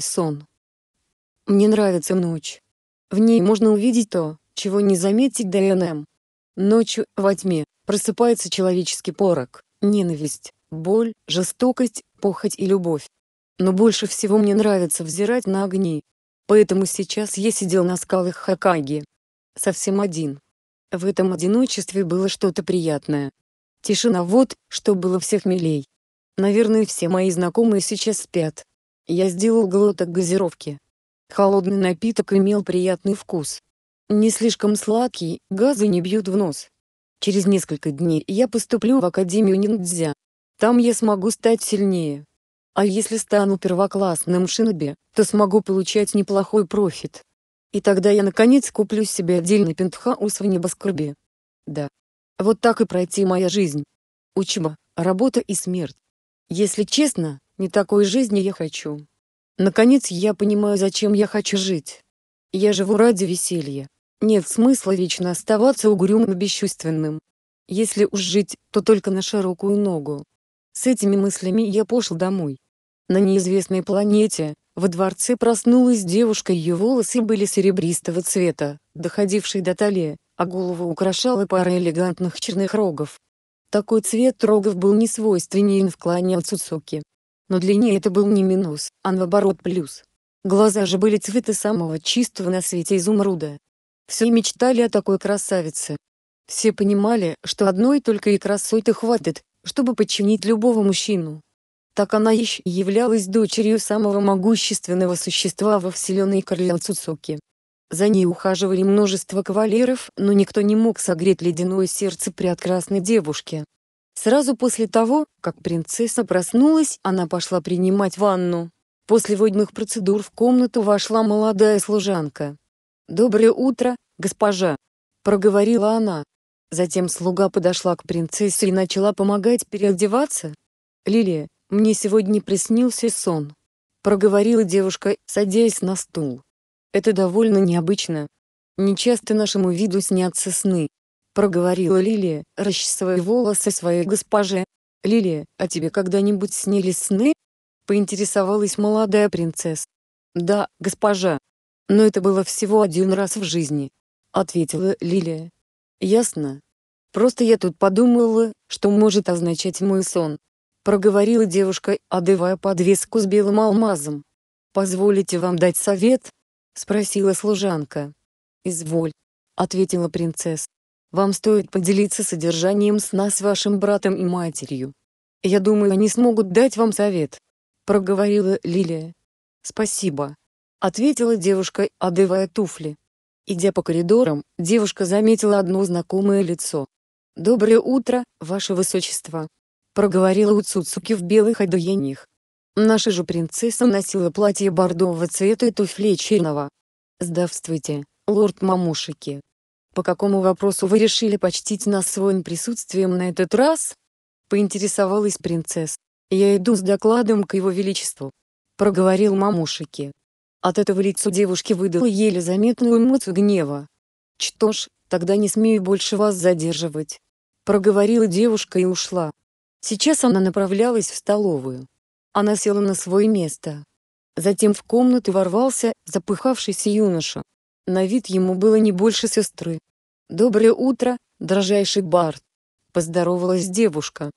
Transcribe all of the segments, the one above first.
Сон. Мне нравится ночь. В ней можно увидеть то, чего не заметить ДНМ. Ночью, во тьме, просыпается человеческий порок, ненависть, боль, жестокость, похоть и любовь. Но больше всего мне нравится взирать на огни. Поэтому сейчас я сидел на скалах Хакаги. Совсем один. В этом одиночестве было что-то приятное. Тишина вот, что было всех милей. Наверное, все мои знакомые сейчас спят. Я сделал глоток газировки. Холодный напиток имел приятный вкус. Не слишком сладкий, газы не бьют в нос. Через несколько дней я поступлю в Академию ниндзя. Там я смогу стать сильнее. А если стану первоклассным шиноби, то смогу получать неплохой профит. И тогда я наконец куплю себе отдельный пентхаус в небоскребе. Да. Вот так и пройти моя жизнь. Учеба, работа и смерть. Если честно, не такой жизни я хочу. Наконец я понимаю, зачем я хочу жить. Я живу ради веселья. Нет смысла вечно оставаться угрюмым и бесчувственным. Если уж жить, то только на широкую ногу. С этими мыслями я пошел домой. На неизвестной планете, во дворце проснулась девушка, ее волосы были серебристого цвета, доходившие до талии, а голову украшала пара элегантных черных рогов. Такой цвет рогов был не свойственен в клане Ацуцуки но для нее это был не минус, а наоборот плюс. Глаза же были цвета самого чистого на свете изумруда. Все мечтали о такой красавице. Все понимали, что одной только и красоты хватит, чтобы подчинить любого мужчину. Так она еще являлась дочерью самого могущественного существа во вселенной Карла Цуцуки. За ней ухаживали множество кавалеров, но никто не мог согреть ледяное сердце прекрасной девушки. Сразу после того, как принцесса проснулась, она пошла принимать ванну. После водных процедур в комнату вошла молодая служанка. «Доброе утро, госпожа!» — проговорила она. Затем слуга подошла к принцессе и начала помогать переодеваться. «Лилия, мне сегодня приснился сон», — проговорила девушка, садясь на стул. «Это довольно необычно. Нечасто нашему виду снятся сны, — проговорила Лилия, расчесывая волосы своей госпоже. «Лилия, а тебе когда-нибудь снились сны?» — поинтересовалась молодая принцесса. «Да, госпожа. Но это было всего один раз в жизни», — ответила Лилия. «Ясно. Просто я тут подумала, что может означать мой сон», — проговорила девушка, одевая подвеску с белым алмазом. «Позволите вам дать совет?» — спросила служанка. «Изволь», — ответила принцесса. Вам стоит поделиться содержанием сна с вашим братом и матерью. Я думаю, они смогут дать вам совет», — проговорила Лилия. «Спасибо», — ответила девушка, одевая туфли. Идя по коридорам, девушка заметила одно знакомое лицо. «Доброе утро, ваше высочество», — проговорила Уцуцуки в белых одеяниях. «Наша же принцесса носила платье бордового цвета и туфли черного». «Здравствуйте, лорд Мамушики», по какому вопросу вы решили почтить нас своим присутствием на этот раз?» — поинтересовалась принцесса. «Я иду с докладом к его величеству», — проговорил мамушики. От этого лицо девушки выдало еле заметную эмоцию гнева. «Что ж, тогда не смею больше вас задерживать», — проговорила девушка и ушла. Сейчас она направлялась в столовую. Она села на свое место. Затем в комнату ворвался запыхавшийся юноша. На вид ему было не больше сестры. «Доброе утро, дрожайший Барт!» — поздоровалась девушка.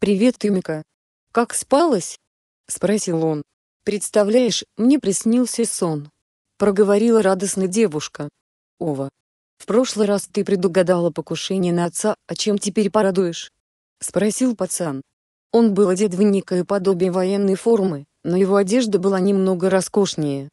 «Привет, Юмика! Как спалась?» — спросил он. «Представляешь, мне приснился сон!» — проговорила радостно девушка. «Ова, в прошлый раз ты предугадала покушение на отца, а чем теперь порадуешь?» — спросил пацан. Он был одет в некое подобие военной формы, но его одежда была немного роскошнее.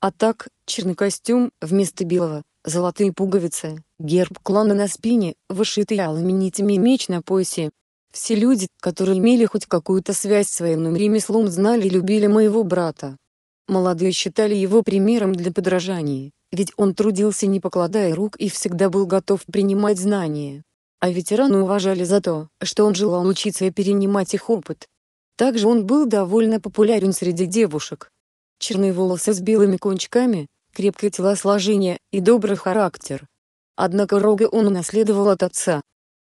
А так, черный костюм вместо белого, золотые пуговицы, герб клана на спине, вышитый алыми нитями меч на поясе. Все люди, которые имели хоть какую-то связь с военным ремеслом знали и любили моего брата. Молодые считали его примером для подражания, ведь он трудился не покладая рук и всегда был готов принимать знания. А ветераны уважали за то, что он желал учиться и перенимать их опыт. Также он был довольно популярен среди девушек, черные волосы с белыми кончиками, крепкое телосложение и добрый характер. Однако рога он унаследовал от отца.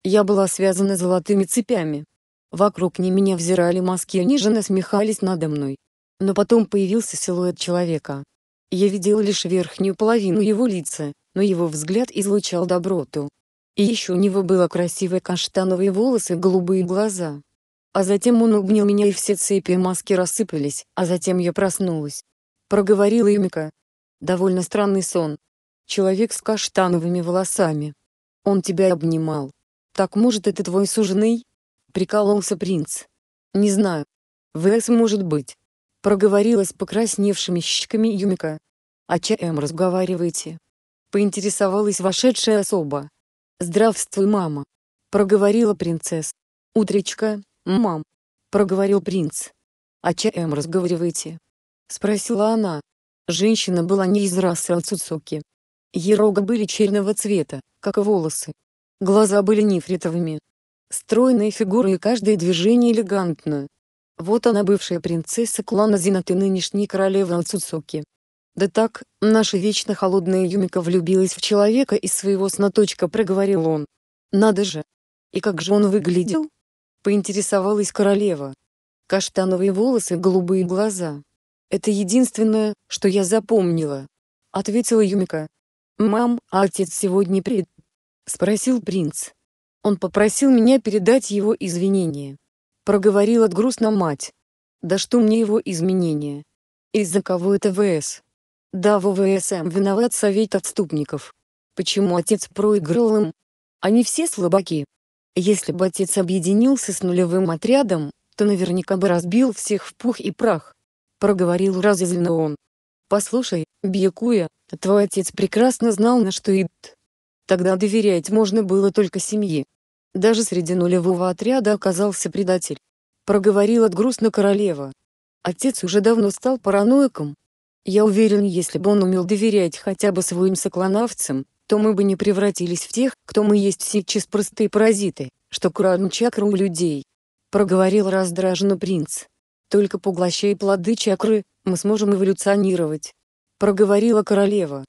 Я была связана золотыми цепями. Вокруг не меня взирали маски и ниже насмехались надо мной. Но потом появился силуэт человека. Я видела лишь верхнюю половину его лица, но его взгляд излучал доброту. И еще у него было красивые каштановые волосы и голубые глаза. А затем он обнял меня и все цепи и маски рассыпались, а затем я проснулась. Проговорила Юмика. Довольно странный сон. Человек с каштановыми волосами. Он тебя обнимал. Так может это твой суженый? Прикололся принц. Не знаю. ВС может быть. Проговорила с покрасневшими щеками Юмика. О а чем эм, разговариваете? Поинтересовалась вошедшая особа. Здравствуй, мама. Проговорила принцесса. Утречка, «Мам!» — проговорил принц. «О «А чем эм, разговариваете?» — спросила она. Женщина была не из расы Ацуцуки. Ерога были черного цвета, как и волосы. Глаза были нефритовыми. Стройная фигура и каждое движение элегантно. Вот она бывшая принцесса клана Зинат и нынешней королева Ацуцуки. Да так, наша вечно холодная Юмика влюбилась в человека из своего сна. проговорил он. Надо же. И как же он выглядел? поинтересовалась королева. Каштановые волосы, голубые глаза. Это единственное, что я запомнила. Ответила Юмика. Мам, а отец сегодня пред... Спросил принц. Он попросил меня передать его извинения. Проговорила грустно мать. Да что мне его изменения? Из-за кого это ВС? Да, в ВСМ виноват совет отступников. Почему отец проиграл им? Они все слабаки. Если бы отец объединился с нулевым отрядом, то наверняка бы разбил всех в пух и прах. Проговорил разозленно он. Послушай, Бьякуя, твой отец прекрасно знал на что идет. Тогда доверять можно было только семье. Даже среди нулевого отряда оказался предатель. Проговорила грустно королева. Отец уже давно стал параноиком. Я уверен, если бы он умел доверять хотя бы своим соклановцам, то мы бы не превратились в тех, кто мы есть сейчас простые паразиты, что крадут чакру у людей. Проговорил раздраженно принц. Только поглощая плоды чакры, мы сможем эволюционировать. Проговорила королева.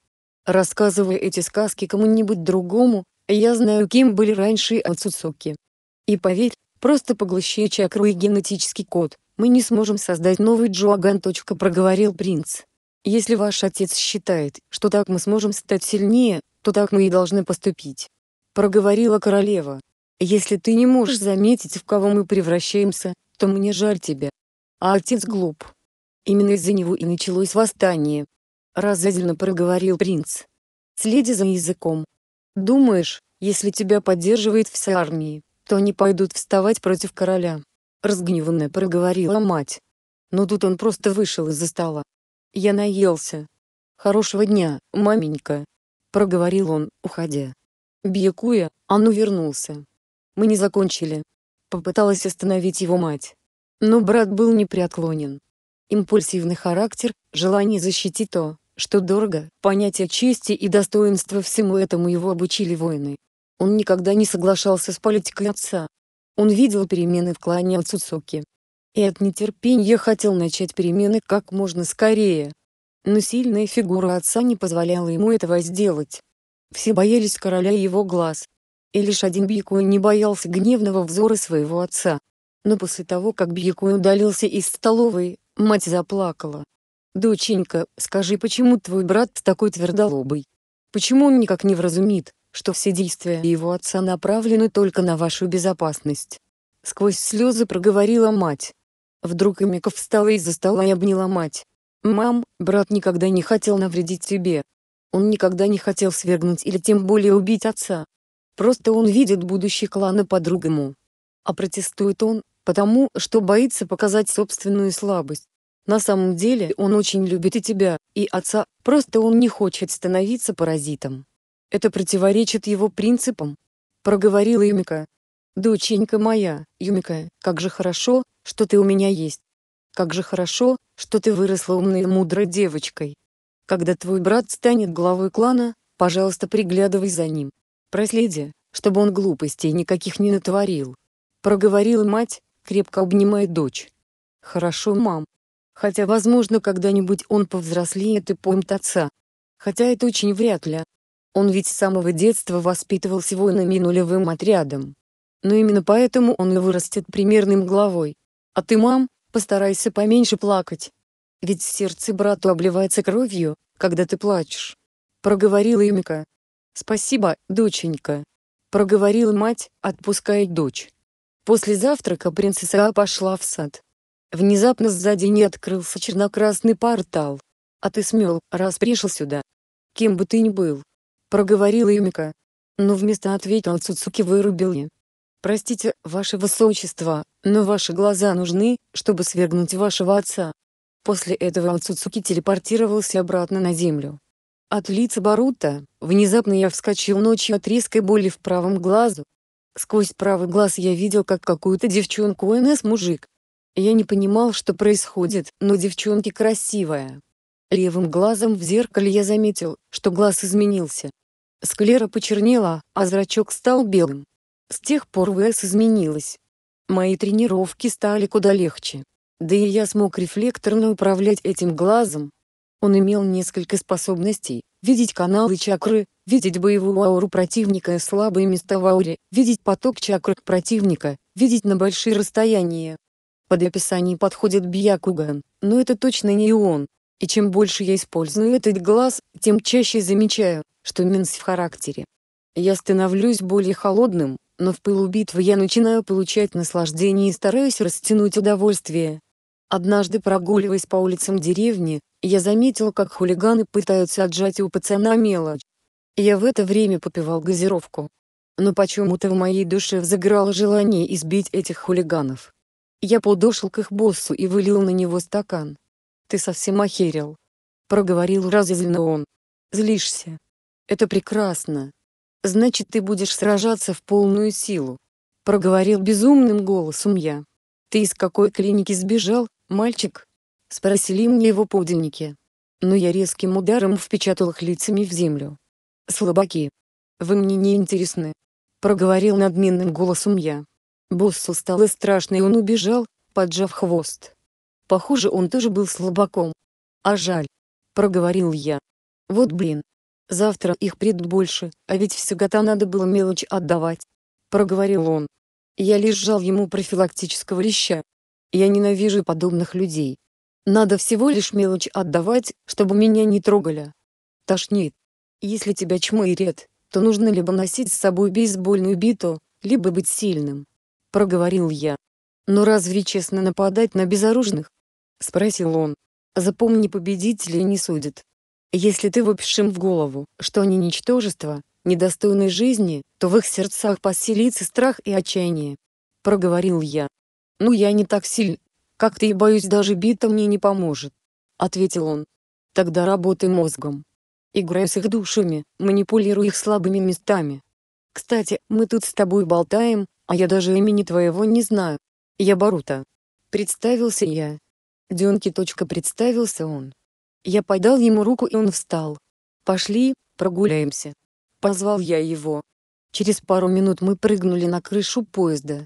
Рассказывая эти сказки кому-нибудь другому, я знаю, кем были раньше Ацуцуки. И поверь, просто поглощая чакру и генетический код, мы не сможем создать новый джоаган. Проговорил принц. Если ваш отец считает, что так мы сможем стать сильнее, то так мы и должны поступить. Проговорила королева. Если ты не можешь заметить, в кого мы превращаемся, то мне жаль тебя. А отец глуп. Именно из-за него и началось восстание. Разозленно проговорил принц. Следи за языком. Думаешь, если тебя поддерживает вся армия, то они пойдут вставать против короля. Разгневанно проговорила мать. Но тут он просто вышел из-за стола. Я наелся. Хорошего дня, маменька проговорил он, уходя. Бьякуя, Анну вернулся. Мы не закончили. Попыталась остановить его мать. Но брат был непреклонен. Импульсивный характер, желание защитить то, что дорого, понятие чести и достоинства всему этому его обучили воины. Он никогда не соглашался с политикой отца. Он видел перемены в клане Ацуцуки. И от нетерпения хотел начать перемены как можно скорее но сильная фигура отца не позволяла ему этого сделать. Все боялись короля и его глаз. И лишь один Бьякуй не боялся гневного взора своего отца. Но после того, как Бьякуй удалился из столовой, мать заплакала. «Доченька, скажи, почему твой брат такой твердолобый? Почему он никак не вразумит, что все действия его отца направлены только на вашу безопасность?» Сквозь слезы проговорила мать. Вдруг Эмика встала из-за стола и обняла мать. «Мам, брат никогда не хотел навредить тебе. Он никогда не хотел свергнуть или тем более убить отца. Просто он видит будущее клана по-другому. А протестует он, потому что боится показать собственную слабость. На самом деле он очень любит и тебя, и отца, просто он не хочет становиться паразитом. Это противоречит его принципам. Проговорила Юмика. «Доченька моя, Юмика, как же хорошо, что ты у меня есть. Как же хорошо, что ты выросла умной и мудрой девочкой. Когда твой брат станет главой клана, пожалуйста, приглядывай за ним. Проследи, чтобы он глупостей никаких не натворил. Проговорила мать, крепко обнимая дочь. Хорошо, мам. Хотя, возможно, когда-нибудь он повзрослеет и поймет отца. Хотя это очень вряд ли. Он ведь с самого детства воспитывался воинами и нулевым отрядом. Но именно поэтому он и вырастет примерным главой. А ты, мам, Постарайся поменьше плакать. Ведь сердце брату обливается кровью, когда ты плачешь. Проговорила Имика. Спасибо, доченька. Проговорила мать, отпуская дочь. После завтрака принцесса пошла в сад. Внезапно сзади не открылся черно-красный портал. А ты смел, раз пришел сюда. Кем бы ты ни был. Проговорила Имика. Но вместо ответа Цуцуки вырубил я. «Простите, ваше высочество, но ваши глаза нужны, чтобы свергнуть вашего отца». После этого Ацуцуки телепортировался обратно на землю. От лица Барута, внезапно я вскочил ночью от резкой боли в правом глазу. Сквозь правый глаз я видел, как какую-то девчонку НС-мужик. Я не понимал, что происходит, но девчонки красивая. Левым глазом в зеркале я заметил, что глаз изменился. Склера почернела, а зрачок стал белым. С тех пор ВС изменилась. Мои тренировки стали куда легче. Да и я смог рефлекторно управлять этим глазом. Он имел несколько способностей – видеть каналы чакры, видеть боевую ауру противника и слабые места в ауре, видеть поток чакр противника, видеть на большие расстояния. Под описание подходит Бьякуган, но это точно не он. И чем больше я использую этот глаз, тем чаще замечаю, что минус в характере. Я становлюсь более холодным, но в пылу битвы я начинаю получать наслаждение и стараюсь растянуть удовольствие. Однажды прогуливаясь по улицам деревни, я заметил, как хулиганы пытаются отжать у пацана мелочь. Я в это время попивал газировку. Но почему-то в моей душе взыграло желание избить этих хулиганов. Я подошел к их боссу и вылил на него стакан. «Ты совсем охерел», — проговорил разозленно он. «Злишься. Это прекрасно, значит ты будешь сражаться в полную силу. Проговорил безумным голосом я. Ты из какой клиники сбежал, мальчик? Спросили мне его подельники. Но я резким ударом впечатал их лицами в землю. Слабаки. Вы мне не интересны. Проговорил надменным голосом я. Боссу стало страшно и он убежал, поджав хвост. Похоже он тоже был слабаком. А жаль. Проговорил я. Вот блин. Завтра их придут больше, а ведь всегда надо было мелочь отдавать. Проговорил он. Я лишь жал ему профилактического леща. Я ненавижу подобных людей. Надо всего лишь мелочь отдавать, чтобы меня не трогали. Тошнит. Если тебя чмырят, то нужно либо носить с собой бейсбольную биту, либо быть сильным. Проговорил я. Но разве честно нападать на безоружных? Спросил он. Запомни победителей не судят. Если ты вопишь в голову, что они ничтожество, недостойны жизни, то в их сердцах поселится страх и отчаяние. Проговорил я. «Ну я не так силен. Как ты и боюсь, даже бита мне не поможет», — ответил он. «Тогда работай мозгом. Играй с их душами, манипулируй их слабыми местами. Кстати, мы тут с тобой болтаем, а я даже имени твоего не знаю. Я Барута». Представился я. Дюнки. Представился он. Я подал ему руку и он встал. «Пошли, прогуляемся». Позвал я его. Через пару минут мы прыгнули на крышу поезда.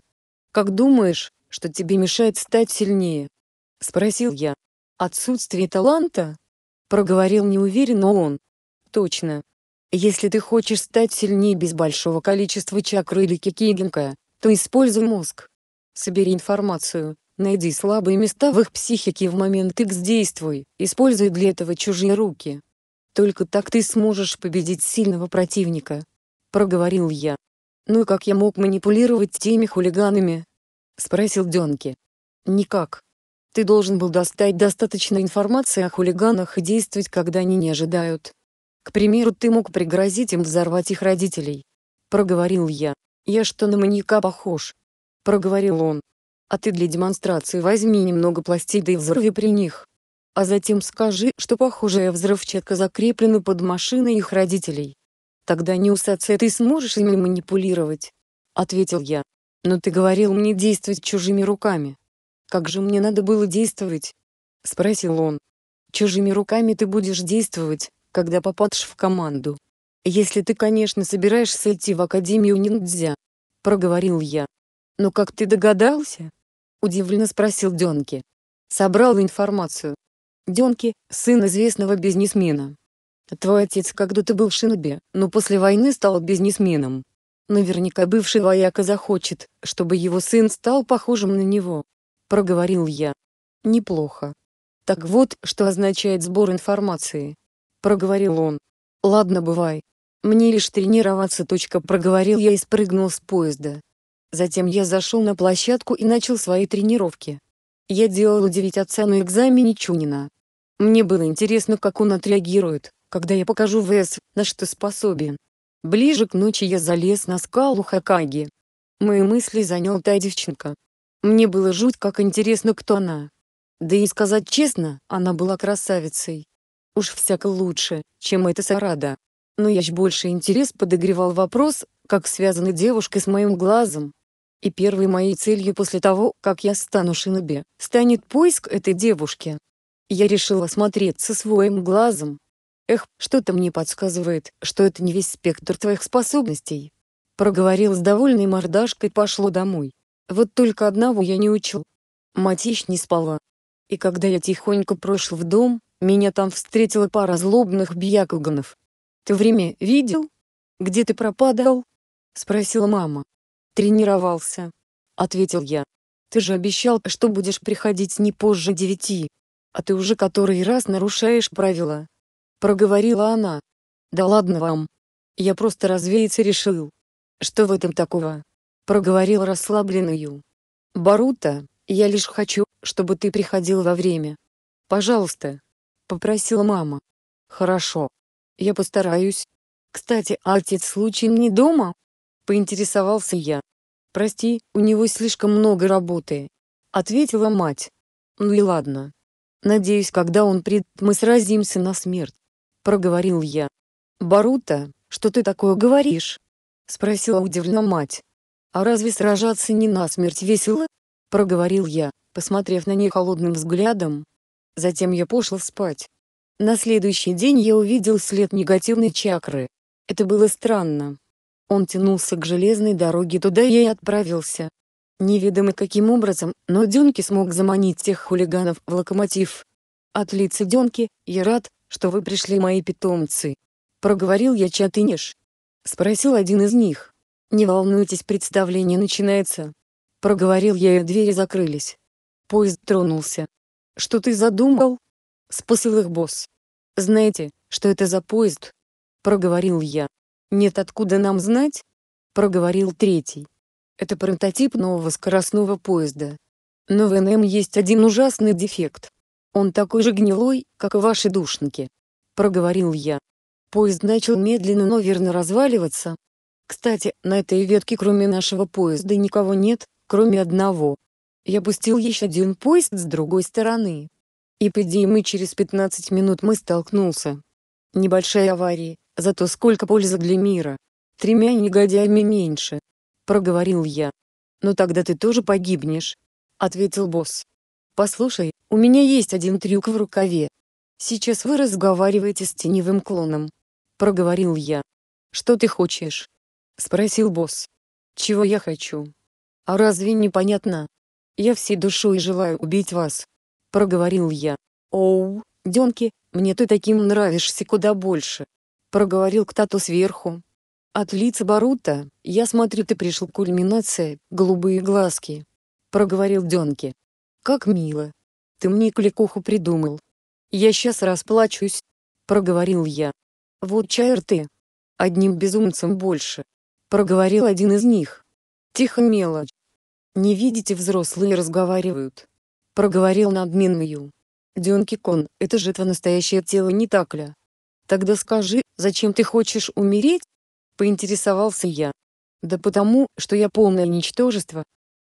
«Как думаешь, что тебе мешает стать сильнее?» — спросил я. «Отсутствие таланта?» — проговорил неуверенно он. «Точно. Если ты хочешь стать сильнее без большого количества чакры или кикигинка, то используй мозг. Собери информацию, Найди слабые места в их психике в момент X действуй, используй для этого чужие руки. Только так ты сможешь победить сильного противника. Проговорил я. Ну и как я мог манипулировать теми хулиганами? Спросил Дёнки. Никак. Ты должен был достать достаточно информации о хулиганах и действовать, когда они не ожидают. К примеру, ты мог пригрозить им взорвать их родителей. Проговорил я. Я что на маньяка похож? Проговорил он. А ты для демонстрации возьми немного пластида и взорви при них. А затем скажи, что похожая взрывчатка закреплена под машиной их родителей. Тогда не усаться ты сможешь ими манипулировать. Ответил я. Но ты говорил мне действовать чужими руками. Как же мне надо было действовать? Спросил он. Чужими руками ты будешь действовать, когда попадешь в команду. Если ты, конечно, собираешься идти в Академию ниндзя. Проговорил я. «Ну как ты догадался?» — удивленно спросил Дёнки. «Собрал информацию. Дёнки — сын известного бизнесмена. Твой отец когда-то был в шинобе, но после войны стал бизнесменом. Наверняка бывший вояка захочет, чтобы его сын стал похожим на него». Проговорил я. «Неплохо. Так вот, что означает сбор информации». Проговорил он. «Ладно, бывай. Мне лишь тренироваться. Точка, проговорил я и спрыгнул с поезда. Затем я зашел на площадку и начал свои тренировки. Я делал девятиценную экзамене Чунина. Мне было интересно, как он отреагирует, когда я покажу ВС, на что способен. Ближе к ночи я залез на скалу Хакаги. Мои мысли занял та девчонка. Мне было жуть как интересно, кто она. Да и сказать честно, она была красавицей. Уж всяко лучше, чем эта Сарада. Но я ж больше интерес подогревал вопрос, как связана девушка с моим глазом. И первой моей целью после того, как я стану шиноби, станет поиск этой девушки. Я решила смотреться своим глазом. Эх, что-то мне подсказывает, что это не весь спектр твоих способностей. Проговорил с довольной мордашкой пошло домой. Вот только одного я не учил. Матищ не спала. И когда я тихонько прошел в дом, меня там встретила пара злобных бьякуганов. «Ты время видел? Где ты пропадал?» — спросила мама. «Тренировался», — ответил я. «Ты же обещал, что будешь приходить не позже девяти. А ты уже который раз нарушаешь правила». Проговорила она. «Да ладно вам. Я просто развеяться решил». «Что в этом такого?» Проговорил расслабленную. «Барута, я лишь хочу, чтобы ты приходил во время. Пожалуйста». Попросила мама. «Хорошо. Я постараюсь. Кстати, а отец случаем не дома?» поинтересовался я. «Прости, у него слишком много работы», — ответила мать. «Ну и ладно. Надеюсь, когда он придет, мы сразимся на смерть», — проговорил я. «Барута, что ты такое говоришь?» — спросила удивленно мать. «А разве сражаться не на смерть весело?» — проговорил я, посмотрев на нее холодным взглядом. Затем я пошел спать. На следующий день я увидел след негативной чакры. Это было странно. Он тянулся к железной дороге, туда я и отправился. Неведомо каким образом, но Дюнки смог заманить тех хулиганов в локомотив. От лица Дюнки, я рад, что вы пришли мои питомцы. Проговорил я чатынеш. Спросил один из них. Не волнуйтесь, представление начинается. Проговорил я и двери закрылись. Поезд тронулся. Что ты задумал? Спросил их босс. Знаете, что это за поезд? Проговорил я. «Нет, откуда нам знать?» — проговорил третий. «Это прототип нового скоростного поезда. Но в НМ есть один ужасный дефект. Он такой же гнилой, как и ваши душники», — проговорил я. Поезд начал медленно, но верно разваливаться. Кстати, на этой ветке кроме нашего поезда никого нет, кроме одного. Я пустил еще один поезд с другой стороны. И по мы через 15 минут мы столкнулся. Небольшая авария, Зато сколько пользы для мира. Тремя негодяями меньше. Проговорил я. Но тогда ты тоже погибнешь. Ответил босс. Послушай, у меня есть один трюк в рукаве. Сейчас вы разговариваете с теневым клоном. Проговорил я. Что ты хочешь? Спросил босс. Чего я хочу? А разве непонятно? Я всей душой желаю убить вас. Проговорил я. Оу, Дёнки, мне ты таким нравишься куда больше проговорил кто-то сверху. От лица Барута, я смотрю, ты пришел к кульминации, голубые глазки, проговорил Дёнки. Как мило. Ты мне кликуху придумал. Я сейчас расплачусь, проговорил я. Вот чайр ты. Одним безумцем больше, проговорил один из них. Тихо мелочь. Не видите, взрослые разговаривают, проговорил надмин Мью. Дёнки Кон, это же твое настоящее тело, не так ли? «Тогда скажи, зачем ты хочешь умереть?» — поинтересовался я. «Да потому, что я полное ничтожество.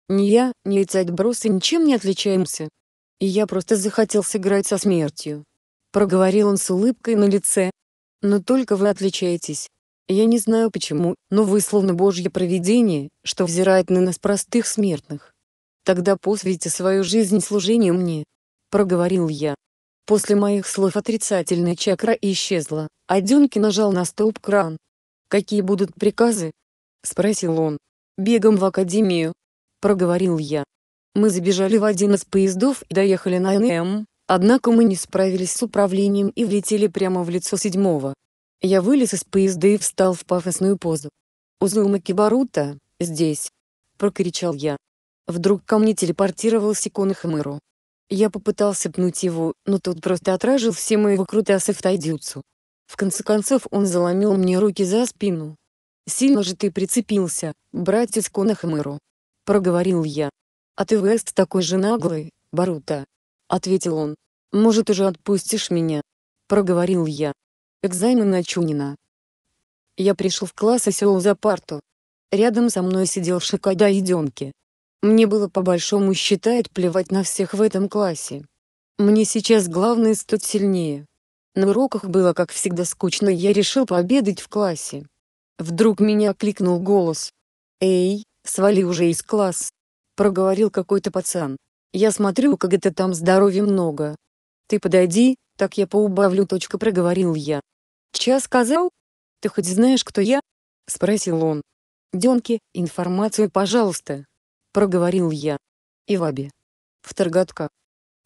Ни я, ни эти отбросы ничем не отличаемся. И я просто захотел сыграть со смертью». Проговорил он с улыбкой на лице. «Но только вы отличаетесь. Я не знаю почему, но вы словно божье провидение, что взирает на нас простых смертных. Тогда посвяти свою жизнь служению мне», — проговорил я. После моих слов отрицательная чакра исчезла, а Дюнки нажал на стоп-кран. «Какие будут приказы?» — спросил он. «Бегом в академию», — проговорил я. Мы забежали в один из поездов и доехали на НМ, однако мы не справились с управлением и влетели прямо в лицо седьмого. Я вылез из поезда и встал в пафосную позу. «Узума Кибарута, здесь!» — прокричал я. Вдруг ко мне телепортировался Конахамыру. Я попытался пнуть его, но тот просто отражил все мои выкрутасы в тайдюцу. В конце концов он заломил мне руки за спину. «Сильно же ты прицепился, братец Конахмыру!» — проговорил я. «А ты, Вест, такой же наглый, Барута!» — ответил он. «Может, уже отпустишь меня?» — проговорил я. «Экзамен на чунина. Я пришел в класс и сел за парту. Рядом со мной сидел Шикада и Демки. Мне было по большому считать плевать на всех в этом классе. Мне сейчас главное стать сильнее. На уроках было, как всегда, скучно, я решил пообедать в классе. Вдруг меня окликнул голос. «Эй, свали уже из класса!» — проговорил какой-то пацан. «Я смотрю, как это там здоровья много. Ты подойди, так я поубавлю точка», — проговорил я. «Ча сказал? Ты хоть знаешь, кто я?» — спросил он. Дёнки, информацию, пожалуйста», проговорил я. Иваби. В Таргатка.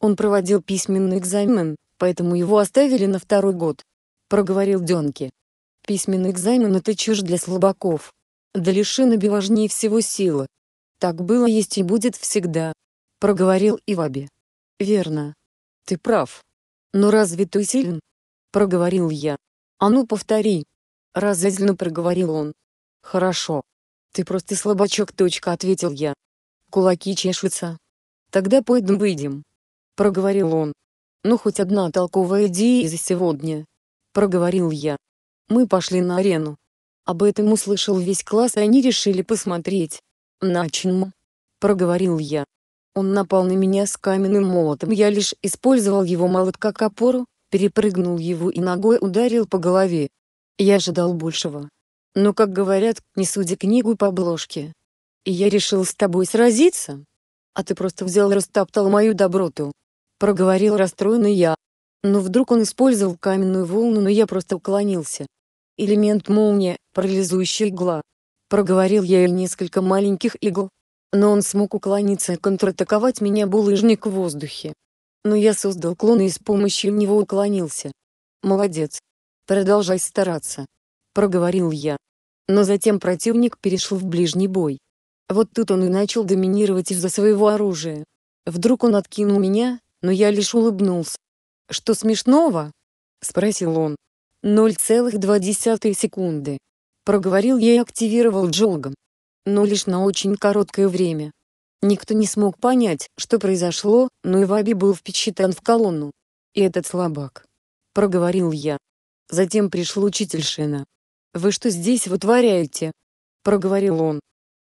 Он проводил письменный экзамен, поэтому его оставили на второй год. Проговорил Дёнки. Письменный экзамен — это чушь для слабаков. Для Лишиноби важнее всего сила. Так было есть и будет всегда. Проговорил Иваби. Верно. Ты прав. Но разве ты силен? Проговорил я. А ну повтори. Разозленно проговорил он. Хорошо. Ты просто слабачок. Точка, ответил я. Кулаки чешутся. Тогда пойдем выйдем. Проговорил он. Ну хоть одна толковая идея за сегодня. Проговорил я. Мы пошли на арену. Об этом услышал весь класс и они решили посмотреть. Начнем. Проговорил я. Он напал на меня с каменным молотом. Я лишь использовал его молот как опору, перепрыгнул его и ногой ударил по голове. Я ожидал большего. Но, как говорят, не судя книгу по обложке и я решил с тобой сразиться. А ты просто взял и растоптал мою доброту. Проговорил расстроенный я. Но вдруг он использовал каменную волну, но я просто уклонился. Элемент молния, парализующая игла. Проговорил я и несколько маленьких игл. Но он смог уклониться и контратаковать меня булыжник в воздухе. Но я создал клон и с помощью него уклонился. Молодец. Продолжай стараться. Проговорил я. Но затем противник перешел в ближний бой. Вот тут он и начал доминировать из-за своего оружия. Вдруг он откинул меня, но я лишь улыбнулся. «Что смешного?» — спросил он. «0,2 секунды». Проговорил я и активировал джогом. Но лишь на очень короткое время. Никто не смог понять, что произошло, но и Ваби был впечатан в колонну. «И этот слабак», — проговорил я. Затем пришел учитель Шина. «Вы что здесь вытворяете?» — проговорил он.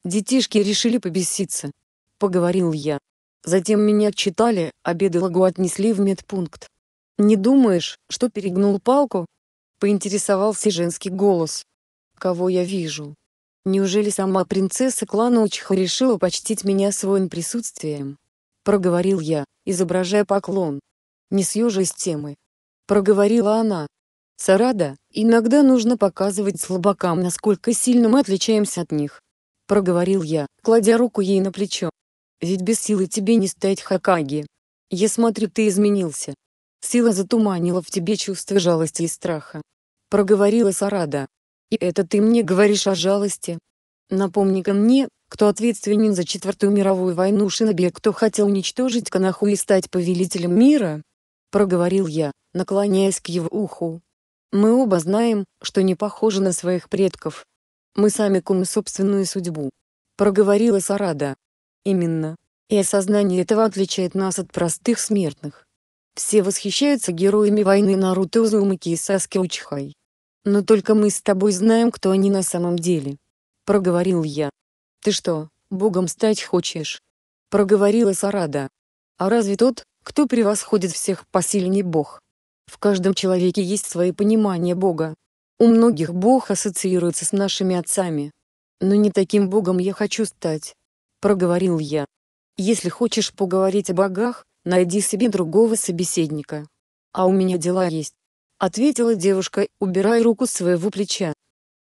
Детишки решили побеситься. Поговорил я. Затем меня отчитали, а бедолагу отнесли в медпункт. «Не думаешь, что перегнул палку?» — поинтересовался женский голос. «Кого я вижу?» «Неужели сама принцесса клана Учха решила почтить меня своим присутствием?» — проговорил я, изображая поклон. «Не с темы!» — проговорила она. «Сарада, иногда нужно показывать слабакам, насколько сильно мы отличаемся от них. — проговорил я, кладя руку ей на плечо. «Ведь без силы тебе не стать Хакаги. Я смотрю, ты изменился». Сила затуманила в тебе чувство жалости и страха. Проговорила Сарада. «И это ты мне говоришь о жалости? Напомни-ка мне, кто ответственен за Четвертую мировую войну Шиноби, кто хотел уничтожить Канаху и стать повелителем мира?» Проговорил я, наклоняясь к его уху. «Мы оба знаем, что не похожи на своих предков, мы сами кум собственную судьбу. Проговорила Сарада. Именно. И осознание этого отличает нас от простых смертных. Все восхищаются героями войны Наруто Узумаки и Саски Учхай. Но только мы с тобой знаем, кто они на самом деле. Проговорил я. Ты что, богом стать хочешь? Проговорила Сарада. А разве тот, кто превосходит всех посильнее бог? В каждом человеке есть свои понимания бога, у многих Бог ассоциируется с нашими отцами. Но не таким Богом я хочу стать. Проговорил я. Если хочешь поговорить о богах, найди себе другого собеседника. А у меня дела есть. Ответила девушка, убирая руку с своего плеча.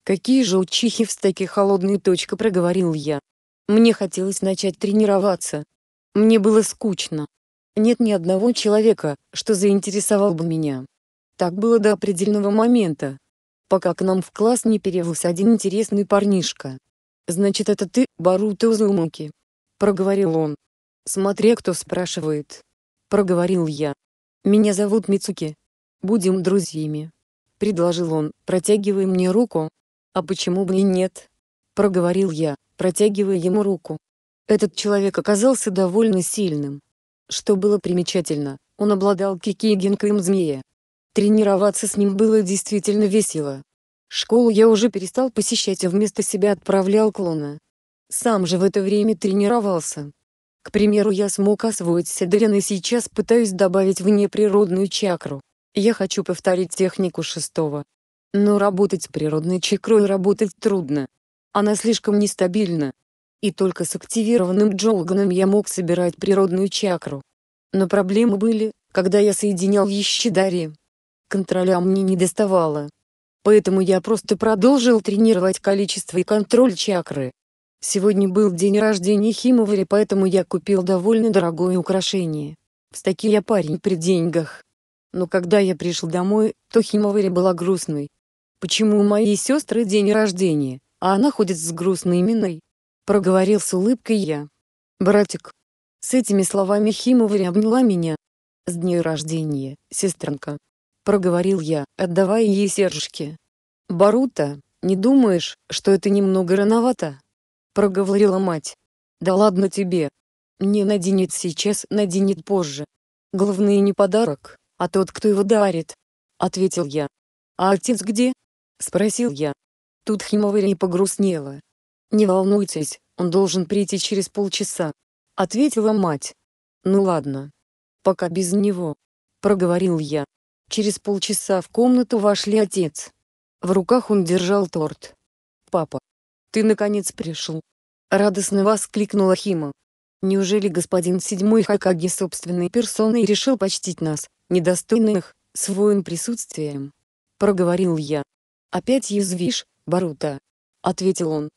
Какие же учихи в стаке холодные точка, проговорил я. Мне хотелось начать тренироваться. Мне было скучно. Нет ни одного человека, что заинтересовал бы меня. Так было до определенного момента, пока к нам в класс не перевелся один интересный парнишка. «Значит это ты, Баруто Узумаки?» — проговорил он. Смотря, кто спрашивает». Проговорил я. «Меня зовут Мицуки. Будем друзьями», — предложил он, протягивая мне руку. «А почему бы и нет?» — проговорил я, протягивая ему руку. Этот человек оказался довольно сильным. Что было примечательно, он обладал кикигенкоем змея, Тренироваться с ним было действительно весело. Школу я уже перестал посещать, а вместо себя отправлял клона. Сам же в это время тренировался. К примеру, я смог освоить седрин и сейчас пытаюсь добавить в неприродную чакру. Я хочу повторить технику шестого. Но работать с природной чакрой работать трудно. Она слишком нестабильна. И только с активированным джолганом я мог собирать природную чакру. Но проблемы были, когда я соединял Ищидари контроля мне не доставало. Поэтому я просто продолжил тренировать количество и контроль чакры. Сегодня был день рождения Химовари, поэтому я купил довольно дорогое украшение. В стаки я парень при деньгах. Но когда я пришел домой, то Химовари была грустной. Почему у моей сестры день рождения, а она ходит с грустной миной? Проговорил с улыбкой я. Братик. С этими словами Химовари обняла меня. С днем рождения, сестренка проговорил я, отдавая ей сережки. «Барута, не думаешь, что это немного рановато?» проговорила мать. «Да ладно тебе. Не наденет сейчас, наденет позже. Главное не подарок, а тот, кто его дарит», — ответил я. «А отец где?» — спросил я. Тут Химовари погрустнела. «Не волнуйтесь, он должен прийти через полчаса», — ответила мать. «Ну ладно. Пока без него», — проговорил я. Через полчаса в комнату вошли отец. В руках он держал торт. «Папа! Ты наконец пришел!» Радостно воскликнула Хима. «Неужели господин седьмой Хакаги собственной персоной решил почтить нас, недостойных, своим присутствием?» Проговорил я. «Опять язвишь, Барута!» Ответил он.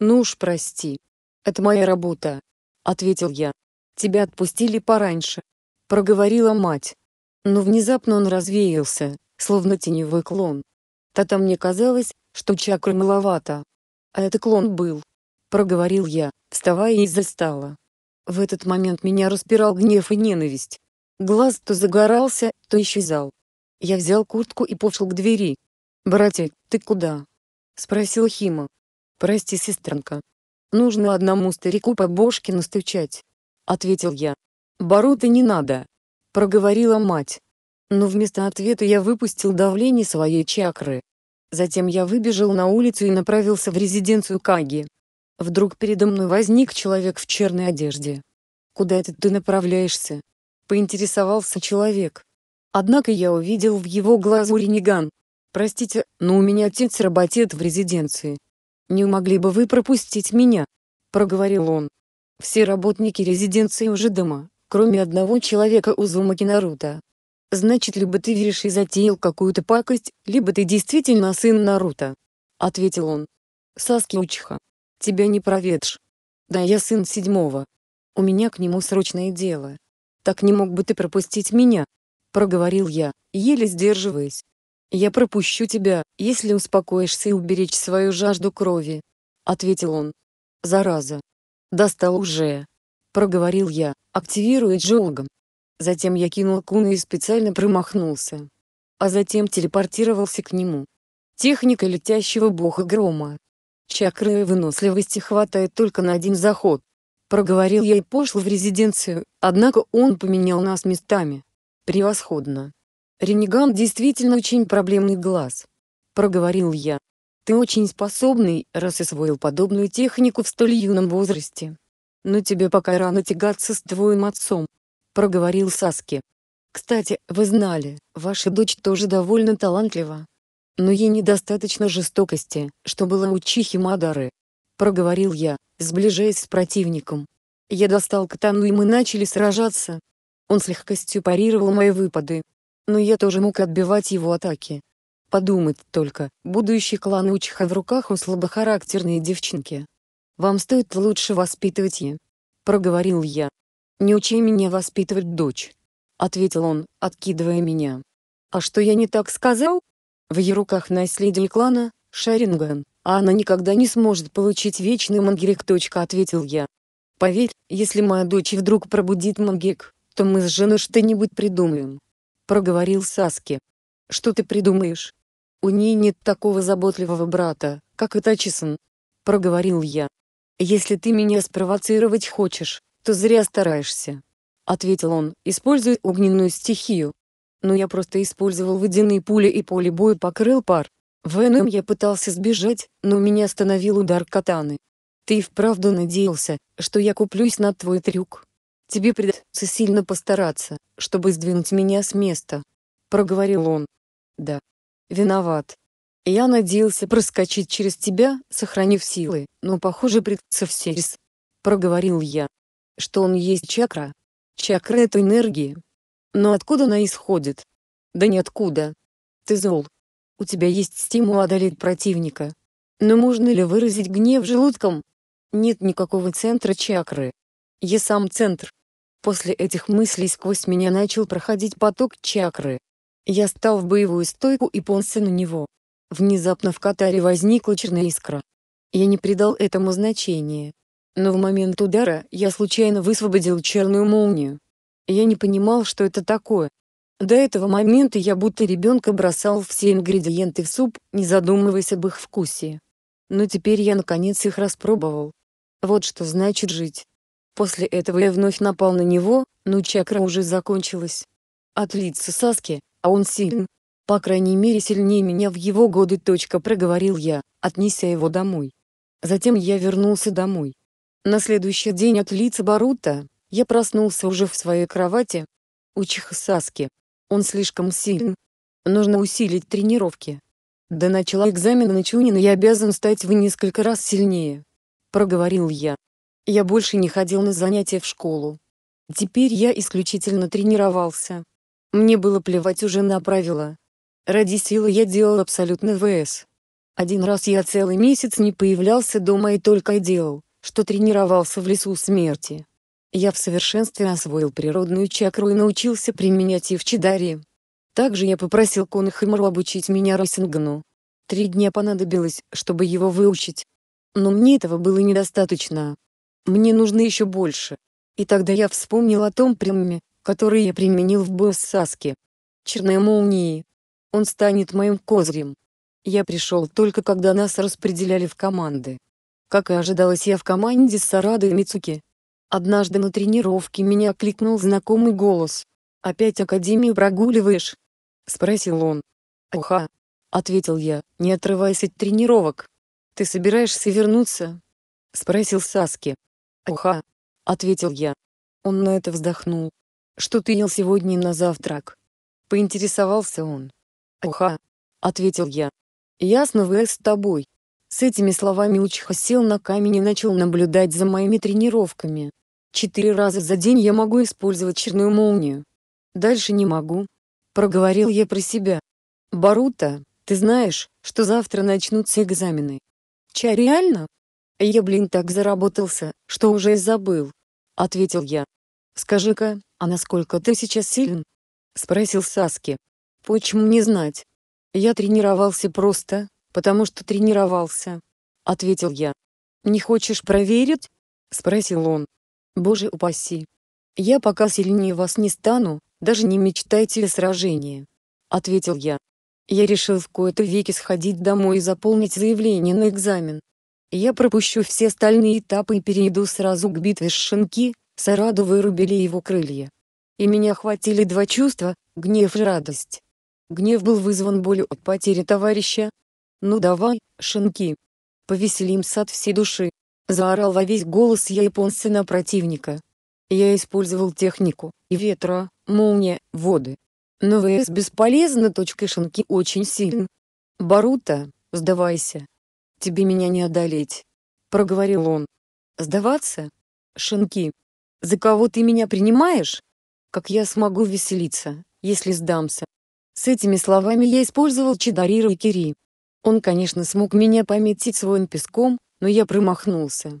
«Ну уж прости. Это моя работа!» Ответил я. «Тебя отпустили пораньше!» Проговорила мать но внезапно он развеялся, словно теневой клон. Тогда мне казалось, что чакры маловато. А это клон был. Проговорил я, вставая из-за стола. В этот момент меня распирал гнев и ненависть. Глаз то загорался, то исчезал. Я взял куртку и пошел к двери. «Братик, ты куда?» — спросил Хима. «Прости, сестренка. Нужно одному старику по бошке настучать», — ответил я. Бороты не надо, проговорила мать. Но вместо ответа я выпустил давление своей чакры. Затем я выбежал на улицу и направился в резиденцию Каги. Вдруг передо мной возник человек в черной одежде. «Куда это ты направляешься?» — поинтересовался человек. Однако я увидел в его глазу ренеган. «Простите, но у меня отец работает в резиденции. Не могли бы вы пропустить меня?» — проговорил он. «Все работники резиденции уже дома, кроме одного человека Узумаки Наруто. Значит, либо ты веришь и затеял какую-то пакость, либо ты действительно сын Наруто. Ответил он. Саски Учиха. Тебя не проветшь. Да я сын седьмого. У меня к нему срочное дело. Так не мог бы ты пропустить меня? Проговорил я, еле сдерживаясь. Я пропущу тебя, если успокоишься и уберечь свою жажду крови. Ответил он. Зараза. Достал уже проговорил я, активируя джогом. Затем я кинул куну и специально промахнулся. А затем телепортировался к нему. Техника летящего бога грома. Чакры и выносливости хватает только на один заход. Проговорил я и пошел в резиденцию, однако он поменял нас местами. Превосходно. Ренеган действительно очень проблемный глаз. Проговорил я. Ты очень способный, раз освоил подобную технику в столь юном возрасте но тебе пока рано тягаться с твоим отцом», — проговорил Саски. «Кстати, вы знали, ваша дочь тоже довольно талантлива. Но ей недостаточно жестокости, что было у Чихи Мадары», — проговорил я, сближаясь с противником. Я достал катану и мы начали сражаться. Он с легкостью парировал мои выпады. Но я тоже мог отбивать его атаки. Подумать только, будущий клан Учиха в руках у слабохарактерной девчонки. «Вам стоит лучше воспитывать ее», — проговорил я. «Не учи меня воспитывать дочь», — ответил он, откидывая меня. «А что я не так сказал?» В ее руках наследие клана, Шаринган, а она никогда не сможет получить вечный мангирик. Ответил я. «Поверь, если моя дочь вдруг пробудит мангик, то мы с женой что-нибудь придумаем», — проговорил Саски. «Что ты придумаешь? У ней нет такого заботливого брата, как и Тачисон», — проговорил я. «Если ты меня спровоцировать хочешь, то зря стараешься», — ответил он, используя огненную стихию. «Но я просто использовал водяные пули и поле боя покрыл пар. В НМ я пытался сбежать, но меня остановил удар катаны. Ты и вправду надеялся, что я куплюсь на твой трюк. Тебе придется сильно постараться, чтобы сдвинуть меня с места», — проговорил он. «Да. Виноват. Я надеялся проскочить через тебя, сохранив силы, но, похоже, придется всерьез. Проговорил я. Что он есть чакра? Чакра — это энергия. Но откуда она исходит? Да ниоткуда. Ты зол. У тебя есть стимул одолеть противника. Но можно ли выразить гнев желудком? Нет никакого центра чакры. Я сам центр. После этих мыслей сквозь меня начал проходить поток чакры. Я стал в боевую стойку и понся на него. Внезапно в катаре возникла черная искра. Я не придал этому значения. Но в момент удара я случайно высвободил черную молнию. Я не понимал, что это такое. До этого момента я будто ребенка бросал все ингредиенты в суп, не задумываясь об их вкусе. Но теперь я наконец их распробовал. Вот что значит жить. После этого я вновь напал на него, но чакра уже закончилась. От лица Саски, а он силен, по крайней мере сильнее меня в его годы. Точка, проговорил я, отнеся его домой. Затем я вернулся домой. На следующий день от лица Барута я проснулся уже в своей кровати. У Чихасаски. Он слишком силен. Нужно усилить тренировки. До начала экзамена на Чунина я обязан стать в несколько раз сильнее. Проговорил я. Я больше не ходил на занятия в школу. Теперь я исключительно тренировался. Мне было плевать уже на правила. Ради силы я делал абсолютно ВС. Один раз я целый месяц не появлялся дома и только и делал, что тренировался в лесу смерти. Я в совершенстве освоил природную чакру и научился применять ее в Чидаре. Также я попросил Конахамару обучить меня Райсингану. Три дня понадобилось, чтобы его выучить. Но мне этого было недостаточно. Мне нужно еще больше. И тогда я вспомнил о том приеме, который я применил в бою с Саски. Черной молнии, он станет моим козырем. Я пришел только когда нас распределяли в команды. Как и ожидалось я в команде с Сарадой и Мицуки. Однажды на тренировке меня окликнул знакомый голос. «Опять Академию прогуливаешь?» — спросил он. «Уха!» — ответил я, не отрываясь от тренировок. «Ты собираешься вернуться?» — спросил Саски. «Уха!» — ответил я. Он на это вздохнул. «Что ты ел сегодня на завтрак?» — поинтересовался он. Уха, ответил я. Ясно вы с тобой. С этими словами Учиха сел на камень и начал наблюдать за моими тренировками. Четыре раза за день я могу использовать черную молнию. Дальше не могу. Проговорил я про себя. Барута, ты знаешь, что завтра начнутся экзамены. Ча реально? Я, блин, так заработался, что уже и забыл. Ответил я. Скажи-ка, а насколько ты сейчас силен? Спросил Саски. Почему не знать? Я тренировался просто, потому что тренировался, ответил я. Не хочешь проверить? спросил он. Боже упаси. Я пока сильнее вас не стану, даже не мечтайте о сражении, ответил я. Я решил в кои-то веки сходить домой и заполнить заявление на экзамен. Я пропущу все остальные этапы и перейду сразу к битве с Шинки, Сараду вырубили его крылья. И меня охватили два чувства — гнев и радость. Гнев был вызван болью от потери товарища. «Ну давай, шинки! Повеселимся от всей души!» Заорал во весь голос я японца на противника. Я использовал технику, и ветра, молния, воды. Но ВС бесполезна. точка. шинки очень силен. «Барута, сдавайся! Тебе меня не одолеть!» Проговорил он. «Сдаваться? Шинки! За кого ты меня принимаешь? Как я смогу веселиться, если сдамся?» С этими словами я использовал Чидариру и Кири. Он, конечно, смог меня пометить своим песком, но я промахнулся.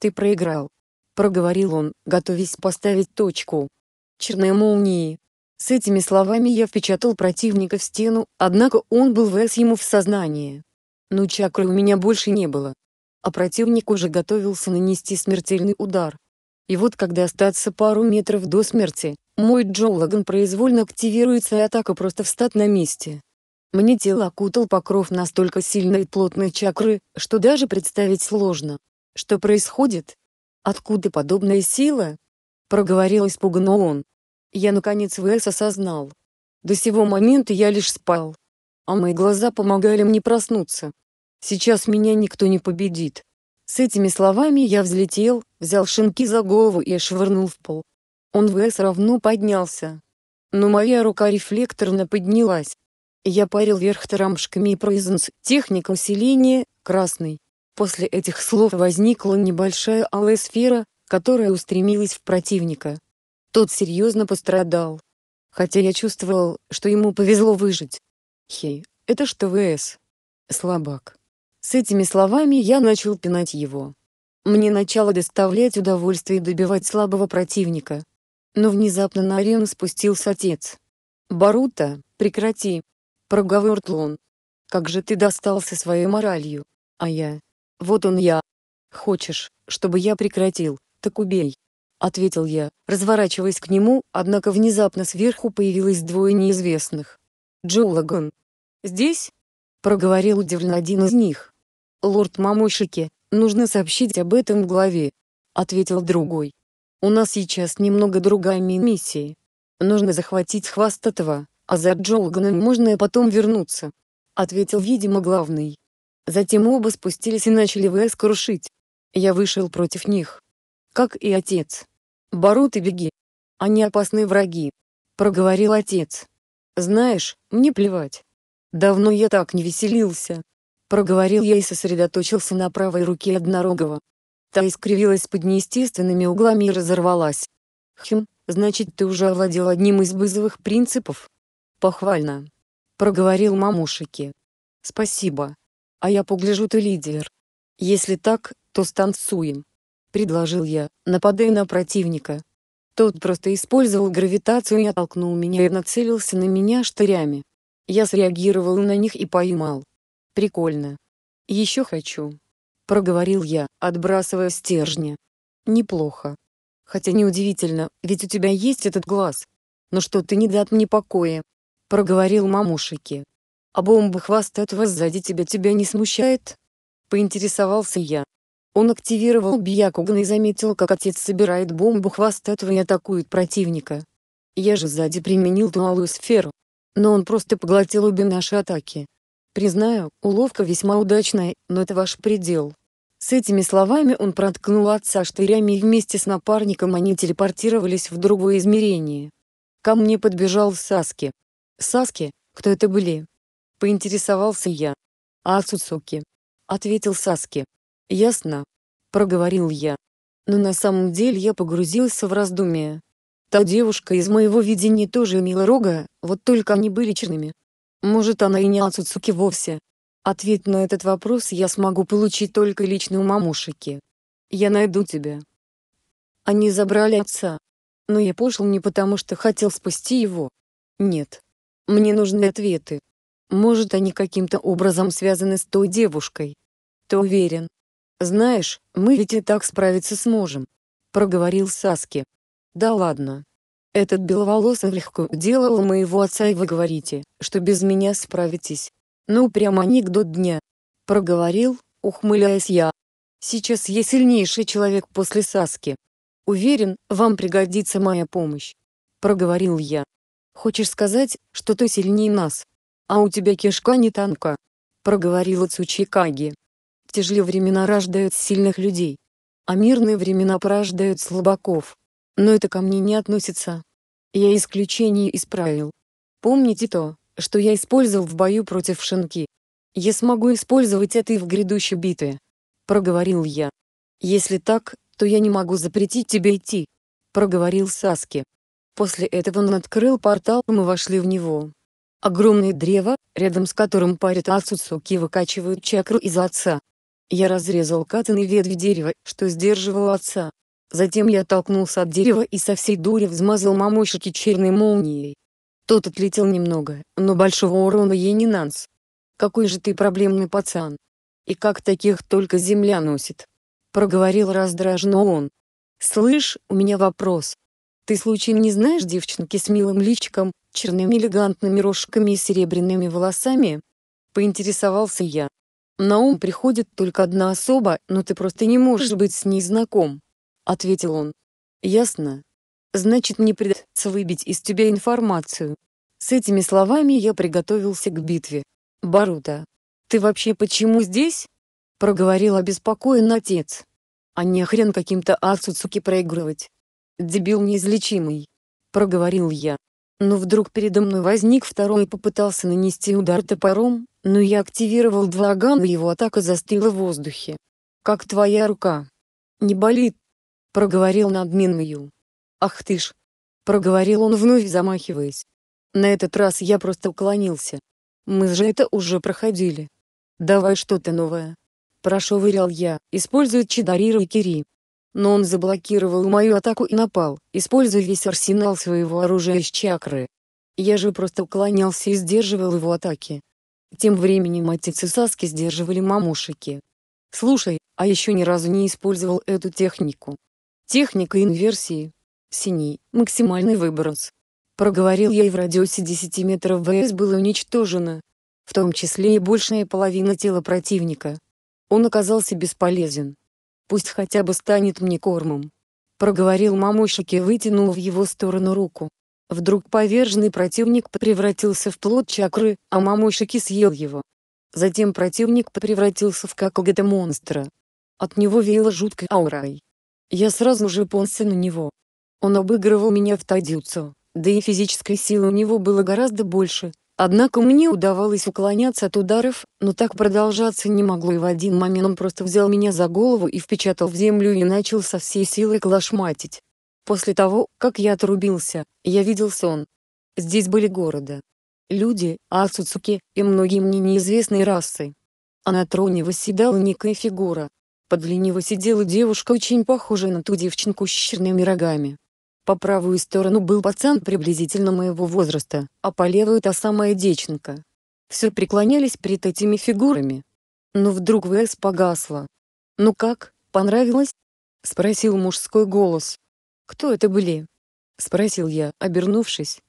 «Ты проиграл», — проговорил он, готовясь поставить точку. «Черные молнии». С этими словами я впечатал противника в стену, однако он был вес ему в сознании. Но «Ну, чакры у меня больше не было. А противник уже готовился нанести смертельный удар. И вот когда остаться пару метров до смерти, мой Джоулаган произвольно активируется и атака просто встать на месте. Мне тело окутал покров настолько сильной и плотной чакры, что даже представить сложно. Что происходит? Откуда подобная сила? Проговорил испуганно он. Я наконец ВС осознал. До сего момента я лишь спал. А мои глаза помогали мне проснуться. Сейчас меня никто не победит. С этими словами я взлетел, взял шинки за голову и швырнул в пол. Он вес равно поднялся. Но моя рука рефлекторно поднялась. Я парил вверх тарамшками и произнес «Техника усиления, красный». После этих слов возникла небольшая алая сфера, которая устремилась в противника. Тот серьезно пострадал. Хотя я чувствовал, что ему повезло выжить. Хей, это что ВС? Слабак. С этими словами я начал пинать его. Мне начало доставлять удовольствие добивать слабого противника но внезапно на арену спустился отец. «Барута, прекрати!» — проговор Тлон. «Как же ты достался своей моралью? А я? Вот он я! Хочешь, чтобы я прекратил, так убей!» — ответил я, разворачиваясь к нему, однако внезапно сверху появилось двое неизвестных. «Джолаган!» «Здесь?» — проговорил удивленно один из них. «Лорд Мамошики, нужно сообщить об этом главе», — ответил другой. У нас сейчас немного другая миссия. Нужно захватить Хвастатого, а за Джолганом можно и потом вернуться. Ответил, видимо, главный. Затем оба спустились и начали ВС крушить. Я вышел против них. Как и отец. Барут и беги. Они опасные враги. Проговорил отец. Знаешь, мне плевать. Давно я так не веселился. Проговорил я и сосредоточился на правой руке однорогого. Та искривилась под неестественными углами и разорвалась. «Хм, значит ты уже овладел одним из базовых принципов?» «Похвально!» — проговорил мамушики. «Спасибо. А я погляжу, ты лидер. Если так, то станцуем!» — предложил я, нападая на противника. Тот просто использовал гравитацию и оттолкнул меня и нацелился на меня штырями. Я среагировал на них и поймал. Прикольно. Еще хочу проговорил я, отбрасывая стержни. Неплохо. Хотя неудивительно, ведь у тебя есть этот глаз. Но ну что ты не дат мне покоя? проговорил мамушики. А бомба хвостатого сзади тебя тебя не смущает? поинтересовался я. Он активировал Бьякуган и заметил, как отец собирает бомбу хвостатого и атакует противника. Я же сзади применил туалую сферу. Но он просто поглотил обе наши атаки. Признаю, уловка весьма удачная, но это ваш предел. С этими словами он проткнул отца штырями, и вместе с напарником они телепортировались в другое измерение. Ко мне подбежал Саски. «Саски? Кто это были?» Поинтересовался я. «А Ответил Саски. «Ясно», — проговорил я. Но на самом деле я погрузился в раздумие. Та девушка из моего видения тоже имела рога, вот только они были черными. Может, она и не Ацуцуки вовсе, Ответ на этот вопрос я смогу получить только лично у мамушки. Я найду тебя. Они забрали отца. Но я пошел не потому, что хотел спасти его. Нет. Мне нужны ответы. Может, они каким-то образом связаны с той девушкой. Ты уверен? Знаешь, мы ведь и так справиться сможем. Проговорил Саски. Да ладно. Этот беловолосый легко делал моего отца и вы говорите, что без меня справитесь. «Ну прям анекдот дня!» — проговорил, ухмыляясь я. «Сейчас я сильнейший человек после Саски. Уверен, вам пригодится моя помощь», — проговорил я. «Хочешь сказать, что ты сильнее нас? А у тебя кишка не танка?» — проговорила Цучикаги. «Тяжелые времена рождают сильных людей, а мирные времена порождают слабаков. Но это ко мне не относится. Я исключение из правил. Помните то, что я использовал в бою против Шинки. Я смогу использовать это и в грядущей битве. Проговорил я. Если так, то я не могу запретить тебе идти. Проговорил Саски. После этого он открыл портал, и мы вошли в него. Огромное древо, рядом с которым парит Ацуцуки выкачивают чакру из отца. Я разрезал катаны ветви дерева, что сдерживало отца. Затем я толкнулся от дерева и со всей дури взмазал мамушки черной молнией. Тот отлетел немного, но большого урона ей не нанс. «Какой же ты проблемный пацан! И как таких только земля носит!» Проговорил раздраженно он. «Слышь, у меня вопрос. Ты случаем не знаешь девчонки с милым личиком, черными элегантными рожками и серебряными волосами?» Поинтересовался я. «На ум приходит только одна особа, но ты просто не можешь быть с ней знаком», — ответил он. «Ясно, значит мне придется выбить из тебя информацию. С этими словами я приготовился к битве. Барута, ты вообще почему здесь? проговорил обеспокоен отец. А не хрен каким-то Ацуцуки проигрывать. Дебил неизлечимый, проговорил я. Но вдруг передо мной возник второй и попытался нанести удар топором, но я активировал два гана и его атака застыла в воздухе. «Как твоя рука?» «Не болит», — проговорил надминную. «Ах ты ж!» — проговорил он вновь замахиваясь. На этот раз я просто уклонился. Мы же это уже проходили. «Давай что-то новое!» — прошевырял я, используя Чидарира и Кири. Но он заблокировал мою атаку и напал, используя весь арсенал своего оружия из чакры. Я же просто уклонялся и сдерживал его атаки. Тем временем отец и Саски сдерживали мамушики. Слушай, а еще ни разу не использовал эту технику. Техника инверсии, синий, максимальный выброс. Проговорил я и в радиусе 10 метров ВС было уничтожено. В том числе и большая половина тела противника. Он оказался бесполезен. Пусть хотя бы станет мне кормом. Проговорил мамушек и вытянул в его сторону руку. Вдруг поверженный противник превратился в плод чакры, а мамушики съел его. Затем противник превратился в какого-то монстра. От него веяло жуткой аурой. Я сразу же понся на него. Он обыгрывал меня в тайдзюцу, да и физической силы у него было гораздо больше, Однако мне удавалось уклоняться от ударов, но так продолжаться не могло и в один момент он просто взял меня за голову и впечатал в землю и начал со всей силы клашматить. После того, как я отрубился, я видел сон. Здесь были города. Люди, Ацуцуки и многие мне неизвестные расы. А на троне восседала некая фигура. Под него сидела девушка очень похожая на ту девчонку с черными рогами. По правую сторону был пацан приблизительно моего возраста, а по левую та самая деченка. Все преклонялись перед этими фигурами. Но вдруг ВС погасла. «Ну как, понравилось?» — спросил мужской голос. «Кто это были?» — спросил я, обернувшись.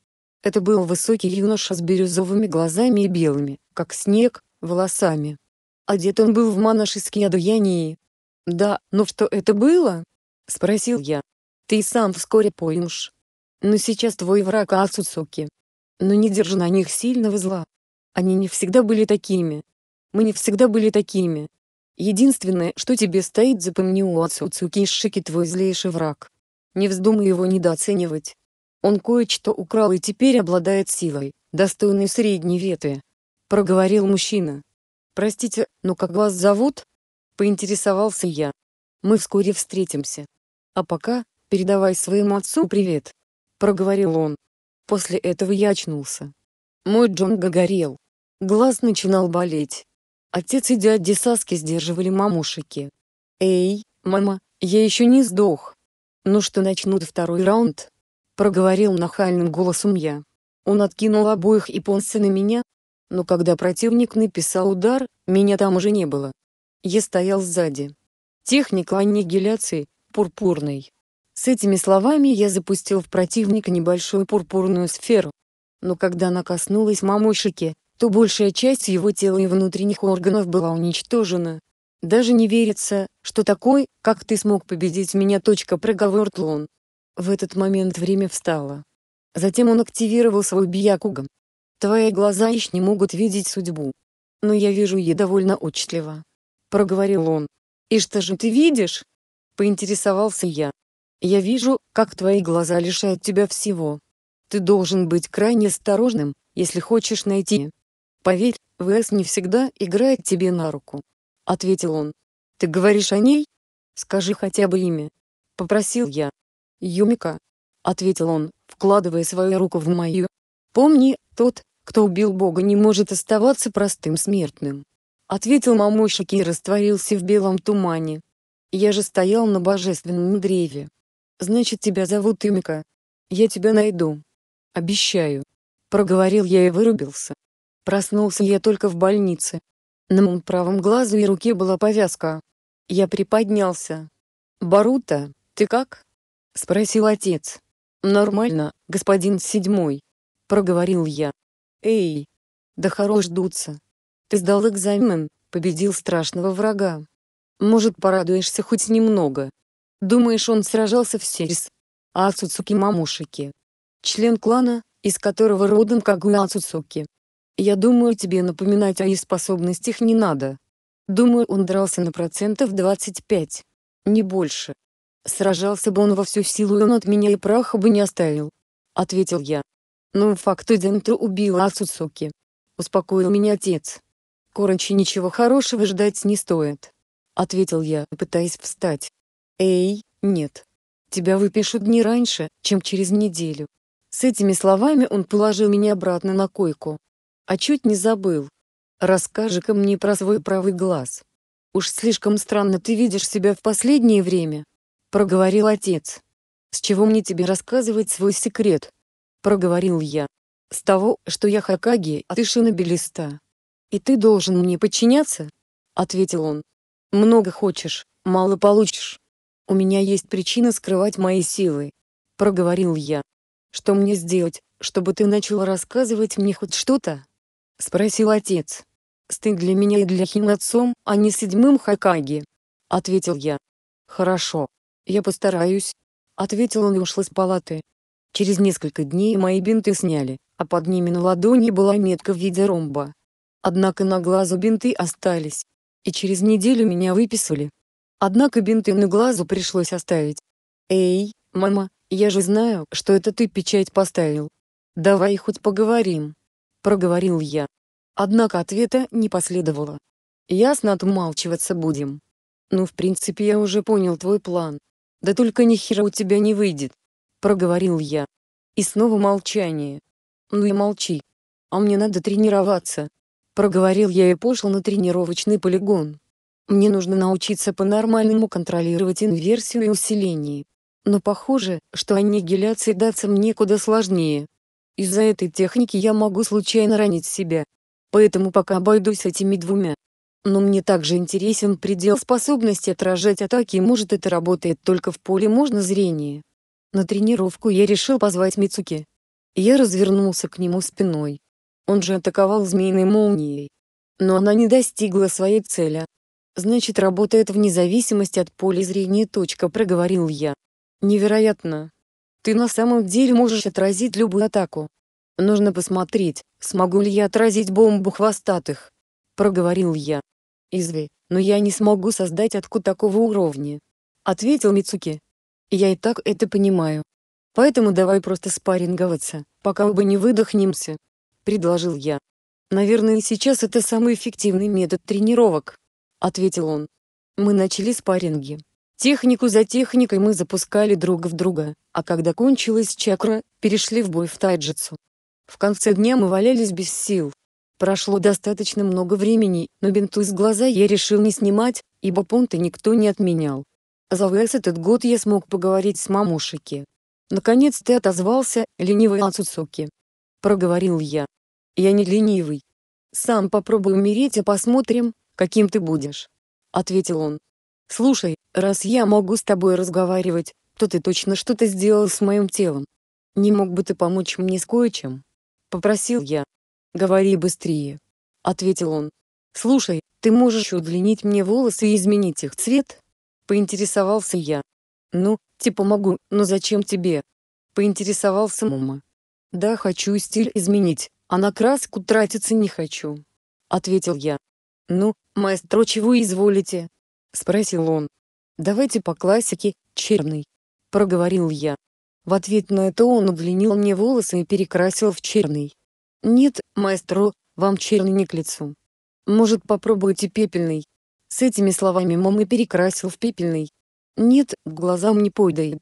Это был высокий юноша с бирюзовыми глазами и белыми, как снег, волосами. Одет он был в монашеские одеяния. «Да, но что это было?» — спросил я, ты сам вскоре поймешь. Но сейчас твой враг Ацуцуки. Но не держи на них сильного зла. Они не всегда были такими. Мы не всегда были такими. Единственное, что тебе стоит запомни у и Шики твой злейший враг. Не вздумай его недооценивать. Он кое-что украл и теперь обладает силой, достойной средней ветви. Проговорил мужчина. Простите, но как вас зовут? Поинтересовался я. Мы вскоре встретимся. А пока, «Передавай своему отцу привет!» — проговорил он. После этого я очнулся. Мой Джонга горел. Глаз начинал болеть. Отец и дядя Саски сдерживали мамушики. «Эй, мама, я еще не сдох!» «Ну что начнут второй раунд?» — проговорил нахальным голосом я. Он откинул обоих японца на меня, но когда противник написал удар, меня там уже не было. Я стоял сзади. Техника аннигиляции, пурпурный. С этими словами я запустил в противника небольшую пурпурную сферу. Но когда она коснулась мамушики, то большая часть его тела и внутренних органов была уничтожена. Даже не верится, что такой, как ты смог победить меня. Точка проговор Тлон. В этот момент время встало. Затем он активировал свой биякуган. Твои глаза еще не могут видеть судьбу. Но я вижу ее довольно учтливо. Проговорил он. И что же ты видишь? Поинтересовался я. Я вижу, как твои глаза лишают тебя всего. Ты должен быть крайне осторожным, если хочешь найти. Поверь, ВС не всегда играет тебе на руку. Ответил он. Ты говоришь о ней? Скажи хотя бы имя. Попросил я. Юмика. Ответил он, вкладывая свою руку в мою. Помни, тот, кто убил Бога не может оставаться простым смертным. Ответил мамой и растворился в белом тумане. Я же стоял на божественном древе. «Значит, тебя зовут Имика. Я тебя найду. Обещаю». Проговорил я и вырубился. Проснулся я только в больнице. На моем правом глазу и руке была повязка. Я приподнялся. «Барута, ты как?» — спросил отец. «Нормально, господин седьмой», — проговорил я. «Эй, да хорош дуться. Ты сдал экзамен, победил страшного врага. Может, порадуешься хоть немного?» Думаешь, он сражался в Сирис? Ацуцуки Мамушики. Член клана, из которого родом Кагуя Ацуцуки. Я думаю, тебе напоминать о ее способностях не надо. Думаю, он дрался на процентов 25. Не больше. Сражался бы он во всю силу, и он от меня и праха бы не оставил. Ответил я. Но ну, факт Дентру убил Ацуцуки. Успокоил меня отец. Короче, ничего хорошего ждать не стоит. Ответил я, пытаясь встать. «Эй, нет. Тебя выпишут не раньше, чем через неделю». С этими словами он положил меня обратно на койку. А чуть не забыл. «Расскажи-ка мне про свой правый глаз. Уж слишком странно ты видишь себя в последнее время», — проговорил отец. «С чего мне тебе рассказывать свой секрет?» — проговорил я. «С того, что я Хакаги, а ты Шинобелиста. И ты должен мне подчиняться?» — ответил он. «Много хочешь, мало получишь». «У меня есть причина скрывать мои силы», — проговорил я. «Что мне сделать, чтобы ты начала рассказывать мне хоть что-то?» — спросил отец. «Стыд для меня и для Хин отцом, а не седьмым Хакаги», — ответил я. «Хорошо. Я постараюсь», — ответил он и ушел из палаты. Через несколько дней мои бинты сняли, а под ними на ладони была метка в виде ромба. Однако на глазу бинты остались. И через неделю меня выписали. Однако бинты на глазу пришлось оставить. «Эй, мама, я же знаю, что это ты печать поставил. Давай хоть поговорим», — проговорил я. Однако ответа не последовало. «Ясно отмалчиваться будем. Ну в принципе я уже понял твой план. Да только ни хера у тебя не выйдет», — проговорил я. И снова молчание. «Ну и молчи. А мне надо тренироваться», — проговорил я и пошел на тренировочный полигон. Мне нужно научиться по-нормальному контролировать инверсию и усиление. Но похоже, что аннигиляции даться мне куда сложнее. Из-за этой техники я могу случайно ранить себя. Поэтому пока обойдусь этими двумя. Но мне также интересен предел способности отражать атаки и может это работает только в поле можно зрения. На тренировку я решил позвать Мицуки. Я развернулся к нему спиной. Он же атаковал змеиной молнией. Но она не достигла своей цели, значит, работает вне зависимости от поля зрения. Точка, проговорил я. Невероятно. Ты на самом деле можешь отразить любую атаку. Нужно посмотреть, смогу ли я отразить бомбу хвостатых, проговорил я. Изви, но я не смогу создать атаку такого уровня, ответил Мицуки. Я и так это понимаю. Поэтому давай просто спарринговаться, пока оба не выдохнемся, предложил я. Наверное, сейчас это самый эффективный метод тренировок ответил он. Мы начали спарринги. Технику за техникой мы запускали друг в друга, а когда кончилась чакра, перешли в бой в тайджитсу. В конце дня мы валялись без сил. Прошло достаточно много времени, но бинту из глаза я решил не снимать, ибо понты никто не отменял. За весь этот год я смог поговорить с мамушеки. Наконец ты отозвался, ленивый Ацуцуки. Проговорил я. Я не ленивый. Сам попробую умереть, а посмотрим, каким ты будешь», — ответил он. «Слушай, раз я могу с тобой разговаривать, то ты точно что-то сделал с моим телом. Не мог бы ты помочь мне с кое-чем?» — попросил я. «Говори быстрее», — ответил он. «Слушай, ты можешь удлинить мне волосы и изменить их цвет?» — поинтересовался я. «Ну, типа могу, но зачем тебе?» — поинтересовался мама. «Да, хочу стиль изменить, а на краску тратиться не хочу», — ответил я. «Ну, маэстро, чего изволите?» — спросил он. «Давайте по классике, черный», — проговорил я. В ответ на это он удлинил мне волосы и перекрасил в черный. «Нет, маэстро, вам черный не к лицу. Может, попробуйте пепельный?» С этими словами мама перекрасил в пепельный. «Нет, глазам не подай».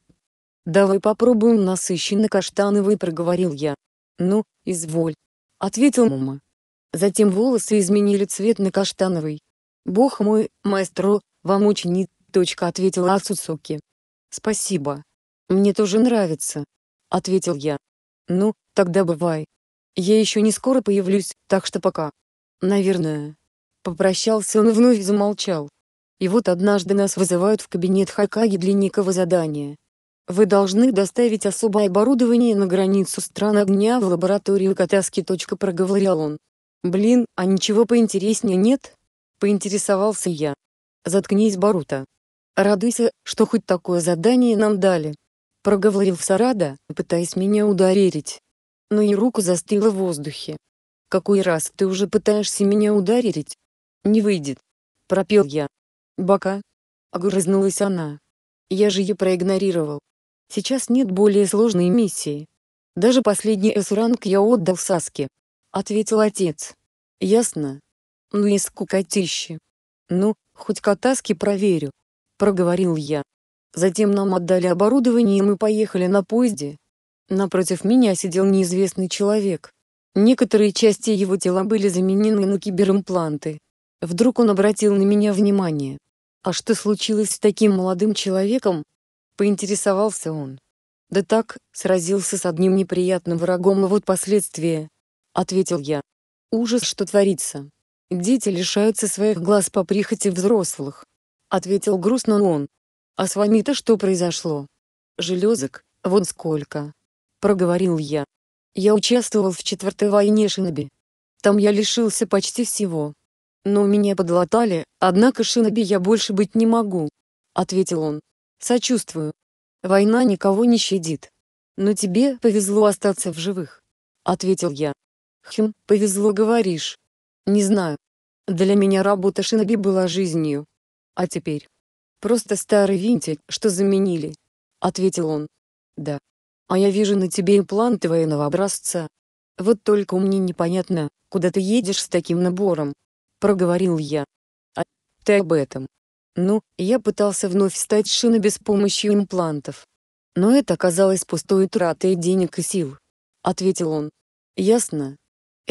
«Давай попробуем насыщенно каштановый», — проговорил я. «Ну, изволь», — ответил мама. Затем волосы изменили цвет на каштановый. «Бог мой, маэстро, вам очень не...» — ответила Ацуцуки. «Спасибо. Мне тоже нравится», — ответил я. «Ну, тогда бывай. Я еще не скоро появлюсь, так что пока». «Наверное». Попрощался он и вновь замолчал. И вот однажды нас вызывают в кабинет Хакаги для некого задания. Вы должны доставить особое оборудование на границу стран огня в лабораторию Катаски. Проговорил он. «Блин, а ничего поинтереснее нет?» — поинтересовался я. «Заткнись, Барута. Радуйся, что хоть такое задание нам дали», — проговорил Сарада, пытаясь меня ударить. Но и руку застыла в воздухе. «Какой раз ты уже пытаешься меня ударить?» «Не выйдет», — пропел я. «Бока?» — огрызнулась она. «Я же ее проигнорировал. Сейчас нет более сложной миссии. Даже последний С ранг я отдал Саске, — ответил отец. «Ясно. Ну и скукотища. Ну, хоть катаски проверю», — проговорил я. Затем нам отдали оборудование и мы поехали на поезде. Напротив меня сидел неизвестный человек. Некоторые части его тела были заменены на киберимпланты. Вдруг он обратил на меня внимание. «А что случилось с таким молодым человеком?» Поинтересовался он. Да так, сразился с одним неприятным врагом и вот последствия. — ответил я. «Ужас, что творится. Дети лишаются своих глаз по прихоти взрослых», — ответил грустно он. «А с вами-то что произошло?» «Железок, вот сколько», — проговорил я. «Я участвовал в четвертой войне Шиноби. Там я лишился почти всего. Но меня подлатали, однако Шиноби я больше быть не могу», — ответил он. «Сочувствую. Война никого не щадит. Но тебе повезло остаться в живых», — ответил я. Хм, повезло говоришь. Не знаю. Для меня работа шиноби была жизнью. А теперь? Просто старый винтик, что заменили. Ответил он. Да. А я вижу на тебе импланты военного образца. Вот только мне непонятно, куда ты едешь с таким набором. Проговорил я. А ты об этом. Ну, я пытался вновь стать шиноби без помощи имплантов. Но это оказалось пустой тратой денег и сил. Ответил он. Ясно,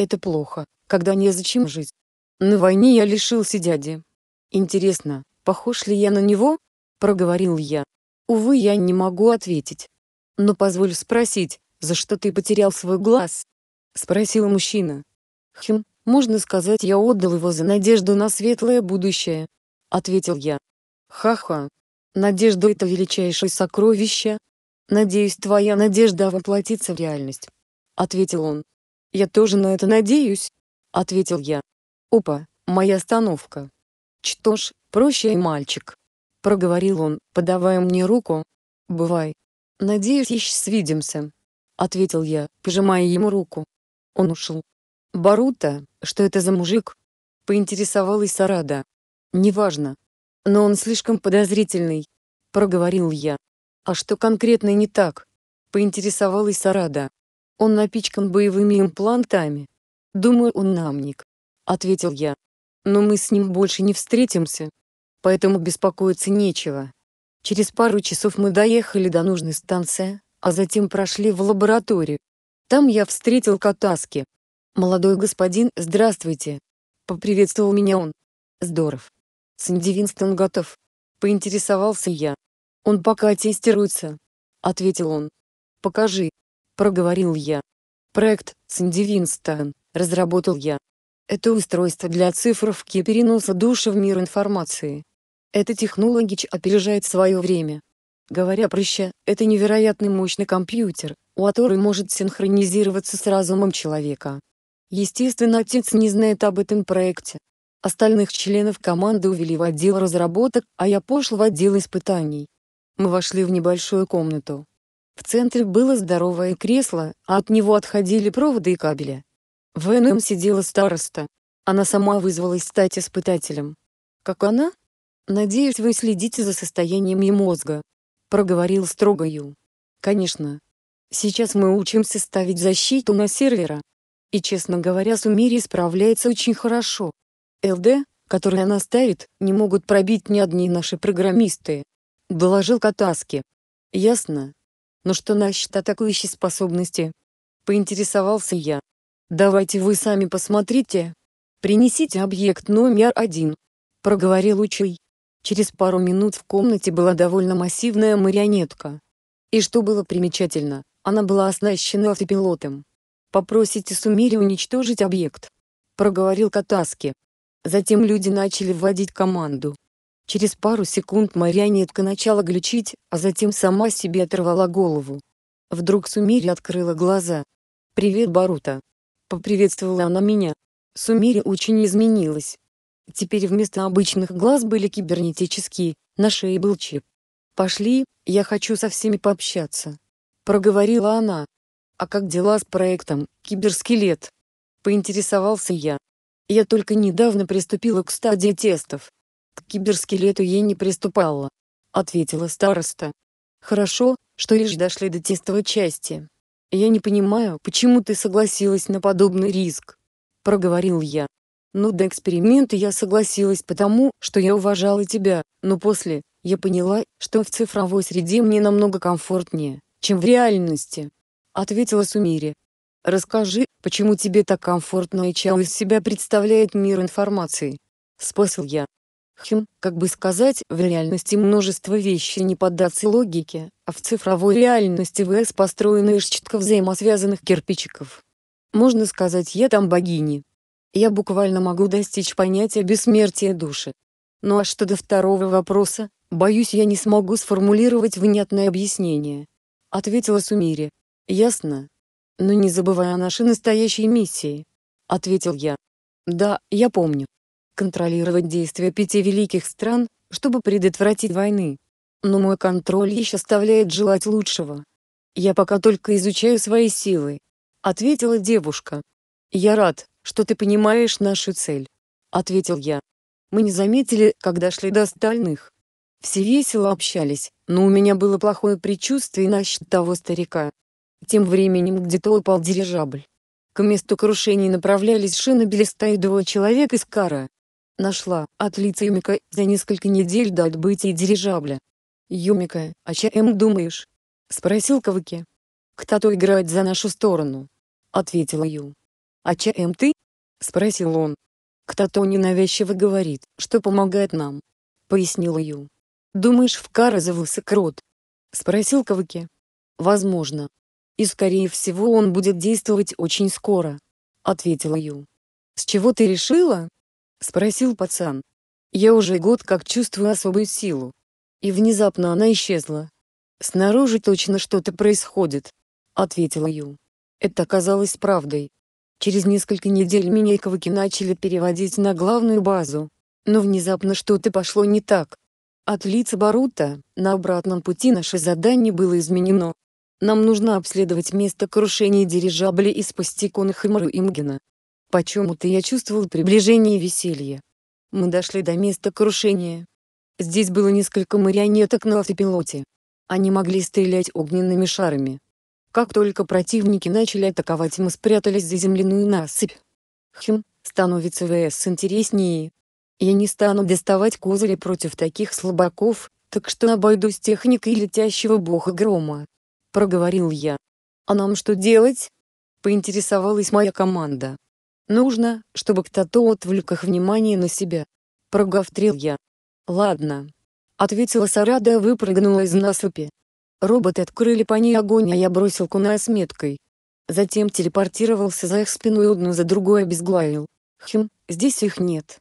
это плохо, когда незачем жить. На войне я лишился дяди. Интересно, похож ли я на него? Проговорил я. Увы, я не могу ответить. Но позволь спросить, за что ты потерял свой глаз? Спросил мужчина. Хм, можно сказать, я отдал его за надежду на светлое будущее. Ответил я. Ха-ха. Надежда — это величайшее сокровище. Надеюсь, твоя надежда воплотится в реальность. Ответил он. «Я тоже на это надеюсь», — ответил я. «Опа, моя остановка». «Что ж, прощай, мальчик», — проговорил он, подавая мне руку. «Бывай. Надеюсь, еще свидимся», — ответил я, пожимая ему руку. Он ушел. «Барута, что это за мужик?» — поинтересовалась Сарада. «Неважно. Но он слишком подозрительный», — проговорил я. «А что конкретно не так?» — поинтересовалась Сарада. Он напичкан боевыми имплантами. Думаю, он намник. Ответил я. Но мы с ним больше не встретимся. Поэтому беспокоиться нечего. Через пару часов мы доехали до нужной станции, а затем прошли в лабораторию. Там я встретил Катаски. «Молодой господин, здравствуйте!» Поприветствовал меня он. «Здоров. Сэнди Винстон готов?» Поинтересовался я. «Он пока тестируется», — ответил он. «Покажи», проговорил я. Проект Синдивинстон разработал я. Это устройство для цифровки и переноса души в мир информации. Эта технология опережает свое время. Говоря проще, это невероятно мощный компьютер, у который может синхронизироваться с разумом человека. Естественно, отец не знает об этом проекте. Остальных членов команды увели в отдел разработок, а я пошел в отдел испытаний. Мы вошли в небольшую комнату. В центре было здоровое кресло, а от него отходили проводы и кабели. В нем сидела староста. Она сама вызвалась стать испытателем. «Как она?» «Надеюсь, вы следите за состоянием ее мозга», — проговорил строго Ю. «Конечно. Сейчас мы учимся ставить защиту на сервера. И, честно говоря, Сумири справляется очень хорошо. ЛД, который она ставит, не могут пробить ни одни наши программисты», — доложил Катаски. «Ясно», но «Ну что насчет атакующей способности? Поинтересовался я. Давайте вы сами посмотрите. Принесите объект номер один. Проговорил Учуй. Через пару минут в комнате была довольно массивная марионетка. И что было примечательно, она была оснащена автопилотом. «Попросите Сумири уничтожить объект», — проговорил Катаски. Затем люди начали вводить команду. Через пару секунд марионетка начала глючить, а затем сама себе оторвала голову. Вдруг Сумири открыла глаза. «Привет, Барута!» Поприветствовала она меня. Сумири очень изменилась. Теперь вместо обычных глаз были кибернетические, на шее был чип. «Пошли, я хочу со всеми пообщаться», — проговорила она. «А как дела с проектом «Киберскелет»?» — поинтересовался я. «Я только недавно приступила к стадии тестов. К киберскелету ей не приступала, ответила староста. Хорошо, что лишь дошли до тестовой части. Я не понимаю, почему ты согласилась на подобный риск, проговорил я. Но ну, до эксперимента я согласилась потому, что я уважала тебя, но после я поняла, что в цифровой среде мне намного комфортнее, чем в реальности, ответила Сумири. Расскажи, почему тебе так комфортно и чал из себя представляет мир информации? спросил я. Хм, как бы сказать, в реальности множество вещей не поддаться логике, а в цифровой реальности ВС построены из четко взаимосвязанных кирпичиков. Можно сказать, я там богини. Я буквально могу достичь понятия бессмертия души. Ну а что до второго вопроса, боюсь я не смогу сформулировать внятное объяснение. Ответила Сумири. Ясно. Но не забывай о нашей настоящей миссии. Ответил я. Да, я помню контролировать действия пяти великих стран, чтобы предотвратить войны. Но мой контроль еще оставляет желать лучшего. Я пока только изучаю свои силы, ответила девушка. Я рад, что ты понимаешь нашу цель, ответил я. Мы не заметили, когда шли до остальных. Все весело общались, но у меня было плохое предчувствие насчет того старика. Тем временем где-то упал дирижабль. К месту крушений направлялись шина Белеста и двое человек из Кара нашла от лица Юмика за несколько недель до отбытия дирижабля. «Юмика, о а чем думаешь?» — спросил Кавыки. «Кто-то играет за нашу сторону», — ответила Ю. «А чем ты?» — спросил он. «Кто-то ненавязчиво говорит, что помогает нам», — пояснила Ю. «Думаешь, в Кара завелся крот?» — спросил Кавыки. «Возможно. И скорее всего он будет действовать очень скоро», — ответила Ю. «С чего ты решила, — спросил пацан. «Я уже год как чувствую особую силу». И внезапно она исчезла. «Снаружи точно что-то происходит», — ответила Ю. Это оказалось правдой. Через несколько недель меня и Каваки начали переводить на главную базу. Но внезапно что-то пошло не так. От лица Барута, на обратном пути наше задание было изменено. Нам нужно обследовать место крушения дирижабля и спасти Конахамару Имгена. Почему-то я чувствовал приближение веселья. Мы дошли до места крушения. Здесь было несколько марионеток на автопилоте. Они могли стрелять огненными шарами. Как только противники начали атаковать, мы спрятались за земляную насыпь. Хм, становится ВС интереснее. Я не стану доставать козыри против таких слабаков, так что обойдусь техникой летящего бога грома. Проговорил я. А нам что делать? Поинтересовалась моя команда. Нужно, чтобы кто-то отвлек их внимание на себя. Проговтрил я. Ладно. Ответила Сарада и выпрыгнула из насыпи. Роботы открыли по ней огонь, а я бросил куна с меткой. Затем телепортировался за их спину и одну за другой обезглавил. Хм, здесь их нет.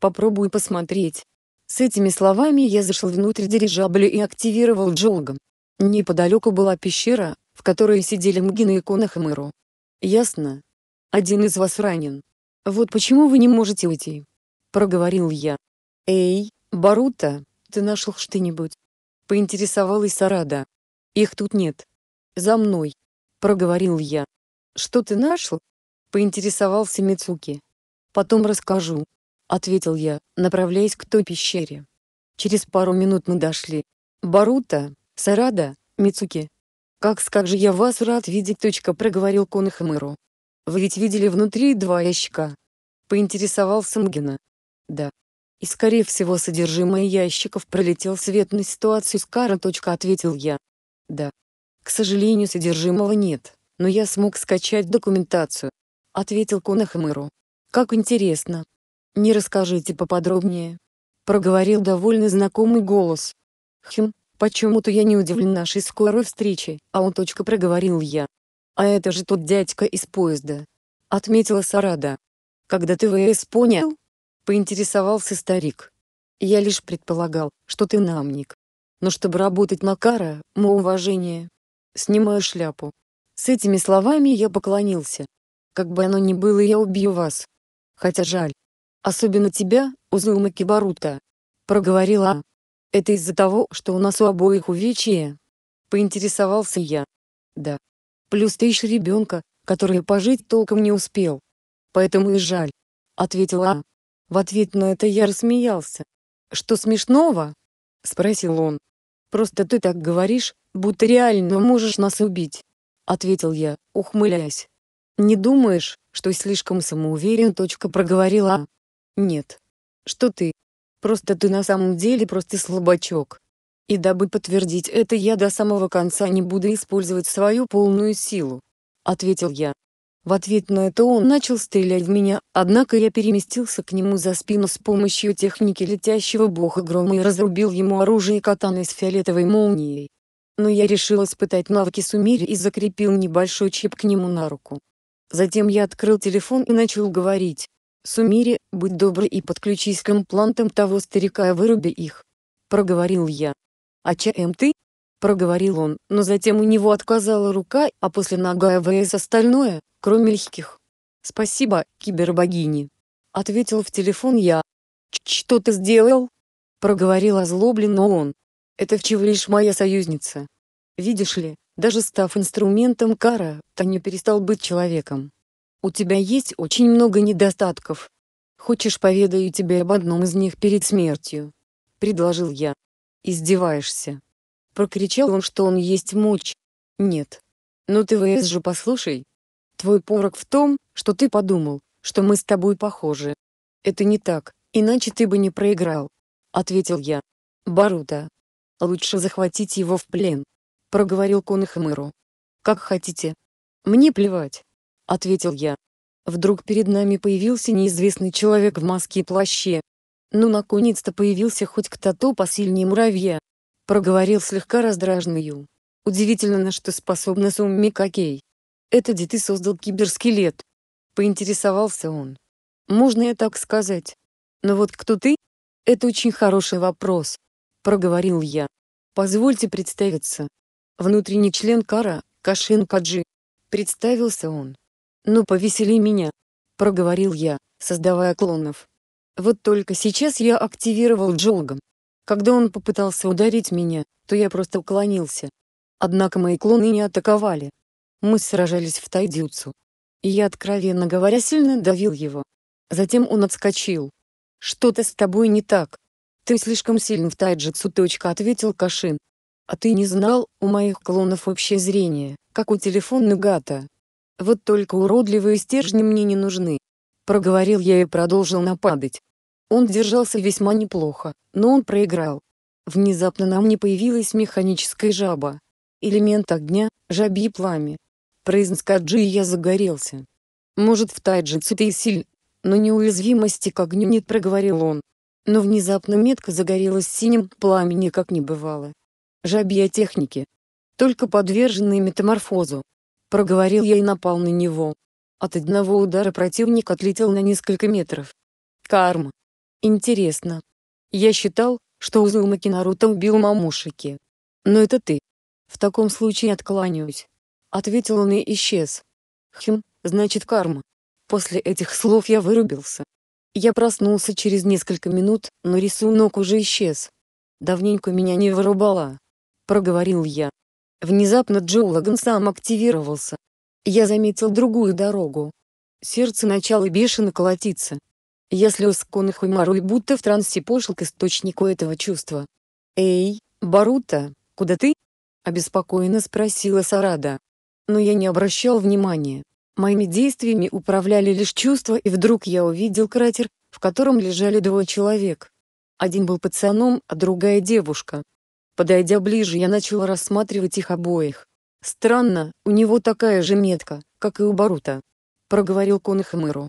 Попробую посмотреть. С этими словами я зашел внутрь дирижабля и активировал джолгом. Неподалеку была пещера, в которой сидели Мгина и Конахамыру. Ясно, один из вас ранен. Вот почему вы не можете уйти. Проговорил я. Эй, Барута, ты нашел что-нибудь? Поинтересовалась Сарада. Их тут нет. За мной. Проговорил я. Что ты нашел? Поинтересовался Мицуки. Потом расскажу. Ответил я, направляясь к той пещере. Через пару минут мы дошли. Барута, Сарада, Мицуки. Как скажу я вас рад видеть. проговорил Конахмыру. Вы ведь видели внутри два ящика? Поинтересовался Мгина. Да. И скорее всего содержимое ящиков пролетел свет на ситуацию с Кара. ответил я. Да. К сожалению содержимого нет, но я смог скачать документацию. Ответил Конахамыру. Как интересно. Не расскажите поподробнее. Проговорил довольно знакомый голос. Хм, почему-то я не удивлен нашей скорой встрече, а он точка проговорил я. «А это же тот дядька из поезда», — отметила Сарада. «Когда ты ВС понял?» — поинтересовался старик. «Я лишь предполагал, что ты намник. Но чтобы работать на кара, мо уважение. Снимаю шляпу». С этими словами я поклонился. «Как бы оно ни было, я убью вас. Хотя жаль. Особенно тебя, Узума Кибарута», — проговорила «Это из-за того, что у нас у обоих увечье?» — поинтересовался я. «Да, Плюс ты ищешь ребенка, который пожить толком не успел. Поэтому и жаль. Ответила А. В ответ на это я рассмеялся. Что смешного? Спросил он. Просто ты так говоришь, будто реально можешь нас убить. Ответил я, ухмыляясь. Не думаешь, что слишком самоуверен точка проговорила А. Нет. Что ты? Просто ты на самом деле просто слабачок. И дабы подтвердить это я до самого конца не буду использовать свою полную силу. Ответил я. В ответ на это он начал стрелять в меня, однако я переместился к нему за спину с помощью техники летящего бога грома и разрубил ему оружие катаной с фиолетовой молнией. Но я решил испытать навыки Сумири и закрепил небольшой чип к нему на руку. Затем я открыл телефон и начал говорить. «Сумири, будь добр и подключись к имплантам того старика и выруби их», — проговорил я. «А чем эм, ты?» — проговорил он, но затем у него отказала рука, а после нога АВС остальное, кроме легких. «Спасибо, кибербогини!» — ответил в телефон я. «Что ты сделал?» — проговорил озлобленно он. «Это всего лишь моя союзница. Видишь ли, даже став инструментом кара, ты не перестал быть человеком. У тебя есть очень много недостатков. Хочешь, поведаю тебе об одном из них перед смертью?» — предложил я издеваешься!» Прокричал он, что он есть мочь. «Нет. Ну ты ВС же послушай. Твой порок в том, что ты подумал, что мы с тобой похожи. Это не так, иначе ты бы не проиграл», — ответил я. «Барута. Лучше захватить его в плен», — проговорил Конахмыру. «Как хотите». «Мне плевать», — ответил я. Вдруг перед нами появился неизвестный человек в маске и плаще, «Ну, наконец-то появился хоть кто-то посильнее муравья!» — проговорил слегка раздраженный «Удивительно, на что способна Сумми Кокей. Это где ты создал киберскелет?» — поинтересовался он. «Можно я так сказать. Но вот кто ты?» «Это очень хороший вопрос», — проговорил я. «Позвольте представиться. Внутренний член Кара, Кашин Каджи». Представился он. «Ну повесели меня», — проговорил я, создавая клонов. Вот только сейчас я активировал джогом. Когда он попытался ударить меня, то я просто уклонился. Однако мои клоны не атаковали. Мы сражались в тайдюцу. И я, откровенно говоря, сильно давил его. Затем он отскочил. «Что-то с тобой не так. Ты слишком сильно в тайджитсу», — ответил Кашин. «А ты не знал, у моих клонов общее зрение, как у телефона Гата. Вот только уродливые стержни мне не нужны». Проговорил я и продолжил нападать. Он держался весьма неплохо, но он проиграл. Внезапно нам не появилась механическая жаба. Элемент огня, жабье пламя. Произнес Каджи и я загорелся. Может в тайджице ты и силь, но неуязвимости к огню нет проговорил он. Но внезапно метка загорелась синим пламени как не бывало. Жабья техники. Только подверженные метаморфозу. Проговорил я и напал на него. От одного удара противник отлетел на несколько метров. Карма. Интересно. Я считал, что Узумаки Наруто убил мамушики. Но это ты. В таком случае откланяюсь. Ответил он и исчез. Хм, значит карма. После этих слов я вырубился. Я проснулся через несколько минут, но рисунок уже исчез. Давненько меня не вырубала. Проговорил я. Внезапно Джоулаган сам активировался. Я заметил другую дорогу. Сердце начало бешено колотиться. Если Ускун Хумаруй будто в трансе пошел к источнику этого чувства. «Эй, Барута, куда ты?» — обеспокоенно спросила Сарада. Но я не обращал внимания. Моими действиями управляли лишь чувства и вдруг я увидел кратер, в котором лежали двое человек. Один был пацаном, а другая девушка. Подойдя ближе, я начал рассматривать их обоих. «Странно, у него такая же метка, как и у Барута», — проговорил Конахмыру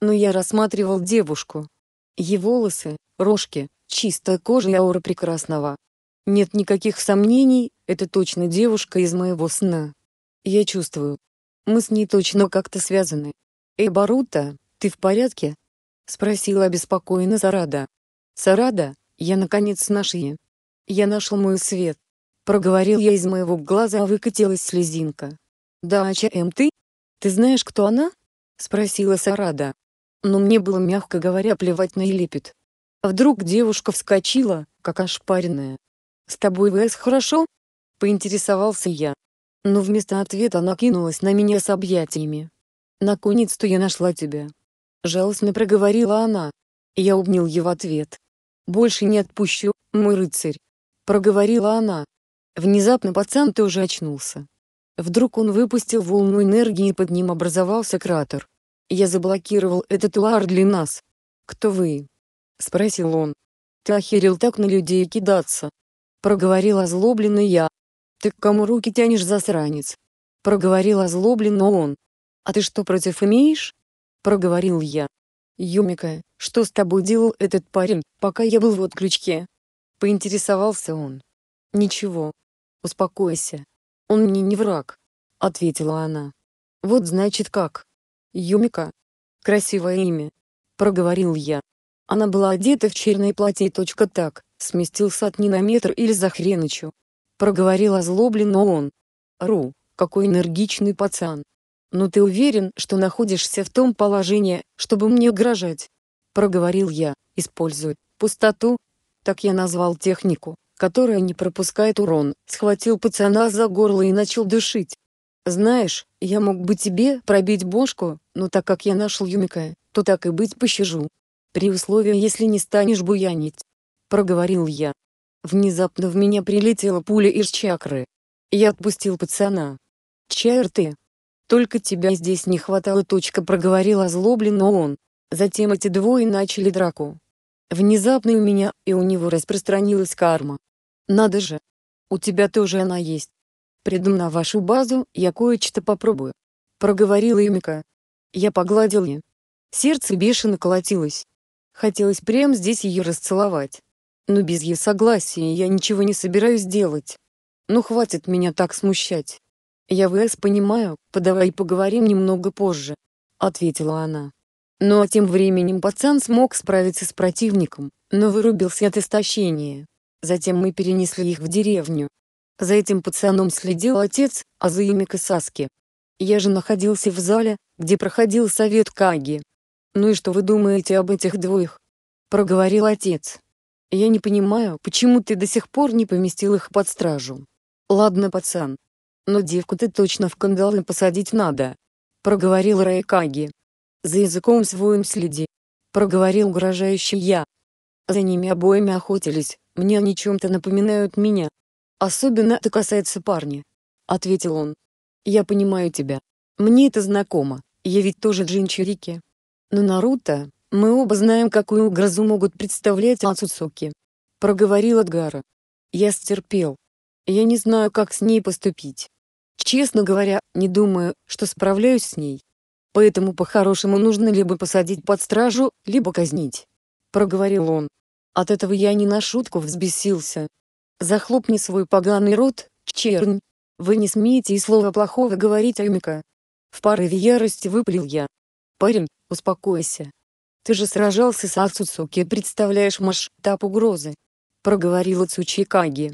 но я рассматривал девушку. Ее волосы, рожки, чистая кожа и аура прекрасного. Нет никаких сомнений, это точно девушка из моего сна. Я чувствую. Мы с ней точно как-то связаны. «Эй, Барута, ты в порядке?» — спросила обеспокоенно Сарада. «Сарада, я наконец наши. Я нашел мой свет». Проговорил я из моего глаза, а выкатилась слезинка. «Да, а чем ты? Ты знаешь, кто она?» — спросила Сарада но мне было, мягко говоря, плевать на Елипет. А вдруг девушка вскочила, как ошпаренная. «С тобой Вес хорошо?» — поинтересовался я. Но вместо ответа она кинулась на меня с объятиями. «Наконец-то я нашла тебя!» — жалостно проговорила она. Я обнял ее в ответ. «Больше не отпущу, мой рыцарь!» — проговорила она. Внезапно пацан тоже очнулся. Вдруг он выпустил волну энергии и под ним образовался кратер. Я заблокировал этот уар для нас. Кто вы? Спросил он. Ты охерил так на людей кидаться? Проговорил озлобленно я. Ты к кому руки тянешь, засранец? Проговорил озлобленно он. А ты что против имеешь? Проговорил я. Юмика, что с тобой делал этот парень, пока я был в отключке? Поинтересовался он. Ничего. Успокойся. Он мне не враг. Ответила она. Вот значит как. «Юмика. Красивое имя», — проговорил я. Она была одета в черное платье и точка так, сместился от Нина метр или за хренычу. Проговорил озлобленно он. «Ру, какой энергичный пацан. Но ты уверен, что находишься в том положении, чтобы мне угрожать?» Проговорил я, используя пустоту. Так я назвал технику, которая не пропускает урон, схватил пацана за горло и начал душить. Знаешь, я мог бы тебе пробить бошку, но так как я нашел Юмика, то так и быть пощажу. При условии, если не станешь буянить. Проговорил я. Внезапно в меня прилетела пуля из чакры. Я отпустил пацана. Чайр ты. Только тебя здесь не хватало. Точка проговорил озлобленно он. Затем эти двое начали драку. Внезапно у меня и у него распространилась карма. Надо же. У тебя тоже она есть. Приду на вашу базу, я кое-что попробую. Проговорила Имика. Я погладил ее. Сердце бешено колотилось. Хотелось прямо здесь ее расцеловать. Но без ее согласия я ничего не собираюсь делать. Ну хватит меня так смущать. Я вас понимаю, подавай поговорим немного позже. Ответила она. Ну а тем временем пацан смог справиться с противником, но вырубился от истощения. Затем мы перенесли их в деревню, за этим пацаном следил отец, а за ими Касаски. Я же находился в зале, где проходил совет Каги. «Ну и что вы думаете об этих двоих?» — проговорил отец. «Я не понимаю, почему ты до сих пор не поместил их под стражу?» «Ладно, пацан. Но девку ты точно в кандалы посадить надо», — проговорил Райкаги. «За языком своим следи», — проговорил угрожающий я. «За ними обоими охотились, мне они чем-то напоминают меня», «Особенно это касается парня», — ответил он. «Я понимаю тебя. Мне это знакомо. Я ведь тоже джинчурики. Но Наруто, мы оба знаем, какую угрозу могут представлять Ацуцуки». Проговорил Адгара. Я стерпел. Я не знаю, как с ней поступить. Честно говоря, не думаю, что справляюсь с ней. Поэтому по-хорошему нужно либо посадить под стражу, либо казнить. Проговорил он. От этого я не на шутку взбесился, Захлопни свой поганый рот, чернь. Вы не смеете и слова плохого говорить Амика. В порыве ярости выпалил я. Парень, успокойся. Ты же сражался с Ацуцуки представляешь масштаб угрозы. Проговорила Цучикаги.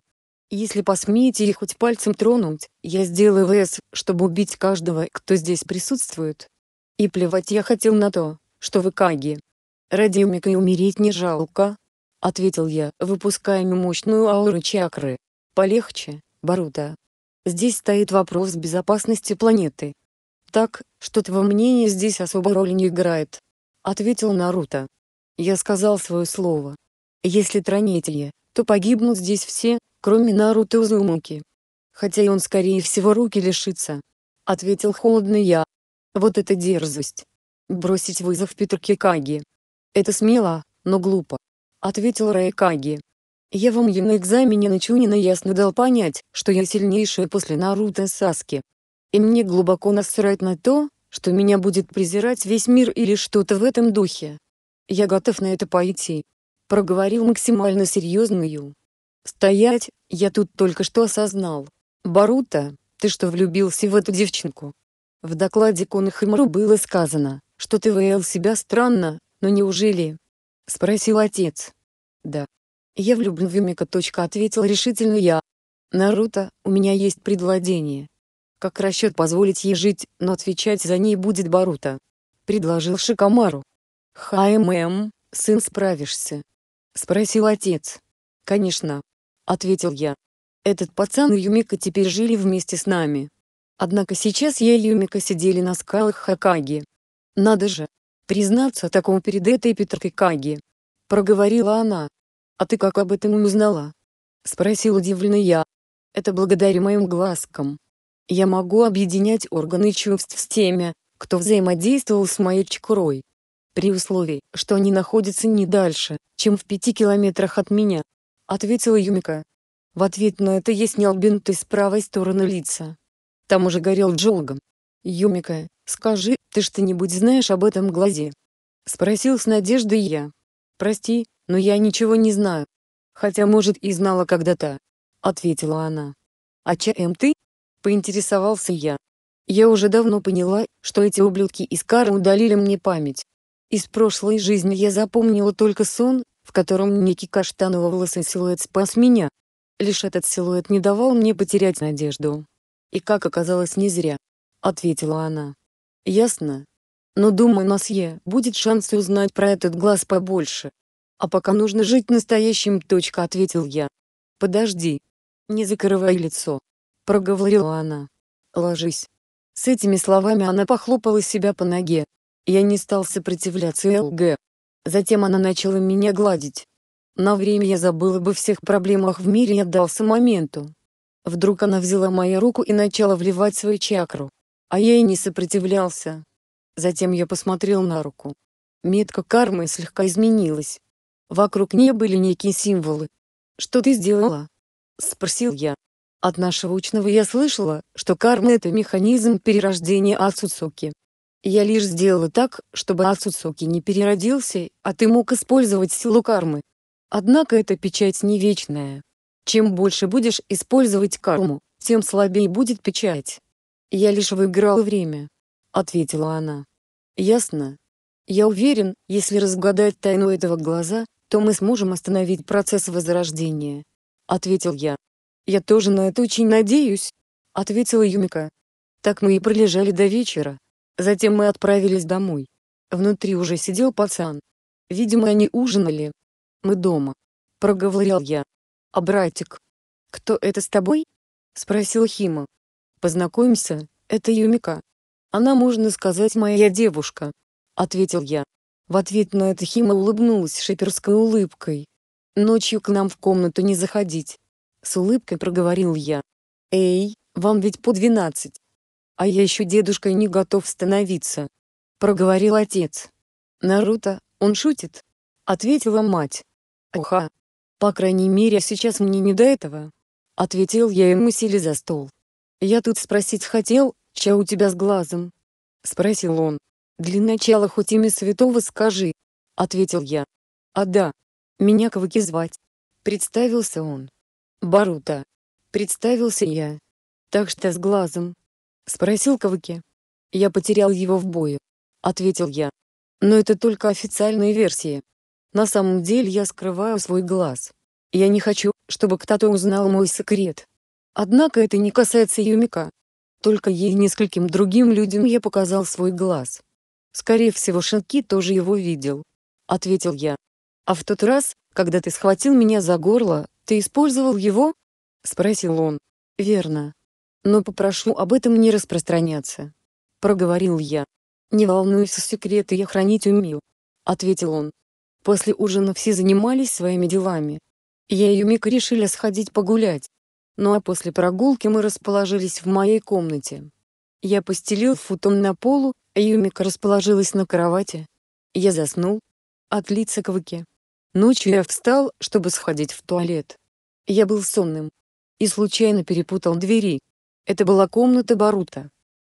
Если посмеете их хоть пальцем тронуть, я сделаю ВС, чтобы убить каждого, кто здесь присутствует. И плевать я хотел на то, что вы Каги. Ради Умика и умереть не жалко, — ответил я, выпуская мощную ауру чакры. «Полегче, Барута. Здесь стоит вопрос безопасности планеты. Так, что твое мнение здесь особо роли не играет», — ответил Наруто. Я сказал свое слово. Если тронетие, то погибнут здесь все, кроме Наруто Узумаки. Хотя и он скорее всего руки лишится. Ответил холодно я. Вот это дерзость. Бросить вызов Питер Кикаги. Это смело, но глупо. — ответил Райкаги. «Я вам и на экзамене на Чунина ясно дал понять, что я сильнейшая после Наруто Саски. И мне глубоко насрать на то, что меня будет презирать весь мир или что-то в этом духе. Я готов на это пойти», — проговорил максимально серьезную. «Стоять, я тут только что осознал. Барута, ты что влюбился в эту девчонку?» В докладе Конахимару было сказано, что ты вел себя странно, но неужели, — спросил отец. «Да. Я влюблен в Юмика. ответил решительно я. «Наруто, у меня есть предложение. Как расчет позволить ей жить, но отвечать за ней будет Барута?» — предложил Шикамару. «ХММ, сын справишься?» — спросил отец. «Конечно», — ответил я. «Этот пацан и Юмика теперь жили вместе с нами. Однако сейчас я и Юмика сидели на скалах Хакаги. Надо же, Признаться такому перед этой Петркой Каги. Проговорила она. «А ты как об этом узнала?» Спросил удивленно я. «Это благодаря моим глазкам. Я могу объединять органы чувств с теми, кто взаимодействовал с моей чкурой. При условии, что они находятся не дальше, чем в пяти километрах от меня. Ответила Юмика. В ответ на это я снял бинты с правой стороны лица. Там уже горел джолгом. Юмика, «Скажи, ты что-нибудь знаешь об этом глазе?» — спросил с надеждой я. «Прости, но я ничего не знаю. Хотя, может, и знала когда-то», — ответила она. «А чем ты?» — поинтересовался я. Я уже давно поняла, что эти ублюдки из кары удалили мне память. Из прошлой жизни я запомнила только сон, в котором некий каштаново-волосый силуэт спас меня. Лишь этот силуэт не давал мне потерять надежду. «И как оказалось, не зря», — ответила она. Ясно. Но думаю, у нас е будет шанс узнать про этот глаз побольше. А пока нужно жить настоящим. Точка, ответил я. Подожди. Не закрывай лицо. Проговорила она. Ложись. С этими словами она похлопала себя по ноге. Я не стал сопротивляться ЛГ. Затем она начала меня гладить. На время я забыл обо всех проблемах в мире и отдался моменту. Вдруг она взяла мою руку и начала вливать свою чакру. А я и не сопротивлялся. Затем я посмотрел на руку. Метка кармы слегка изменилась. Вокруг не были некие символы. «Что ты сделала?» — спросил я. От нашего учного я слышала, что карма — это механизм перерождения Ацуцуки. Я лишь сделала так, чтобы Ацуцуки не переродился, а ты мог использовать силу кармы. Однако эта печать не вечная. Чем больше будешь использовать карму, тем слабее будет печать. «Я лишь выиграла время», — ответила она. «Ясно. Я уверен, если разгадать тайну этого глаза, то мы сможем остановить процесс возрождения», — ответил я. «Я тоже на это очень надеюсь», — ответила Юмика. Так мы и пролежали до вечера. Затем мы отправились домой. Внутри уже сидел пацан. Видимо, они ужинали. «Мы дома», — проговорил я. «А братик?» «Кто это с тобой?» — спросил Хима познакомься, это Юмика. Она, можно сказать, моя девушка. Ответил я. В ответ на это Хима улыбнулась шиперской улыбкой. Ночью к нам в комнату не заходить. С улыбкой проговорил я. Эй, вам ведь по двенадцать. А я еще дедушкой не готов становиться. Проговорил отец. Наруто, он шутит. Ответила мать. Уха. По крайней мере сейчас мне не до этого. Ответил я и мы сели за стол. «Я тут спросить хотел, че у тебя с глазом?» — спросил он. «Для начала хоть имя святого скажи», — ответил я. «А да, меня Каваки звать», — представился он. «Барута», — представился я. «Так что с глазом?» — спросил Каваки. «Я потерял его в бою», — ответил я. «Но это только официальные версии. На самом деле я скрываю свой глаз. Я не хочу, чтобы кто-то узнал мой секрет». Однако это не касается Юмика. Только ей нескольким другим людям я показал свой глаз. Скорее всего, Шинки тоже его видел. Ответил я. А в тот раз, когда ты схватил меня за горло, ты использовал его? Спросил он. Верно. Но попрошу об этом не распространяться. Проговорил я. Не волнуйся, секреты я хранить умею. Ответил он. После ужина все занимались своими делами. Я и Юмик решили сходить погулять. Ну а после прогулки мы расположились в моей комнате. Я постелил футон на полу, а Юмика расположилась на кровати. Я заснул. От лица выке. Ночью я встал, чтобы сходить в туалет. Я был сонным. И случайно перепутал двери. Это была комната Барута.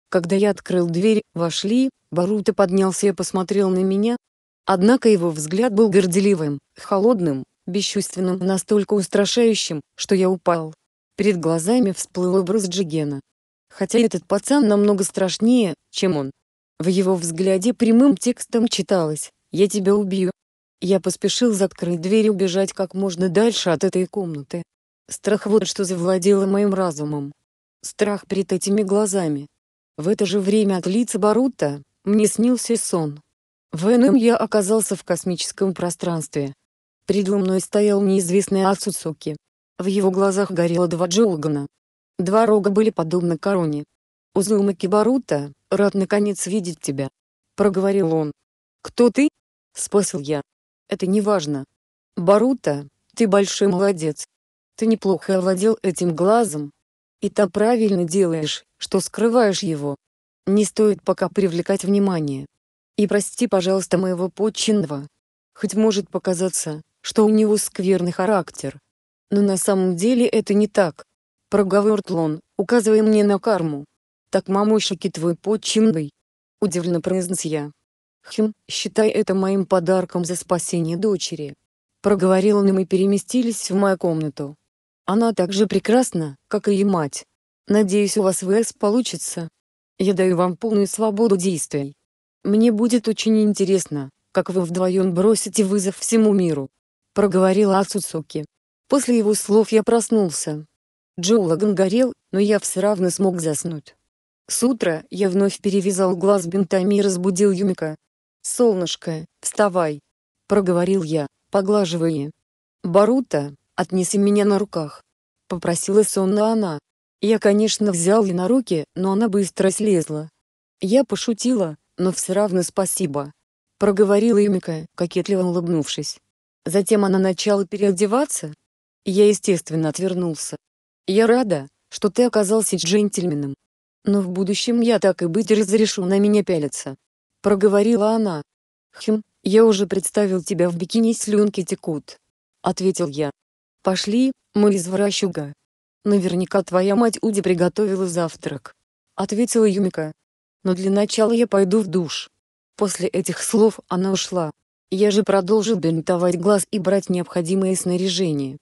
Когда я открыл дверь, вошли, Барута поднялся и посмотрел на меня. Однако его взгляд был горделивым, холодным, бесчувственным, настолько устрашающим, что я упал. Перед глазами всплыл образ Джигена. Хотя этот пацан намного страшнее, чем он. В его взгляде прямым текстом читалось «Я тебя убью». Я поспешил закрыть дверь и убежать как можно дальше от этой комнаты. Страх вот что завладело моим разумом. Страх перед этими глазами. В это же время от лица Барута мне снился сон. В ином я оказался в космическом пространстве. Передо мной стоял неизвестный Ацуцуки. В его глазах горело два джоугана. Два рога были подобны короне. «Узума Кибарута, рад наконец видеть тебя!» — проговорил он. «Кто ты?» — спросил я. «Это не важно. Барута, ты большой молодец. Ты неплохо овладел этим глазом. И ты правильно делаешь, что скрываешь его. Не стоит пока привлекать внимание. И прости, пожалуйста, моего подчинного. Хоть может показаться, что у него скверный характер, но на самом деле это не так. Проговор Тлон, указывая мне на карму. Так мамушки твой подчинный. Удивленно произнес я. Хм, считай это моим подарком за спасение дочери. Проговорил он и мы переместились в мою комнату. Она так же прекрасна, как и ее мать. Надеюсь у вас ВС получится. Я даю вам полную свободу действий. Мне будет очень интересно, как вы вдвоем бросите вызов всему миру. Проговорила Асуцуки. После его слов я проснулся. Джо горел, но я все равно смог заснуть. С утра я вновь перевязал глаз бинтами и разбудил Юмика. «Солнышко, вставай!» — проговорил я, поглаживая. «Барута, отнеси меня на руках!» — попросила сонно она. Я, конечно, взял ее на руки, но она быстро слезла. Я пошутила, но все равно спасибо. Проговорила Юмика, кокетливо улыбнувшись. Затем она начала переодеваться, я, естественно, отвернулся. «Я рада, что ты оказался джентльменом. Но в будущем я так и быть разрешу на меня пялиться». Проговорила она. «Хм, я уже представил тебя в бикини слюнки текут». Ответил я. «Пошли, мы извращуга. Наверняка твоя мать Уди приготовила завтрак». Ответила Юмика. «Но для начала я пойду в душ». После этих слов она ушла. Я же продолжил бинтовать глаз и брать необходимое снаряжение.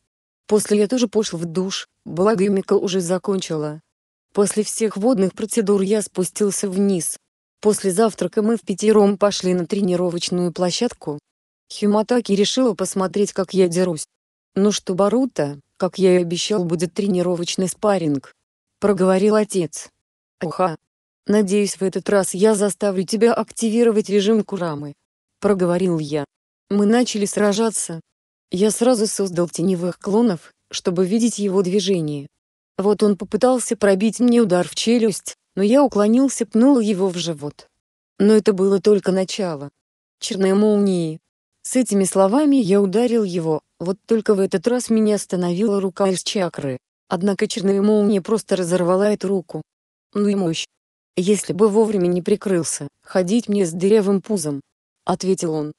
После я тоже пошел в душ, благо Юмика уже закончила. После всех водных процедур я спустился вниз. После завтрака мы в пятером пошли на тренировочную площадку. Химатаки решила посмотреть, как я дерусь. «Ну что, Барута, как я и обещал, будет тренировочный спарринг», — проговорил отец. «Уха, «Надеюсь, в этот раз я заставлю тебя активировать режим Курамы», — проговорил я. Мы начали сражаться, я сразу создал теневых клонов, чтобы видеть его движение. Вот он попытался пробить мне удар в челюсть, но я уклонился, пнул его в живот. Но это было только начало. Черные молнии. С этими словами я ударил его, вот только в этот раз меня остановила рука из чакры. Однако черная молния просто разорвала эту руку. Ну и мощь. «Если бы вовремя не прикрылся, ходить мне с дырявым пузом», — ответил он.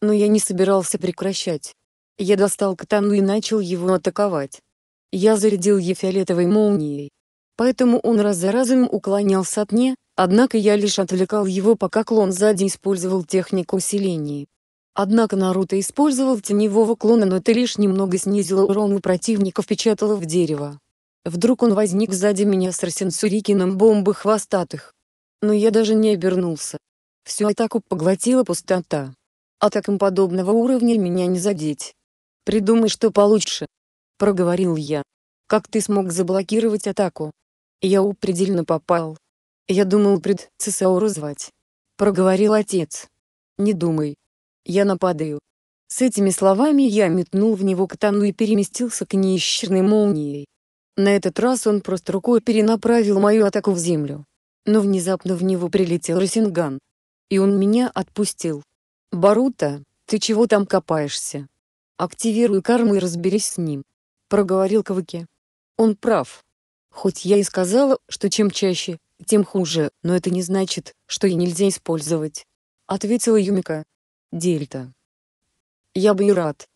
Но я не собирался прекращать. Я достал катану и начал его атаковать. Я зарядил ей фиолетовой молнией. Поэтому он раз за разом уклонялся от не, однако я лишь отвлекал его пока клон сзади использовал технику усиления. Однако Наруто использовал теневого клона но это лишь немного снизило урон у противника впечатало в дерево. Вдруг он возник сзади меня с Росенсурикином бомбы хвостатых. Но я даже не обернулся. Всю атаку поглотила пустота. Атакам подобного уровня меня не задеть. «Придумай, что получше», — проговорил я. «Как ты смог заблокировать атаку?» Я упредельно попал. Я думал пред Цесауру звать. Проговорил отец. «Не думай. Я нападаю». С этими словами я метнул в него катану и переместился к неищерной молнией. На этот раз он просто рукой перенаправил мою атаку в землю. Но внезапно в него прилетел Росинган. И он меня отпустил. «Барута, ты чего там копаешься?» Активируй карму и разберись с ним. Проговорил Кавыке. Он прав. Хоть я и сказала, что чем чаще, тем хуже, но это не значит, что ее нельзя использовать. Ответила Юмика. Дельта. Я бы и рад.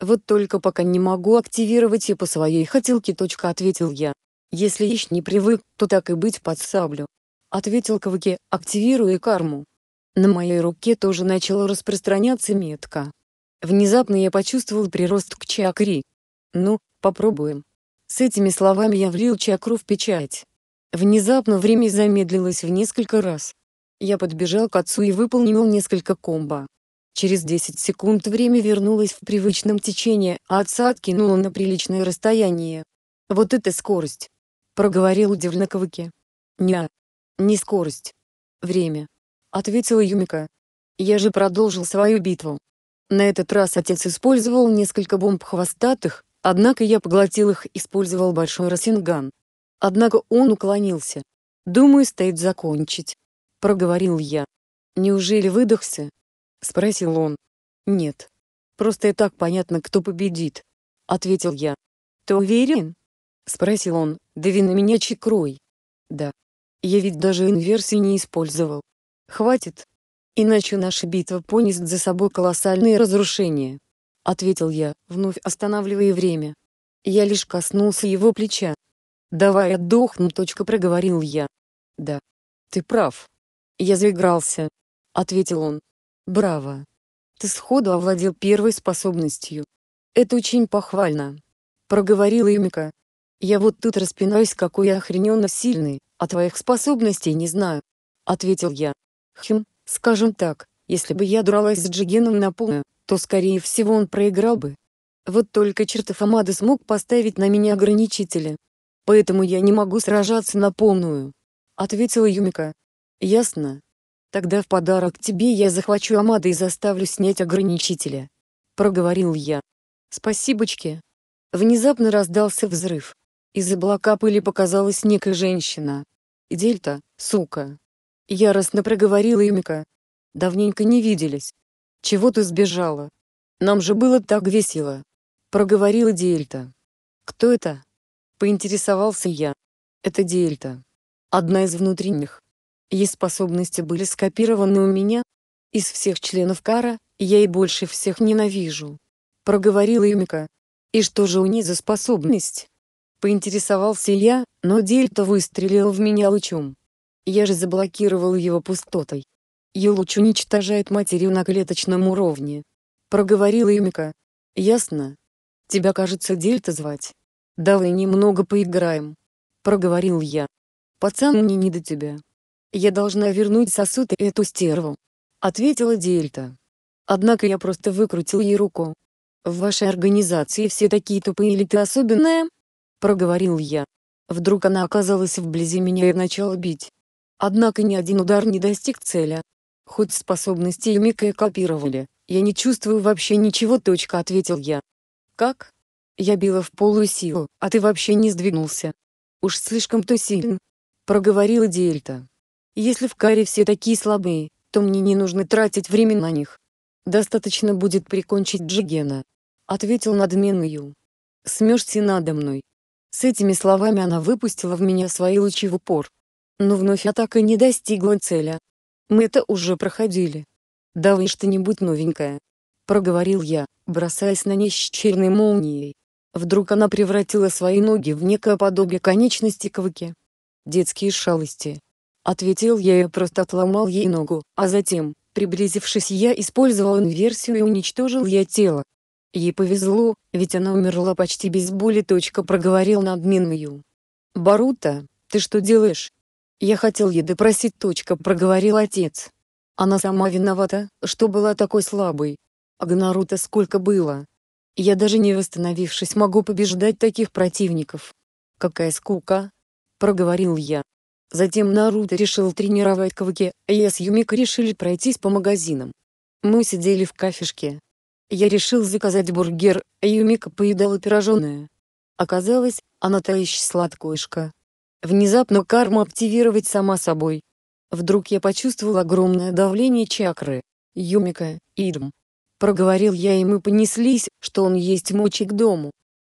Вот только пока не могу активировать ее по своей хотелке. Точка, ответил я. Если еще не привык, то так и быть подсаблю. Ответил Кавыке, активируя карму. На моей руке тоже начала распространяться метка. Внезапно я почувствовал прирост к чакре. Ну, попробуем. С этими словами я влил чакру в печать. Внезапно время замедлилось в несколько раз. Я подбежал к отцу и выполнил несколько комбо. Через 10 секунд время вернулось в привычном течении, а отца откинуло на приличное расстояние. «Вот это скорость!» — проговорил удивленно Кавыки. «Не, не скорость. Время!» — ответила Юмика. «Я же продолжил свою битву. На этот раз отец использовал несколько бомб хвостатых, однако я поглотил их, использовал большой росинган. Однако он уклонился. «Думаю, стоит закончить», — проговорил я. «Неужели выдохся?» — спросил он. «Нет. Просто и так понятно, кто победит», — ответил я. «Ты уверен?» — спросил он, дави на меня чекрой. «Да. Я ведь даже инверсии не использовал. Хватит, иначе наша битва понесет за собой колоссальные разрушения. Ответил я, вновь останавливая время. Я лишь коснулся его плеча. «Давай отдохну», — проговорил я. «Да. Ты прав. Я заигрался», — ответил он. «Браво. Ты сходу овладел первой способностью. Это очень похвально», — проговорила Имика. «Я вот тут распинаюсь, какой я охрененно сильный, а твоих способностей не знаю», — ответил я. «Хм, Скажем так, если бы я дралась с Джигеном на полную, то скорее всего он проиграл бы. Вот только чертов Амада смог поставить на меня ограничители. Поэтому я не могу сражаться на полную. Ответила Юмика. Ясно. Тогда в подарок тебе я захвачу Амада и заставлю снять ограничители, Проговорил я. Спасибочки. Внезапно раздался взрыв. Из облака пыли показалась некая женщина. Дельта, сука. Яростно проговорила Имика. «Давненько не виделись. Чего ты сбежала? Нам же было так весело!» Проговорила Дельта. «Кто это?» Поинтересовался я. «Это Дельта. Одна из внутренних. Ее способности были скопированы у меня. Из всех членов Кара, я и больше всех ненавижу». Проговорила Имика. «И что же у ней за способность?» Поинтересовался я, но Дельта выстрелила в меня лучом. Я же заблокировал его пустотой. Елуч уничтожает материю на клеточном уровне. Проговорила Имика. Ясно? Тебя, кажется, Дельта звать. Давай немного поиграем. Проговорил я. Пацан мне не до тебя. Я должна вернуть сосуд и эту стерву. Ответила Дельта. Однако я просто выкрутил ей руку. В вашей организации все такие тупые или ты особенная? Проговорил я. Вдруг она оказалась вблизи меня и начала бить. Однако ни один удар не достиг цели. Хоть способности и Мика и копировали, я не чувствую вообще ничего. Точка, ответил я. Как? Я била в полую силу, а ты вообще не сдвинулся. Уж слишком ты силен. Проговорила Дельта. Если в каре все такие слабые, то мне не нужно тратить время на них. Достаточно будет прикончить Джигена. Ответил надменный Ю. Смешься надо мной. С этими словами она выпустила в меня свои лучи в упор. Но вновь атака не достигла цели. Мы это уже проходили. «Давай что-нибудь новенькое», — проговорил я, бросаясь на ней с черной молнией. Вдруг она превратила свои ноги в некое подобие конечности кваки. «Детские шалости», — ответил я и просто отломал ей ногу, а затем, приблизившись я использовал инверсию и уничтожил я тело. Ей повезло, ведь она умерла почти без боли. Точка проговорил над «Барута, ты что делаешь?» «Я хотел еды просить точка», — проговорил отец. «Она сама виновата, что была такой слабой. А Гнаруто сколько было? Я даже не восстановившись могу побеждать таких противников. Какая скука!» — проговорил я. Затем Наруто решил тренировать Каваки, а я с Юмико решили пройтись по магазинам. Мы сидели в кафешке. Я решил заказать бургер, а Юмика поедала пирожное. Оказалось, она та еще сладкоишка. Внезапно карма активировать сама собой. Вдруг я почувствовал огромное давление чакры. Юмика, Идм. Проговорил я и мы понеслись, что он есть мочи к дому.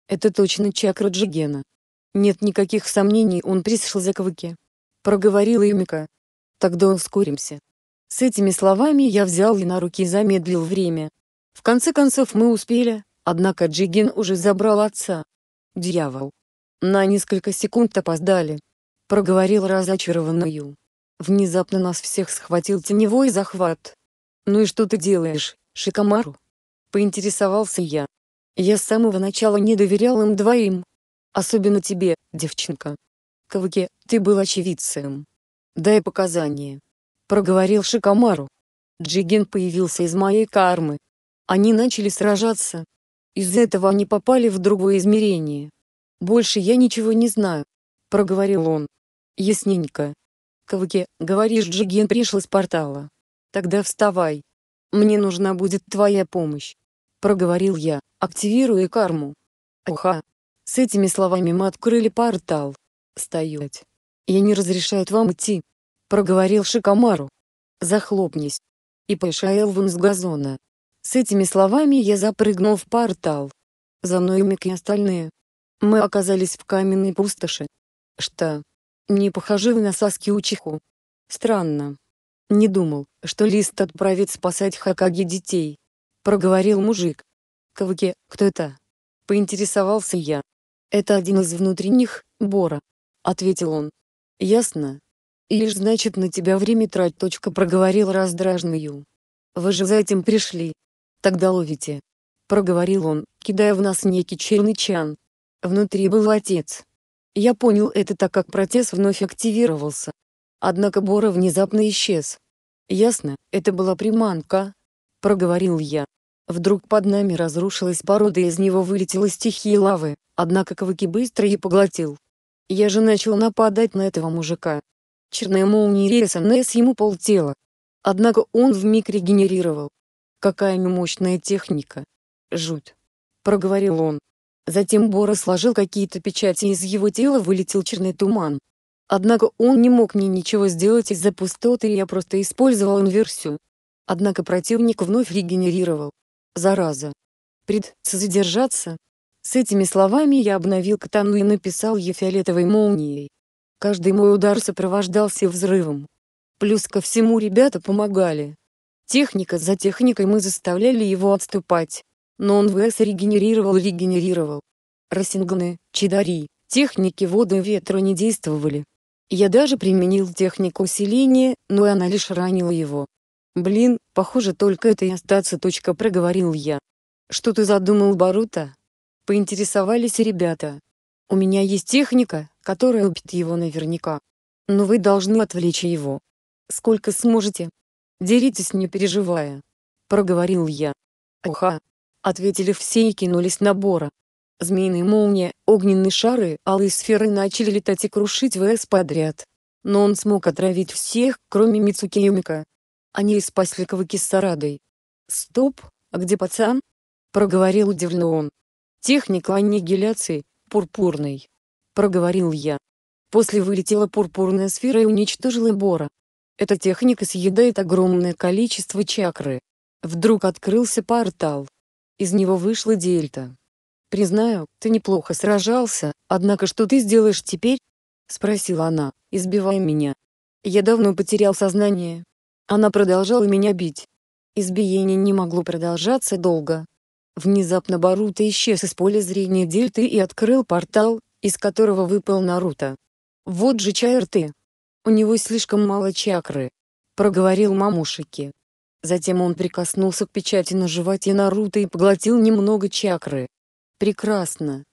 Это точно чакра Джигена. Нет никаких сомнений, он пришел за квыки. Проговорил Юмика. Тогда он скоримся. С этими словами я взял и на руки замедлил время. В конце концов мы успели, однако Джиген уже забрал отца. Дьявол. «На несколько секунд опоздали», — проговорил разочарованно Внезапно нас всех схватил теневой захват. «Ну и что ты делаешь, Шикамару?» — поинтересовался я. «Я с самого начала не доверял им двоим. Особенно тебе, девчонка. Кавыке, ты был очевидцем. Дай показания», — проговорил Шикамару. Джиген появился из моей кармы. Они начали сражаться. Из-за этого они попали в другое измерение. «Больше я ничего не знаю», — проговорил он. «Ясненько. кавыке, говоришь, Джиген пришел с портала. Тогда вставай. Мне нужна будет твоя помощь», — проговорил я, активируя карму. «Уха!» С этими словами мы открыли портал. «Стоять! Я не разрешаю вам идти!» — проговорил Шикамару. «Захлопнись!» И пошел вон с газона. С этими словами я запрыгнул в портал. За мной Мик и остальные. Мы оказались в каменной пустоши. Что? Не похоже на соски учиху. Странно. Не думал, что Лист отправит спасать Хакаги детей. Проговорил мужик. Кавыки, кто это? Поинтересовался я. Это один из внутренних, Бора. Ответил он. Ясно. Лишь значит на тебя время трать. Точка проговорил раздражную. Вы же за этим пришли. Тогда ловите. Проговорил он, кидая в нас некий черный чан. Внутри был отец. Я понял это так как протез вновь активировался. Однако Бора внезапно исчез. «Ясно, это была приманка», — проговорил я. Вдруг под нами разрушилась порода и из него вылетела стихия лавы, однако Кавыки быстро ее поглотил. Я же начал нападать на этого мужика. Черная молния Реса Несс ему полтела. Однако он вмиг регенерировал. Какая мощная техника. Жуть. Проговорил он. Затем Бора сложил какие-то печати, и из его тела вылетел черный туман. Однако он не мог мне ничего сделать из-за пустоты, и я просто использовал инверсию. Однако противник вновь регенерировал. Зараза. Придется задержаться. С этими словами я обновил катану и написал ей фиолетовой молнией. Каждый мой удар сопровождался взрывом. Плюс ко всему ребята помогали. Техника за техникой мы заставляли его отступать но он вес регенерировал регенерировал. Рассинганы, чидари, техники воды и ветра не действовали. Я даже применил технику усиления, но и она лишь ранила его. «Блин, похоже, только это и остаться точка», — проговорил я. «Что ты задумал, Барута?» Поинтересовались ребята. «У меня есть техника, которая убьет его наверняка. Но вы должны отвлечь его. Сколько сможете?» «Деритесь, не переживая», — проговорил я. «Уха, Ответили все и кинулись на Бора. Змеиные молнии, огненные шары, алые сферы начали летать и крушить ВС подряд. Но он смог отравить всех, кроме Мицуки Юмика. Они и спасли Кавыки с Сарадой. «Стоп, а где пацан?» — проговорил удивленно он. «Техника аннигиляции, пурпурный», — проговорил я. После вылетела пурпурная сфера и уничтожила Бора. Эта техника съедает огромное количество чакры. Вдруг открылся портал из него вышла дельта. «Признаю, ты неплохо сражался, однако что ты сделаешь теперь?» — спросила она, избивая меня. Я давно потерял сознание. Она продолжала меня бить. Избиение не могло продолжаться долго. Внезапно Баруто исчез из поля зрения Дельты и открыл портал, из которого выпал Наруто. «Вот же чай рты! У него слишком мало чакры!» — проговорил Мамушики. Затем он прикоснулся к печати на животе Наруто и поглотил немного чакры. «Прекрасно.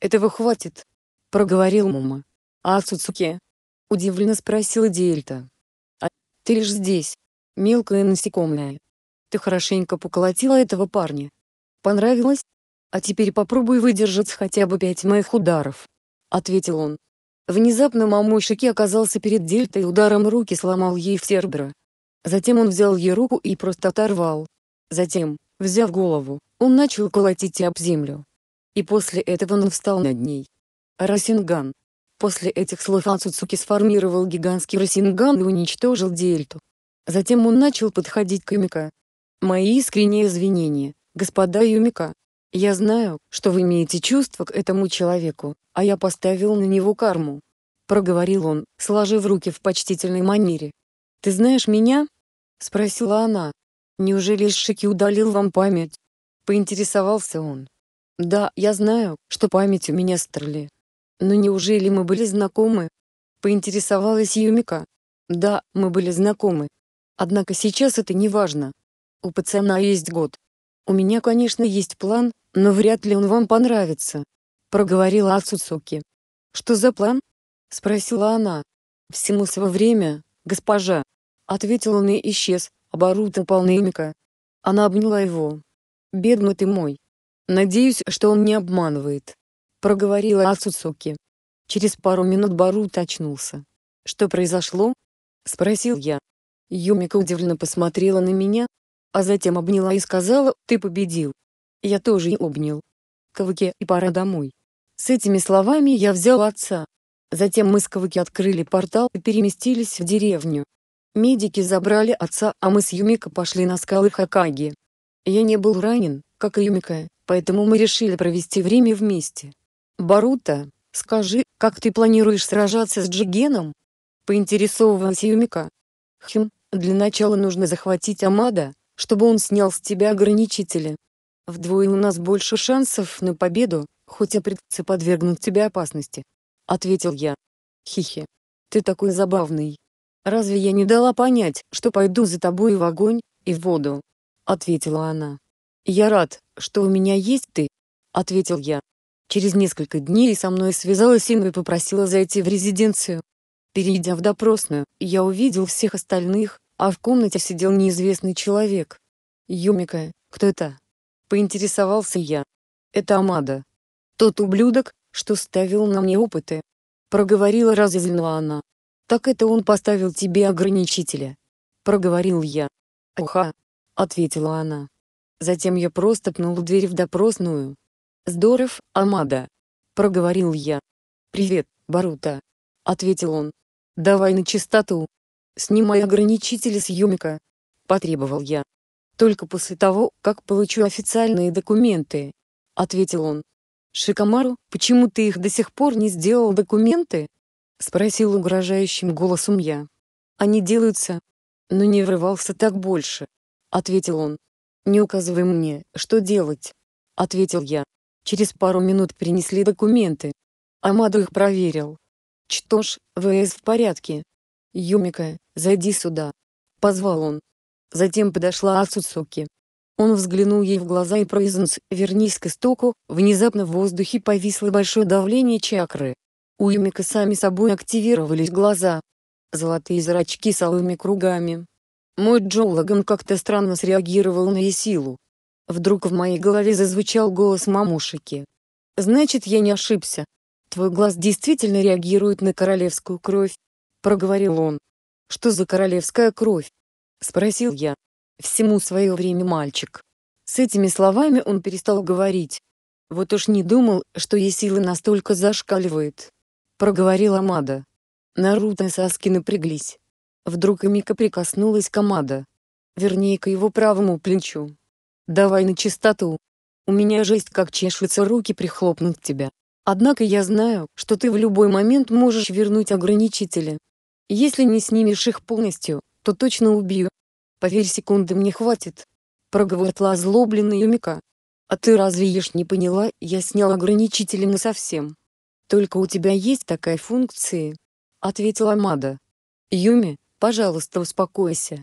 Этого хватит», — проговорил Мума. «А Цуцуке?» — удивленно спросила Дельта. «А ты лишь здесь, мелкая насекомая. Ты хорошенько поколотила этого парня. Понравилось? А теперь попробуй выдержать хотя бы пять моих ударов», — ответил он. Внезапно мамой Шики оказался перед Дельтой и ударом руки сломал ей в сербра. Затем он взял ей руку и просто оторвал. Затем, взяв голову, он начал колотить об землю. И после этого он встал над ней. Расинган. После этих слов Ацуцуки сформировал гигантский Расинган и уничтожил дельту. Затем он начал подходить к Юмика. «Мои искренние извинения, господа Юмика. Я знаю, что вы имеете чувство к этому человеку, а я поставил на него карму». Проговорил он, сложив руки в почтительной манере. «Ты знаешь меня?» — спросила она. «Неужели Шики удалил вам память?» — поинтересовался он. «Да, я знаю, что память у меня стерли. Но неужели мы были знакомы?» — поинтересовалась Юмика. «Да, мы были знакомы. Однако сейчас это не важно. У пацана есть год. У меня, конечно, есть план, но вряд ли он вам понравится», — проговорила Ацуцуки. «Что за план?» — спросила она. «Всему свое время», «Госпожа!» — ответил он и исчез, упал на полнымика. Она обняла его. «Бедный ты мой! Надеюсь, что он не обманывает!» — проговорила Ацуцуки. Через пару минут Барут очнулся. «Что произошло?» — спросил я. Юмика удивленно посмотрела на меня, а затем обняла и сказала «Ты победил». Я тоже и обнял. Кавыке и пора домой. С этими словами я взял отца, Затем мы с мысковики открыли портал и переместились в деревню. Медики забрали отца, а мы с Юмика пошли на скалы Хакаги. Я не был ранен, как и Юмика, поэтому мы решили провести время вместе. «Барута, скажи, как ты планируешь сражаться с Джигеном?» Поинтересовалась Юмика. «Хм, для начала нужно захватить Амада, чтобы он снял с тебя ограничители. Вдвое у нас больше шансов на победу, хоть и придется подвергнуть тебя опасности ответил я. Хихи. Ты такой забавный. Разве я не дала понять, что пойду за тобой и в огонь, и в воду? Ответила она. Я рад, что у меня есть ты. Ответил я. Через несколько дней со мной связалась Инна и попросила зайти в резиденцию. Перейдя в допросную, я увидел всех остальных, а в комнате сидел неизвестный человек. «Юмика, кто это?» — поинтересовался я. «Это Амада. Тот ублюдок, что ставил на мне опыты. Проговорила разозлена она. Так это он поставил тебе ограничителя. Проговорил я. Уха. Ответила она. Затем я просто пнул дверь в допросную. Здоров, Амада. Проговорил я. Привет, Барута. Ответил он. Давай на чистоту. Снимай ограничители с Юмика. Потребовал я. Только после того, как получу официальные документы. Ответил он. Шикамару, почему ты их до сих пор не сделал документы?» — спросил угрожающим голосом я. «Они делаются». «Но не врывался так больше», — ответил он. «Не указывай мне, что делать», — ответил я. Через пару минут принесли документы. Амаду их проверил. «Что ж, ВС в порядке». «Юмика, зайди сюда», — позвал он. Затем подошла Асуцуки. Он взглянул ей в глаза и произнес «Вернись к истоку», внезапно в воздухе повисло большое давление чакры. У Юмика сами собой активировались глаза. Золотые зрачки с алыми кругами. Мой Джо как-то странно среагировал на ее силу. Вдруг в моей голове зазвучал голос мамушики. «Значит, я не ошибся. Твой глаз действительно реагирует на королевскую кровь», — проговорил он. «Что за королевская кровь?» — спросил я. Всему свое время мальчик. С этими словами он перестал говорить. Вот уж не думал, что ей силы настолько зашкаливают. Проговорила Мада. Наруто саски напряглись. Вдруг Эмика прикоснулась к Амада. Вернее, к его правому плечу. «Давай на чистоту. У меня жесть как чешутся руки прихлопнуть тебя. Однако я знаю, что ты в любой момент можешь вернуть ограничители. Если не снимешь их полностью, то точно убью. Поверь, секунды мне хватит. Проговорила озлобленная Юмика. А ты разве ешь не поняла, я снял ограничители на совсем. Только у тебя есть такая функция. Ответила Мада. Юми, пожалуйста, успокойся.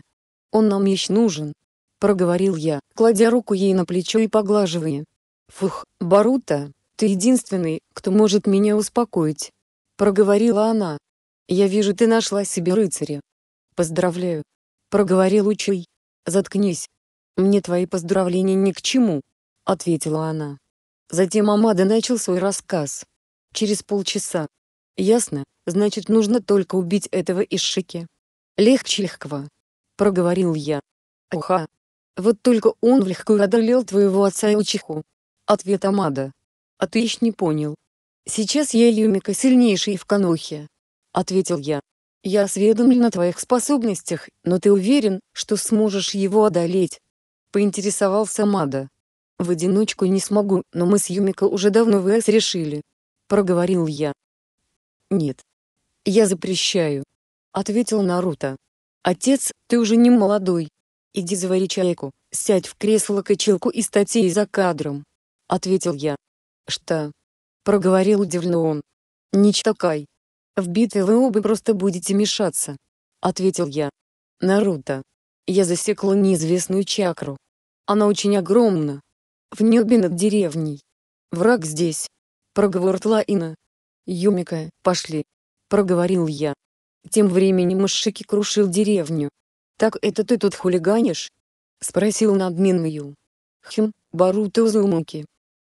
Он нам еще нужен. Проговорил я, кладя руку ей на плечо и поглаживая. Фух, Барута, ты единственный, кто может меня успокоить. Проговорила она. Я вижу, ты нашла себе рыцаря. Поздравляю. — проговорил Учуй. «Заткнись. Мне твои поздравления ни к чему», — ответила она. Затем Амада начал свой рассказ. «Через полчаса. Ясно, значит нужно только убить этого Ишшики. Легче легкого», — проговорил я. «Уха. Вот только он легко одолел твоего отца и учиху». Ответ Амада. «А ты еще не понял. Сейчас я Юмика сильнейший в Канохе», — ответил я. Я осведомлен о твоих способностях, но ты уверен, что сможешь его одолеть?» Поинтересовался Мада. «В одиночку не смогу, но мы с Юмико уже давно ВС решили», — проговорил я. «Нет. Я запрещаю», — ответил Наруто. «Отец, ты уже не молодой. Иди завари чайку, сядь в кресло-качалку и статей за кадром», — ответил я. «Что?» — проговорил удивленно он. «Ничтакай, в битве вы оба просто будете мешаться. Ответил я. Наруто. Я засекла неизвестную чакру. Она очень огромна. В небе над деревней. Враг здесь. Проговор Тлаина. Юмика, пошли. Проговорил я. Тем временем Машики крушил деревню. «Так это ты тут хулиганишь?» — спросил надмин Мью. «Хм, Баруто Узумаки.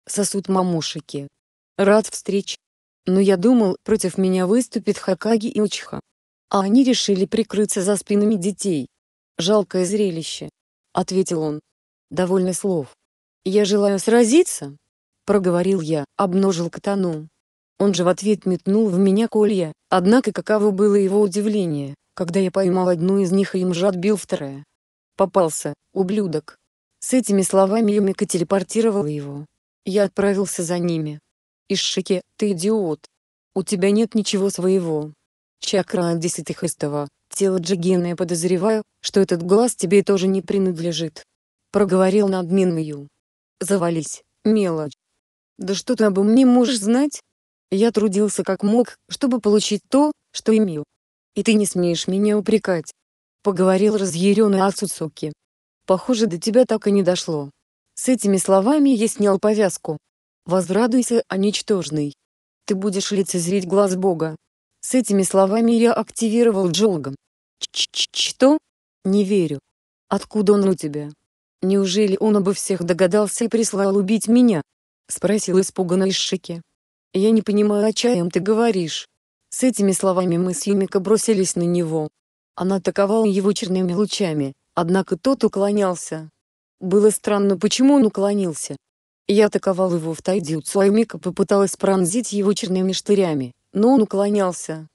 Сосуд мамушики. Рад встреч. Но я думал, против меня выступит Хакаги и Учха. А они решили прикрыться за спинами детей. Жалкое зрелище. Ответил он. Довольно слов. Я желаю сразиться. Проговорил я, обнажил катану. Он же в ответ метнул в меня колья, однако каково было его удивление, когда я поймал одну из них и им же отбил вторая. Попался, ублюдок. С этими словами Юмика телепортировала его. Я отправился за ними. Ишшики, ты идиот. У тебя нет ничего своего. Чакра от десятихистого, тело Джигена я подозреваю, что этот глаз тебе тоже не принадлежит. Проговорил надменную. Завались, мелочь. Да что ты обо мне можешь знать? Я трудился как мог, чтобы получить то, что имел. И ты не смеешь меня упрекать. Поговорил разъяренный Ацуцуки. Похоже, до тебя так и не дошло. С этими словами я снял повязку, возрадуйся о а ничтожный! Ты будешь лицезреть глаз Бога. С этими словами я активировал Джолга. Ч-ч-ч-что? Не верю. Откуда он у тебя? Неужели он обо всех догадался и прислал убить меня? Спросил испуганно Ишшики. Я не понимаю, о чем ты говоришь. С этими словами мы с Юмика бросились на него. Она атаковала его черными лучами, однако тот уклонялся. Было странно, почему он уклонился. Я атаковал его в тайдзюцу Аймика попыталась пронзить его черными штырями, но он уклонялся.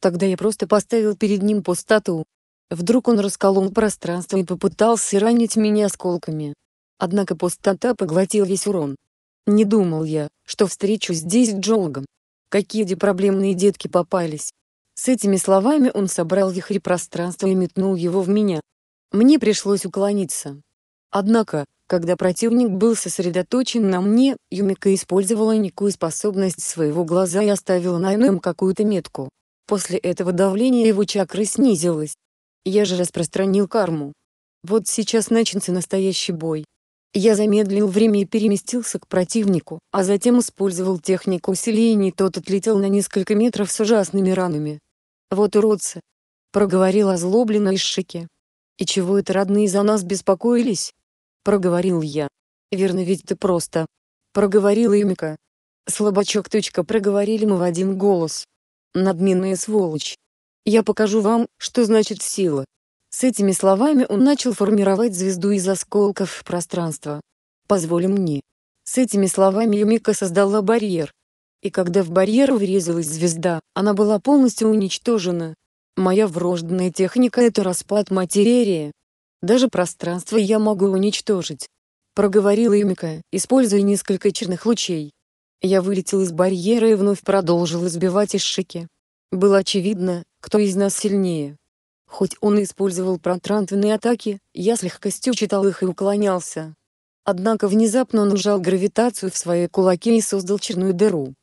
Тогда я просто поставил перед ним пустоту. Вдруг он расколол пространство и попытался ранить меня осколками. Однако пустота поглотил весь урон. Не думал я, что встречу здесь Джолгом. Какие де проблемные детки попались. С этими словами он собрал вихрь пространства и метнул его в меня. Мне пришлось уклониться. Однако, когда противник был сосредоточен на мне, Юмика использовала некую способность своего глаза и оставила на нем какую-то метку. После этого давление его чакры снизилось. Я же распространил карму. Вот сейчас начнется настоящий бой. Я замедлил время и переместился к противнику, а затем использовал технику усиления и тот отлетел на несколько метров с ужасными ранами. «Вот уродцы!» — проговорил озлобленно Ишшике. «И чего это родные за нас беспокоились?» проговорил я. Верно ведь ты просто. Проговорил Имика. Слабачок. Точка. Проговорили мы в один голос. Надменная сволочь. Я покажу вам, что значит сила. С этими словами он начал формировать звезду из осколков пространства. Позволь мне. С этими словами Юмика создала барьер. И когда в барьер врезалась звезда, она была полностью уничтожена. Моя врожденная техника — это распад материи, даже пространство я могу уничтожить. Проговорила Имика, используя несколько черных лучей. Я вылетел из барьера и вновь продолжил избивать из Было очевидно, кто из нас сильнее. Хоть он и использовал пространственные атаки, я слегка легкостью их и уклонялся. Однако внезапно он ужал гравитацию в свои кулаки и создал черную дыру.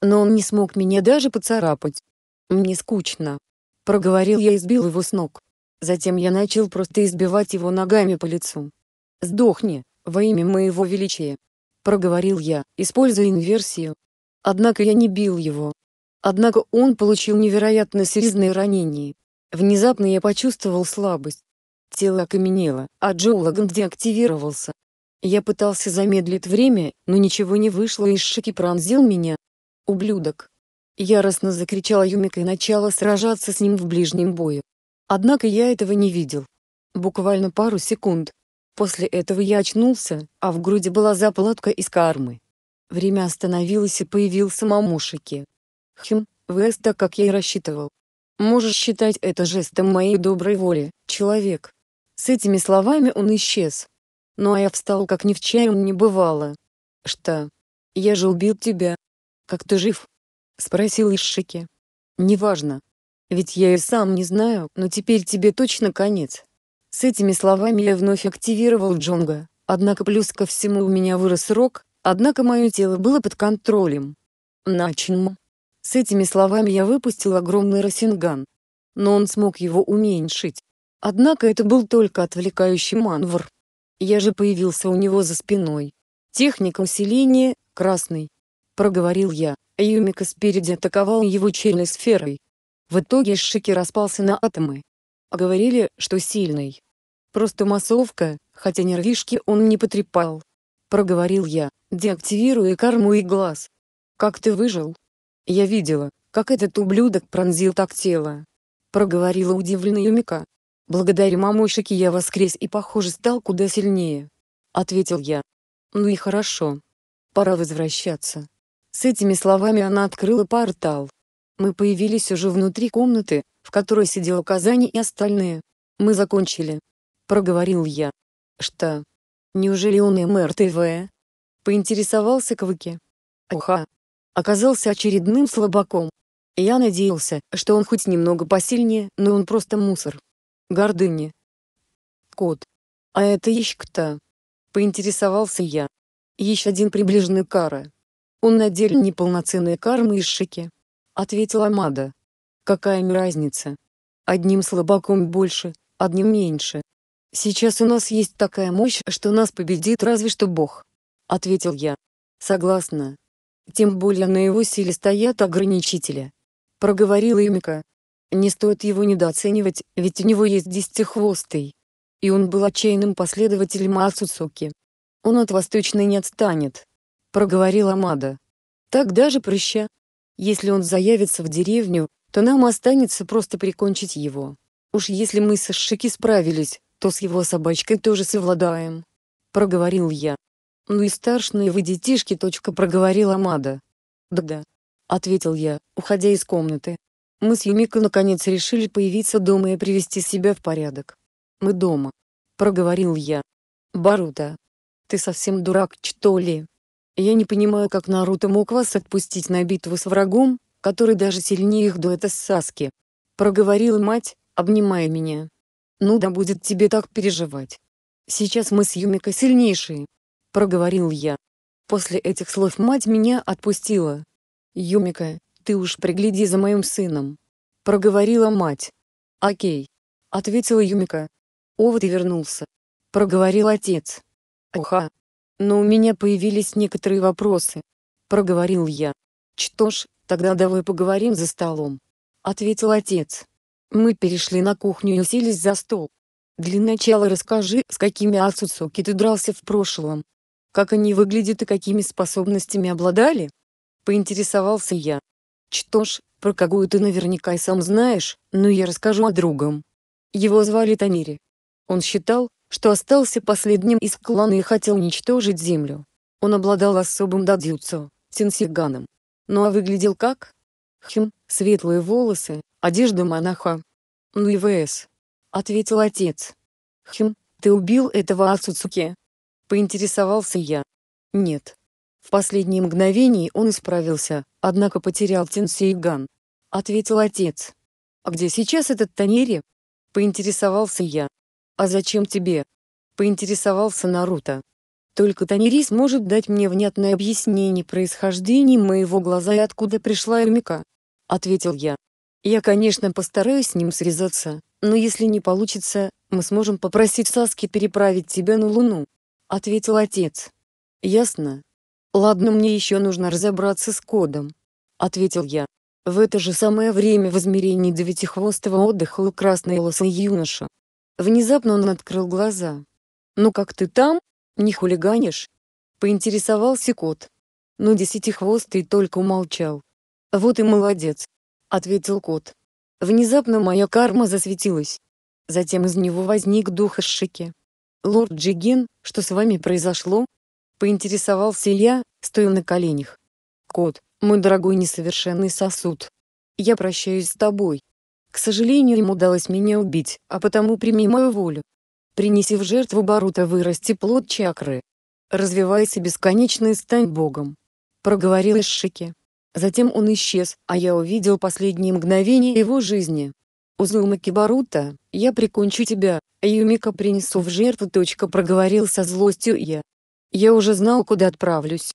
Но он не смог меня даже поцарапать. «Мне скучно», — проговорил я и сбил его с ног. Затем я начал просто избивать его ногами по лицу. «Сдохни, во имя моего величия!» — проговорил я, используя инверсию. Однако я не бил его. Однако он получил невероятно серьезные ранения. Внезапно я почувствовал слабость. Тело окаменело, а Джоулаган деактивировался. Я пытался замедлить время, но ничего не вышло и Шики пронзил меня. «Ублюдок!» Яростно закричала Юмика и начала сражаться с ним в ближнем бою. Однако я этого не видел. Буквально пару секунд. После этого я очнулся, а в груди была заплатка из кармы. Время остановилось и появился мамушики. Хм, Вес так, как я и рассчитывал. Можешь считать это жестом моей доброй воли, человек. С этими словами он исчез. Ну а я встал, как ни в чем не бывало. Что? Я же убил тебя. Как ты жив? Спросил Ишики. Неважно, ведь я и сам не знаю, но теперь тебе точно конец. С этими словами я вновь активировал Джонга, однако плюс ко всему у меня вырос рок, однако мое тело было под контролем. Начнем. С этими словами я выпустил огромный росинган. Но он смог его уменьшить. Однако это был только отвлекающий манвр. Я же появился у него за спиной. Техника усиления, красный. Проговорил я, а Юмика спереди атаковал его чельной сферой, в итоге Шики распался на атомы. А говорили, что сильный. Просто массовка, хотя нервишки он не потрепал. Проговорил я, деактивируя карму и глаз. «Как ты выжил?» «Я видела, как этот ублюдок пронзил так тело». Проговорила удивленная Юмика. «Благодаря мамушке я воскрес и, похоже, стал куда сильнее». Ответил я. «Ну и хорошо. Пора возвращаться». С этими словами она открыла портал. Мы появились уже внутри комнаты, в которой сидел Казани и остальные. Мы закончили. Проговорил я. Что? Неужели он МРТВ? Поинтересовался Квыки. Уха. Оказался очередным слабаком. Я надеялся, что он хоть немного посильнее, но он просто мусор. Гордыни. Кот. А это еще кто? Поинтересовался я. Еще один приближенный кара. Он на деле неполноценная кармы из шики. — ответила Мада. «Какая им разница? Одним слабаком больше, одним меньше. Сейчас у нас есть такая мощь, что нас победит разве что Бог», — ответил я. «Согласна. Тем более на его силе стоят ограничители», — проговорила Имика. «Не стоит его недооценивать, ведь у него есть десятихвостый» и он был отчаянным последователем Ацуцуки. Он от Восточной не отстанет», — проговорила Мада. «Так даже прыща, если он заявится в деревню, то нам останется просто прикончить его. Уж если мы со Шики справились, то с его собачкой тоже совладаем. Проговорил я. Ну и старшные вы детишки. Точка проговорила Мада. Да-да. Ответил я, уходя из комнаты. Мы с Юмико наконец решили появиться дома и привести себя в порядок. Мы дома. Проговорил я. Барута. Ты совсем дурак, что ли? Я не понимаю, как Наруто мог вас отпустить на битву с врагом, который даже сильнее их дуэта с Саски. Проговорила мать, обнимая меня. Ну да будет тебе так переживать. Сейчас мы с Юмикой сильнейшие. Проговорил я. После этих слов мать меня отпустила. Юмика, ты уж пригляди за моим сыном. Проговорила мать. Окей. Ответила Юмика. Овод и вернулся. Проговорил отец. Оха, но у меня появились некоторые вопросы. Проговорил я. Что ж, тогда давай поговорим за столом. Ответил отец. Мы перешли на кухню и уселись за стол. Для начала расскажи, с какими Ацуцуки ты дрался в прошлом. Как они выглядят и какими способностями обладали? Поинтересовался я. Что ж, про какую ты наверняка и сам знаешь, но я расскажу о другом. Его звали Танири. Он считал, что остался последним из клана и хотел уничтожить землю. Он обладал особым дадюцу, синсиганом. Ну а выглядел как? Хм, светлые волосы, одежда монаха. Ну и ВС. Ответил отец. Хм, ты убил этого Ацуцуки? Поинтересовался я. Нет. В последние мгновения он исправился, однако потерял Тенсейган. Ответил отец. А где сейчас этот Танери? Поинтересовался я. «А зачем тебе?» — поинтересовался Наруто. «Только Танирис может дать мне внятное объяснение происхождения моего глаза и откуда пришла Эрмика», — ответил я. «Я, конечно, постараюсь с ним срезаться, но если не получится, мы сможем попросить Саски переправить тебя на Луну», — ответил отец. «Ясно. Ладно, мне еще нужно разобраться с кодом», — ответил я. В это же самое время в измерении девятихвостого отдыхал красный лосый юноша. Внезапно он открыл глаза. «Ну как ты там? Не хулиганишь?» Поинтересовался кот. Но десятихвостый только умолчал. «Вот и молодец», — ответил кот. Внезапно моя карма засветилась. Затем из него возник дух Ашики. «Лорд Джигин, что с вами произошло?» Поинтересовался я, стоя на коленях. «Кот, мой дорогой несовершенный сосуд. Я прощаюсь с тобой. К сожалению им удалось меня убить, а потому прими мою волю. Принеси в жертву Барута вырасти плод чакры. Развивайся бесконечно и стань богом. Проговорил Ишшики. Затем он исчез, а я увидел последние мгновения его жизни. Узумаки Барута, я прикончу тебя, а Юмика принесу в жертву. Точка проговорил со злостью я. Я уже знал, куда отправлюсь.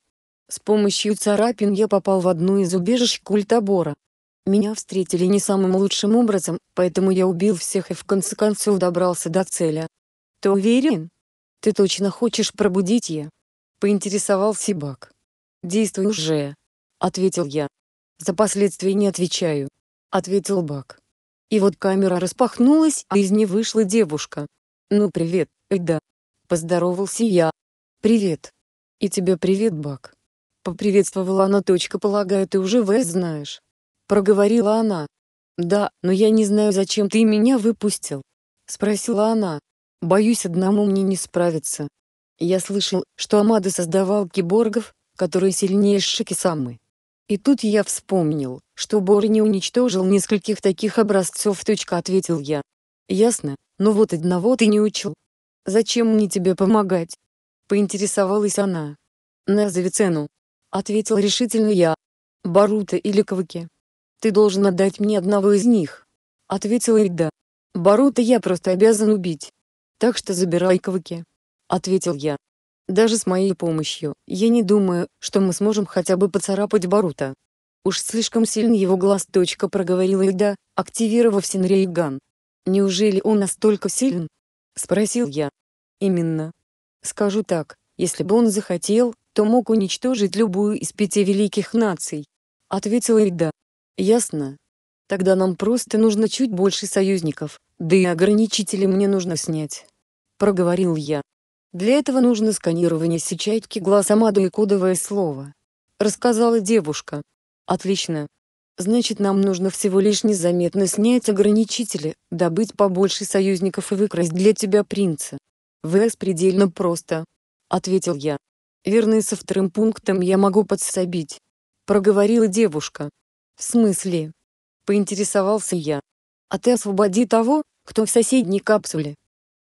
С помощью царапин я попал в одну из убежищ культа Бора, меня встретили не самым лучшим образом, поэтому я убил всех и в конце концов добрался до цели. Ты уверен? Ты точно хочешь пробудить ее? Поинтересовался Бак. Действуй уже. Ответил я. За последствия не отвечаю. Ответил Бак. И вот камера распахнулась, а из нее вышла девушка. Ну привет, Эда. Поздоровался я. Привет. И тебе привет, Бак. Поприветствовала она. Точка, полагаю, ты уже Вес знаешь проговорила она. «Да, но я не знаю, зачем ты меня выпустил?» — спросила она. «Боюсь, одному мне не справиться. Я слышал, что Амада создавал киборгов, которые сильнее Шикисамы. И тут я вспомнил, что не уничтожил нескольких таких образцов. ответил я. Ясно, но вот одного ты не учил. Зачем мне тебе помогать? Поинтересовалась она. Назови цену. Ответил решительно я. Барута или Кваки. Ты должен отдать мне одного из них. Ответила Ида. Барута я просто обязан убить. Так что забирай Кваки. Ответил я. Даже с моей помощью, я не думаю, что мы сможем хотя бы поцарапать Барута. Уж слишком сильно его глаз точка проговорила Ида, активировав Синрейган. Неужели он настолько силен? Спросил я. Именно. Скажу так, если бы он захотел, то мог уничтожить любую из пяти великих наций. Ответила Ида. Ясно. Тогда нам просто нужно чуть больше союзников, да и ограничители мне нужно снять. Проговорил я. Для этого нужно сканирование сетчатки глаз Амаду и кодовое слово. Рассказала девушка. Отлично. Значит, нам нужно всего лишь незаметно снять ограничители, добыть побольше союзников и выкрасть для тебя принца. ВС предельно просто. Ответил я. Верно и со вторым пунктом я могу подсобить. Проговорила девушка. «В смысле?» — поинтересовался я. «А ты освободи того, кто в соседней капсуле».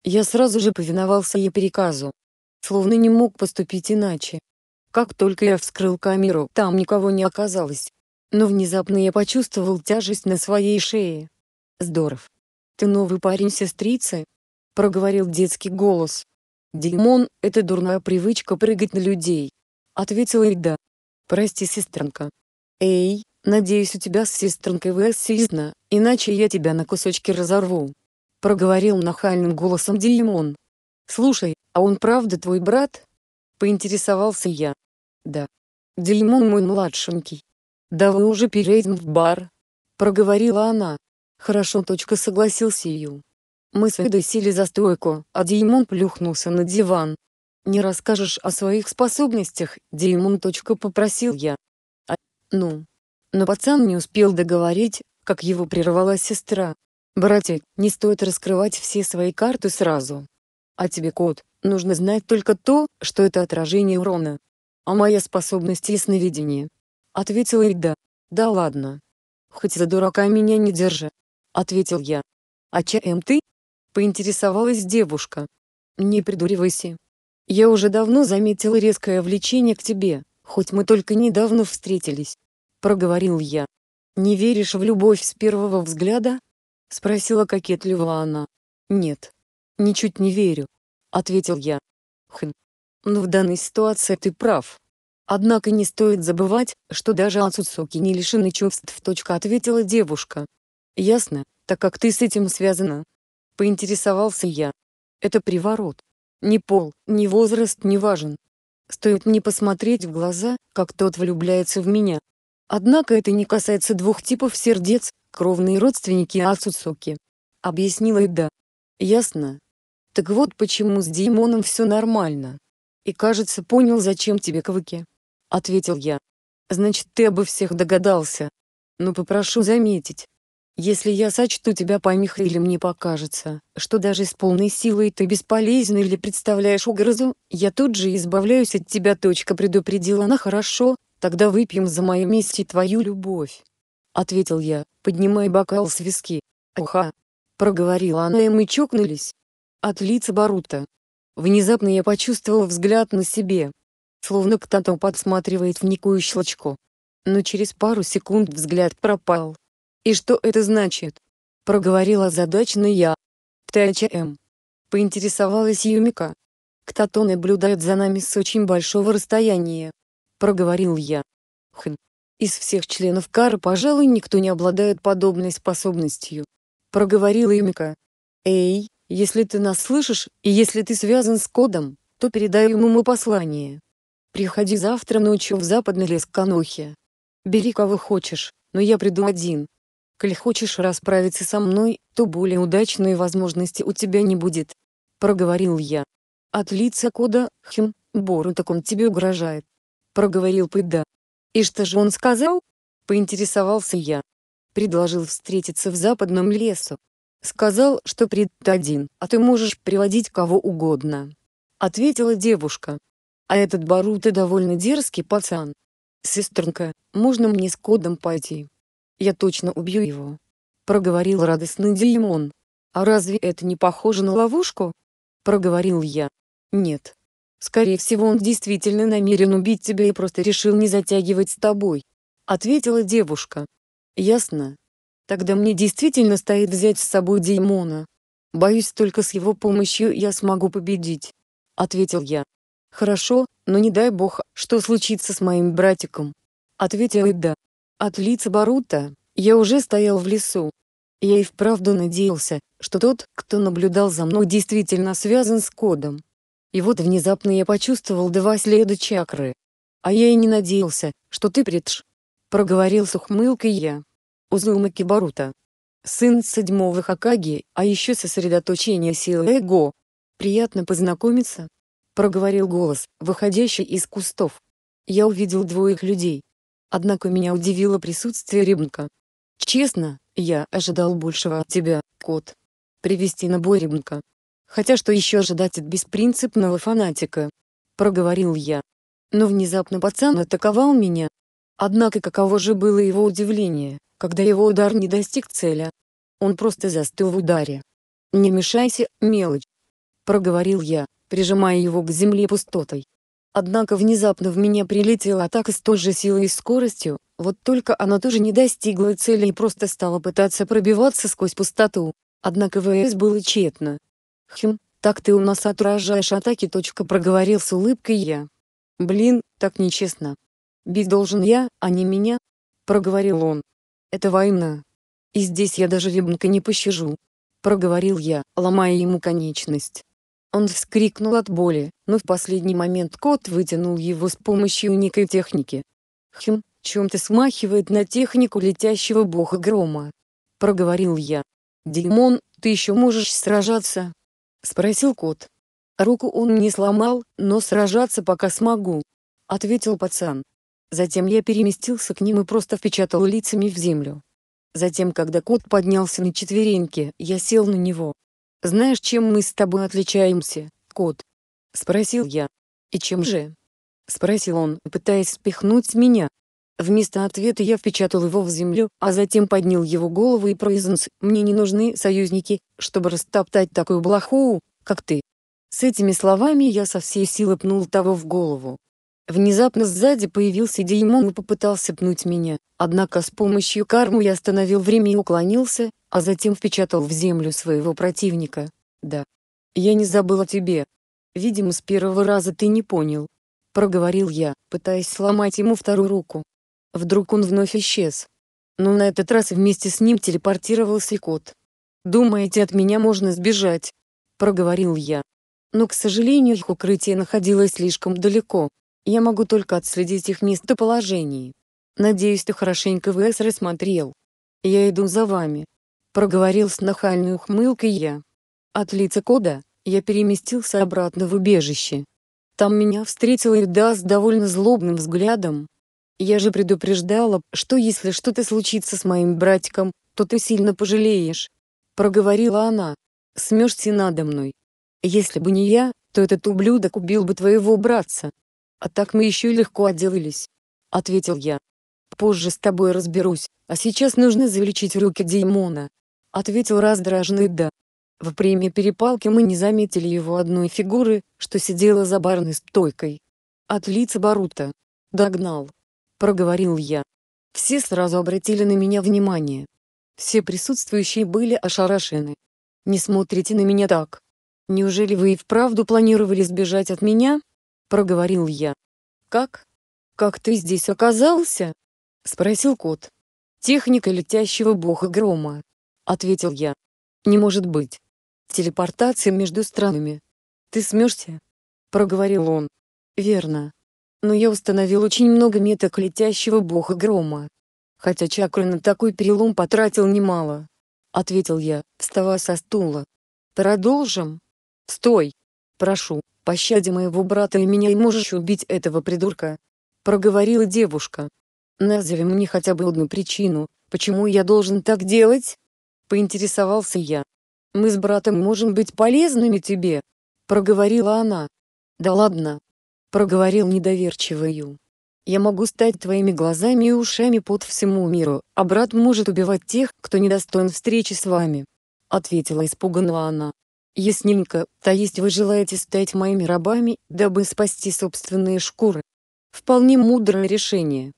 Я сразу же повиновался ей приказу. Словно не мог поступить иначе. Как только я вскрыл камеру, там никого не оказалось. Но внезапно я почувствовал тяжесть на своей шее. «Здоров. Ты новый парень сестрицы?» — проговорил детский голос. «Димон, это дурная привычка прыгать на людей», — ответила Ида. «Прости, сестренка». «Эй, «Надеюсь, у тебя с сестренкой Вессизна, иначе я тебя на кусочки разорву», — проговорил нахальным голосом Димон. «Слушай, а он правда твой брат?» — поинтересовался я. «Да. Дельмон мой младшенький». «Давай уже перейдем в бар», — проговорила она. «Хорошо, точка согласился Ю. Мы с Эдой сели за стойку, а Дельмон плюхнулся на диван. «Не расскажешь о своих способностях, Дельмон?» — попросил я. «А, ну, но пацан не успел договорить, как его прервала сестра. «Братик, не стоит раскрывать все свои карты сразу. А тебе, кот, нужно знать только то, что это отражение урона. А моя способность и сновидение». Ответила Ида. «Да ладно. Хоть за дурака меня не держи». Ответил я. «А чем эм, ты?» Поинтересовалась девушка. «Не придуривайся. Я уже давно заметила резкое влечение к тебе, хоть мы только недавно встретились. — проговорил я. «Не веришь в любовь с первого взгляда?» — спросила кокетливо она. «Нет. Ничуть не верю», — ответил я. «Хм. Но ну в данной ситуации ты прав. Однако не стоит забывать, что даже Ацуцуки не лишены чувств. Точка ответила девушка. Ясно, так как ты с этим связана. Поинтересовался я. Это приворот. Ни пол, ни возраст не важен. Стоит мне посмотреть в глаза, как тот влюбляется в меня, Однако это не касается двух типов сердец, кровные родственники Ацуцуки. Объяснила Ида. Ясно. Так вот почему с Димоном все нормально. И кажется понял зачем тебе квыки. Ответил я. Значит ты обо всех догадался. Но ну, попрошу заметить. Если я сочту тебя помехой или мне покажется, что даже с полной силой ты бесполезен или представляешь угрозу, я тут же избавляюсь от тебя. Точка предупредила она хорошо, Тогда выпьем за мою месть и твою любовь. Ответил я, поднимая бокал с виски. Уха. Проговорила она и мы чокнулись. От лица Барута. Внезапно я почувствовал взгляд на себе. Словно кто-то подсматривает в некую щелочку. Но через пару секунд взгляд пропал. И что это значит? Проговорила задачно я. ТЧМ. Поинтересовалась Юмика. Кто-то наблюдает за нами с очень большого расстояния проговорил я. Хм. Из всех членов кары, пожалуй, никто не обладает подобной способностью. Проговорил Эмика. Эй, если ты нас слышишь, и если ты связан с кодом, то передай ему мы послание. Приходи завтра ночью в западный лес Канохи. Бери кого хочешь, но я приду один. Коль хочешь расправиться со мной, то более удачной возможности у тебя не будет. Проговорил я. От лица кода, хм, Бору таком тебе угрожает проговорил Пыда. «И что же он сказал?» — поинтересовался я. Предложил встретиться в западном лесу. Сказал, что пред один, а ты можешь приводить кого угодно. Ответила девушка. А этот Барута довольно дерзкий пацан. Сестренка, можно мне с кодом пойти? Я точно убью его. Проговорил радостный Димон. А разве это не похоже на ловушку? Проговорил я. Нет, Скорее всего он действительно намерен убить тебя и просто решил не затягивать с тобой. Ответила девушка. Ясно. Тогда мне действительно стоит взять с собой Деймона. Боюсь, только с его помощью я смогу победить. Ответил я. Хорошо, но не дай бог, что случится с моим братиком. Ответила Эда. От лица Барута я уже стоял в лесу. Я и вправду надеялся, что тот, кто наблюдал за мной, действительно связан с кодом. И вот внезапно я почувствовал два следа чакры. А я и не надеялся, что ты предш. Проговорил с ухмылкой я. Узумаки Барута. Сын седьмого Хакаги, а еще сосредоточение силы Эго. Приятно познакомиться. Проговорил голос, выходящий из кустов. Я увидел двоих людей. Однако меня удивило присутствие Ребенка. Честно, я ожидал большего от тебя, кот. Привести на бой Ребенка. Хотя что еще ожидать от беспринципного фанатика? Проговорил я. Но внезапно пацан атаковал меня. Однако каково же было его удивление, когда его удар не достиг цели. Он просто застыл в ударе. «Не мешайся, мелочь!» Проговорил я, прижимая его к земле пустотой. Однако внезапно в меня прилетела атака с той же силой и скоростью, вот только она тоже не достигла цели и просто стала пытаться пробиваться сквозь пустоту. Однако ВС было тщетно. Хм, так ты у нас отражаешь атаки. Точка проговорил с улыбкой я. Блин, так нечестно. Бить должен я, а не меня, проговорил он. Это война. И здесь я даже ребенка не пощажу. Проговорил я, ломая ему конечность. Он вскрикнул от боли, но в последний момент кот вытянул его с помощью некой техники. Хм, чем-то смахивает на технику летящего бога грома. Проговорил я. Димон, ты еще можешь сражаться, Спросил кот. Руку он не сломал, но сражаться пока смогу. Ответил пацан. Затем я переместился к ним и просто впечатал лицами в землю. Затем, когда кот поднялся на четвереньки, я сел на него. «Знаешь, чем мы с тобой отличаемся, кот?» — спросил я. «И чем же?» — спросил он, пытаясь спихнуть меня. Вместо ответа я впечатал его в землю, а затем поднял его голову и произнес «Мне не нужны союзники, чтобы растоптать такую блоху, как ты». С этими словами я со всей силы пнул того в голову. Внезапно сзади появился Деймон и попытался пнуть меня, однако с помощью Карму я остановил время и уклонился, а затем впечатал в землю своего противника. «Да. Я не забыл о тебе. Видимо, с первого раза ты не понял», — проговорил я, пытаясь сломать ему вторую руку. Вдруг он вновь исчез. Но на этот раз вместе с ним телепортировался и кот. «Думаете, от меня можно сбежать?» — проговорил я. Но, к сожалению, их укрытие находилось слишком далеко. Я могу только отследить их местоположение. Надеюсь, ты хорошенько ВС рассмотрел. Я иду за вами. Проговорил с нахальной ухмылкой я. От лица кода я переместился обратно в убежище. Там меня встретила Ирда с довольно злобным взглядом, я же предупреждала, что если что-то случится с моим братиком, то ты сильно пожалеешь. Проговорила она. Смешься надо мной. Если бы не я, то этот ублюдок убил бы твоего братца. А так мы еще легко отделались. Ответил я. Позже с тобой разберусь, а сейчас нужно залечить руки Димона. Ответил раздраженный Да. В время перепалки мы не заметили его одной фигуры, что сидела за барной стойкой. От лица Барута. Догнал. — проговорил я. Все сразу обратили на меня внимание. Все присутствующие были ошарашены. «Не смотрите на меня так. Неужели вы и вправду планировали сбежать от меня?» — проговорил я. «Как? Как ты здесь оказался?» — спросил кот. «Техника летящего бога грома», — ответил я. «Не может быть. Телепортация между странами. Ты смешься?» — проговорил он. «Верно но я установил очень много меток летящего бога грома. Хотя чакры на такой перелом потратил немало. Ответил я, вставая со стула. Продолжим? Стой! Прошу, пощади моего брата и меня и можешь убить этого придурка. Проговорила девушка. Назови мне хотя бы одну причину, почему я должен так делать? Поинтересовался я. Мы с братом можем быть полезными тебе. Проговорила она. Да ладно, — проговорил недоверчиво Ю. «Я могу стать твоими глазами и ушами под всему миру, а брат может убивать тех, кто недостоин встречи с вами», — ответила испуганно она. «Ясненько, то есть вы желаете стать моими рабами, дабы спасти собственные шкуры. Вполне мудрое решение.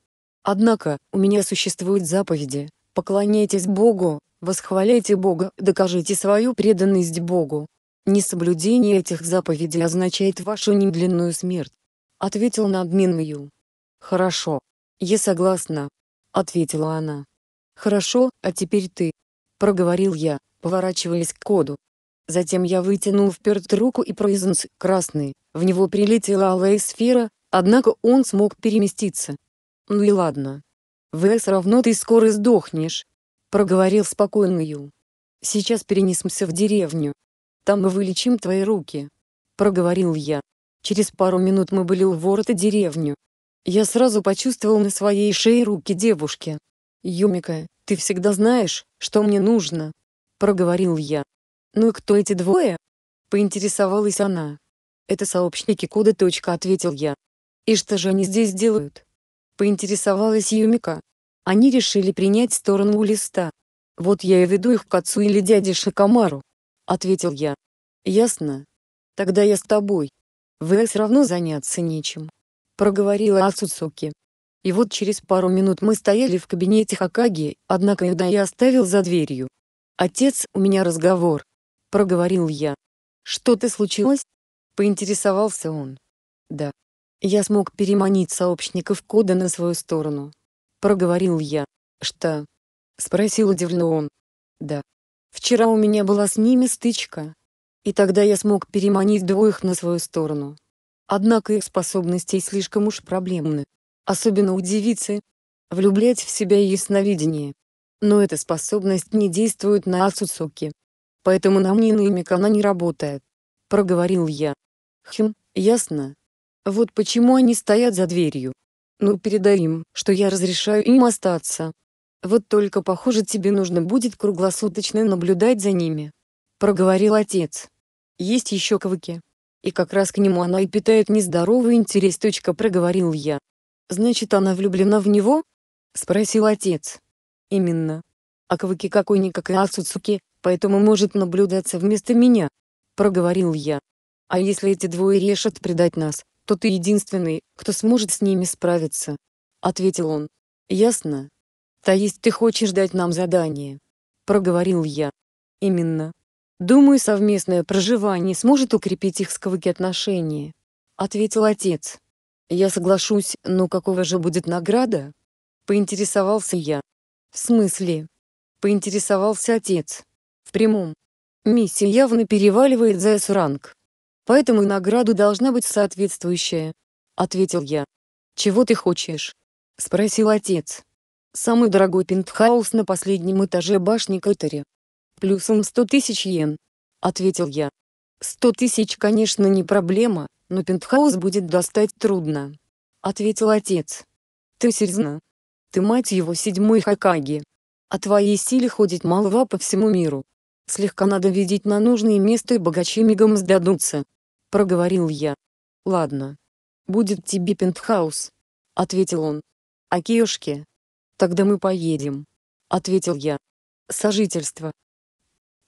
Однако, у меня существуют заповеди, поклоняйтесь Богу, восхваляйте Бога, докажите свою преданность Богу, Несоблюдение этих заповедей означает вашу немедленную смерть. Ответил на админ Ю. Хорошо. Я согласна. Ответила она. Хорошо, а теперь ты. Проговорил я, поворачиваясь к коду. Затем я вытянул вперед руку и произнес «красный», в него прилетела алая сфера, однако он смог переместиться. «Ну и ладно. ВС равно ты скоро сдохнешь», — проговорил спокойно Ю. «Сейчас перенесемся в деревню, там мы вылечим твои руки», — проговорил я. Через пару минут мы были у ворота деревню. Я сразу почувствовал на своей шее руки девушки. «Юмика, ты всегда знаешь, что мне нужно», — проговорил я. «Ну и кто эти двое?» — поинтересовалась она. «Это сообщники кода. Точка, ответил я. «И что же они здесь делают?» — поинтересовалась Юмика. Они решили принять сторону у листа. Вот я и веду их к отцу или дяде Шакамару ответил я. Ясно. Тогда я с тобой. Вы все равно заняться нечем. Проговорила Ацуцуки. И вот через пару минут мы стояли в кабинете Хакаги, однако еда я оставил за дверью. «Отец, у меня разговор», — проговорил я. «Что-то случилось?» — поинтересовался он. «Да». Я смог переманить сообщников кода на свою сторону. Проговорил я. «Что?» — спросил удивленно он. «Да». Вчера у меня была с ними стычка. И тогда я смог переманить двоих на свою сторону. Однако их способностей слишком уж проблемны. Особенно у девицы. Влюблять в себя ясновидение. Но эта способность не действует на Ацуцуки. Поэтому на мне и она не работает. Проговорил я. Хм, ясно. Вот почему они стоят за дверью. Ну передай им, что я разрешаю им остаться. Вот только, похоже, тебе нужно будет круглосуточно наблюдать за ними. Проговорил отец. Есть еще квыки. И как раз к нему она и питает нездоровый интерес. Точка, проговорил я. Значит, она влюблена в него? Спросил отец. Именно. А квыки какой-никакой Ацуцуки, а поэтому может наблюдаться вместо меня. Проговорил я. А если эти двое решат предать нас, то ты единственный, кто сможет с ними справиться. Ответил он. Ясно. То есть ты хочешь дать нам задание?» — проговорил я. «Именно. Думаю, совместное проживание сможет укрепить их с отношения», — ответил отец. «Я соглашусь, но какого же будет награда?» — поинтересовался я. «В смысле?» — поинтересовался отец. «В прямом. Миссия явно переваливает за С-ранг. Поэтому награду должна быть соответствующая», — ответил я. «Чего ты хочешь?» — спросил отец. Самый дорогой пентхаус на последнем этаже башни Катери. Плюсом 100 тысяч йен. Ответил я. 100 тысяч, конечно, не проблема, но пентхаус будет достать трудно. Ответил отец. Ты серьезно? Ты мать его седьмой Хакаги. О твоей силе ходит молва по всему миру. Слегка надо видеть на нужные места и богачи мигом сдадутся. Проговорил я. Ладно. Будет тебе пентхаус. Ответил он. А Киошке? «Тогда мы поедем», — ответил я. «Сожительство».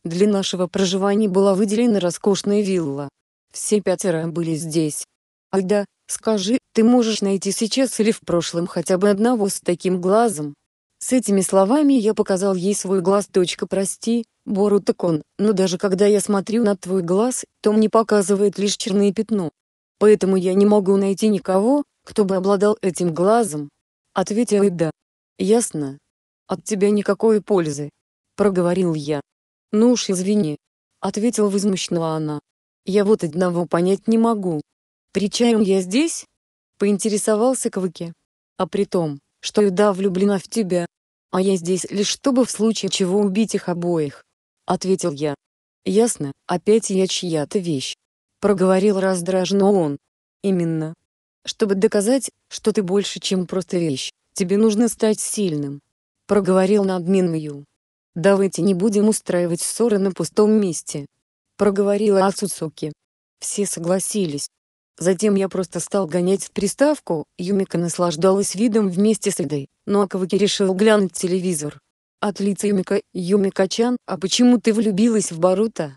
Для нашего проживания была выделена роскошная вилла. Все пятеро были здесь. Альда, скажи, ты можешь найти сейчас или в прошлом хотя бы одного с таким глазом? С этими словами я показал ей свой глаз. Точка, прости, Бору так но даже когда я смотрю на твой глаз, то мне показывает лишь черное пятно. Поэтому я не могу найти никого, кто бы обладал этим глазом. Ответила да. «Ясно. От тебя никакой пользы», — проговорил я. «Ну уж извини», — ответил возмущенно она. «Я вот одного понять не могу. При чем я здесь?» — поинтересовался Квыки. «А при том, что Юда влюблена в тебя. А я здесь лишь чтобы в случае чего убить их обоих», — ответил я. «Ясно, опять я чья-то вещь», — проговорил раздраженно он. «Именно. Чтобы доказать, что ты больше, чем просто вещь тебе нужно стать сильным», — проговорил над Мин «Давайте не будем устраивать ссоры на пустом месте», — проговорила Асуцуки. Все согласились. Затем я просто стал гонять в приставку, Юмика наслаждалась видом вместе с Эдой, но Акаваки решил глянуть телевизор. От лица Юмика, Юмика-чан, а почему ты влюбилась в Барута?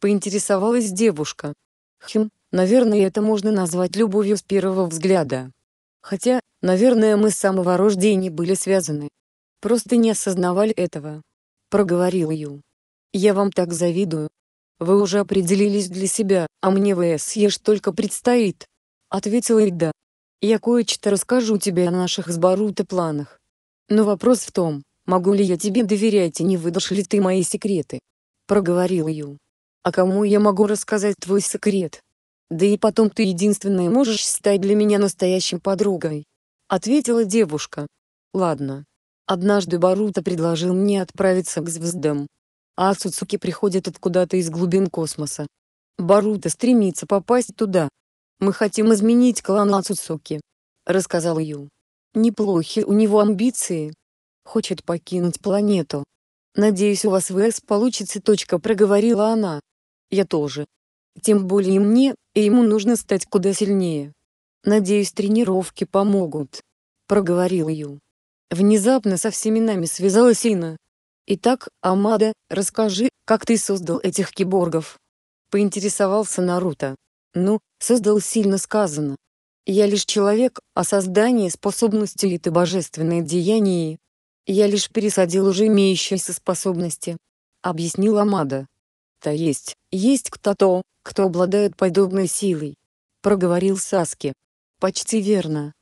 Поинтересовалась девушка. Хм, наверное это можно назвать любовью с первого взгляда. Хотя, наверное, мы с самого рождения были связаны. Просто не осознавали этого. Проговорил Ю. Я вам так завидую. Вы уже определились для себя, а мне ВСЕж только предстоит. Ответила Ида. Я кое-что расскажу тебе о наших с Барута планах. Но вопрос в том, могу ли я тебе доверять и не выдашь ли ты мои секреты? Проговорил Ю. А кому я могу рассказать твой секрет? Да и потом ты единственная можешь стать для меня настоящим подругой. Ответила девушка. Ладно. Однажды Барута предложил мне отправиться к звездам. А Ацуцуки приходит откуда-то из глубин космоса. Барута стремится попасть туда. Мы хотим изменить клан Ацуцуки. Рассказал Ю. Неплохи у него амбиции. Хочет покинуть планету. Надеюсь у вас ВС получится. Точка проговорила она. Я тоже. Тем более мне, и ему нужно стать куда сильнее. Надеюсь, тренировки помогут. Проговорил Ю. Внезапно со всеми нами связалась Ина. Итак, Амада, расскажи, как ты создал этих киборгов? Поинтересовался Наруто. Ну, создал сильно сказано. Я лишь человек, а создание способностей это божественное деяние. Я лишь пересадил уже имеющиеся способности. Объяснил Амада то есть, есть кто-то, кто обладает подобной силой. Проговорил Саски. Почти верно.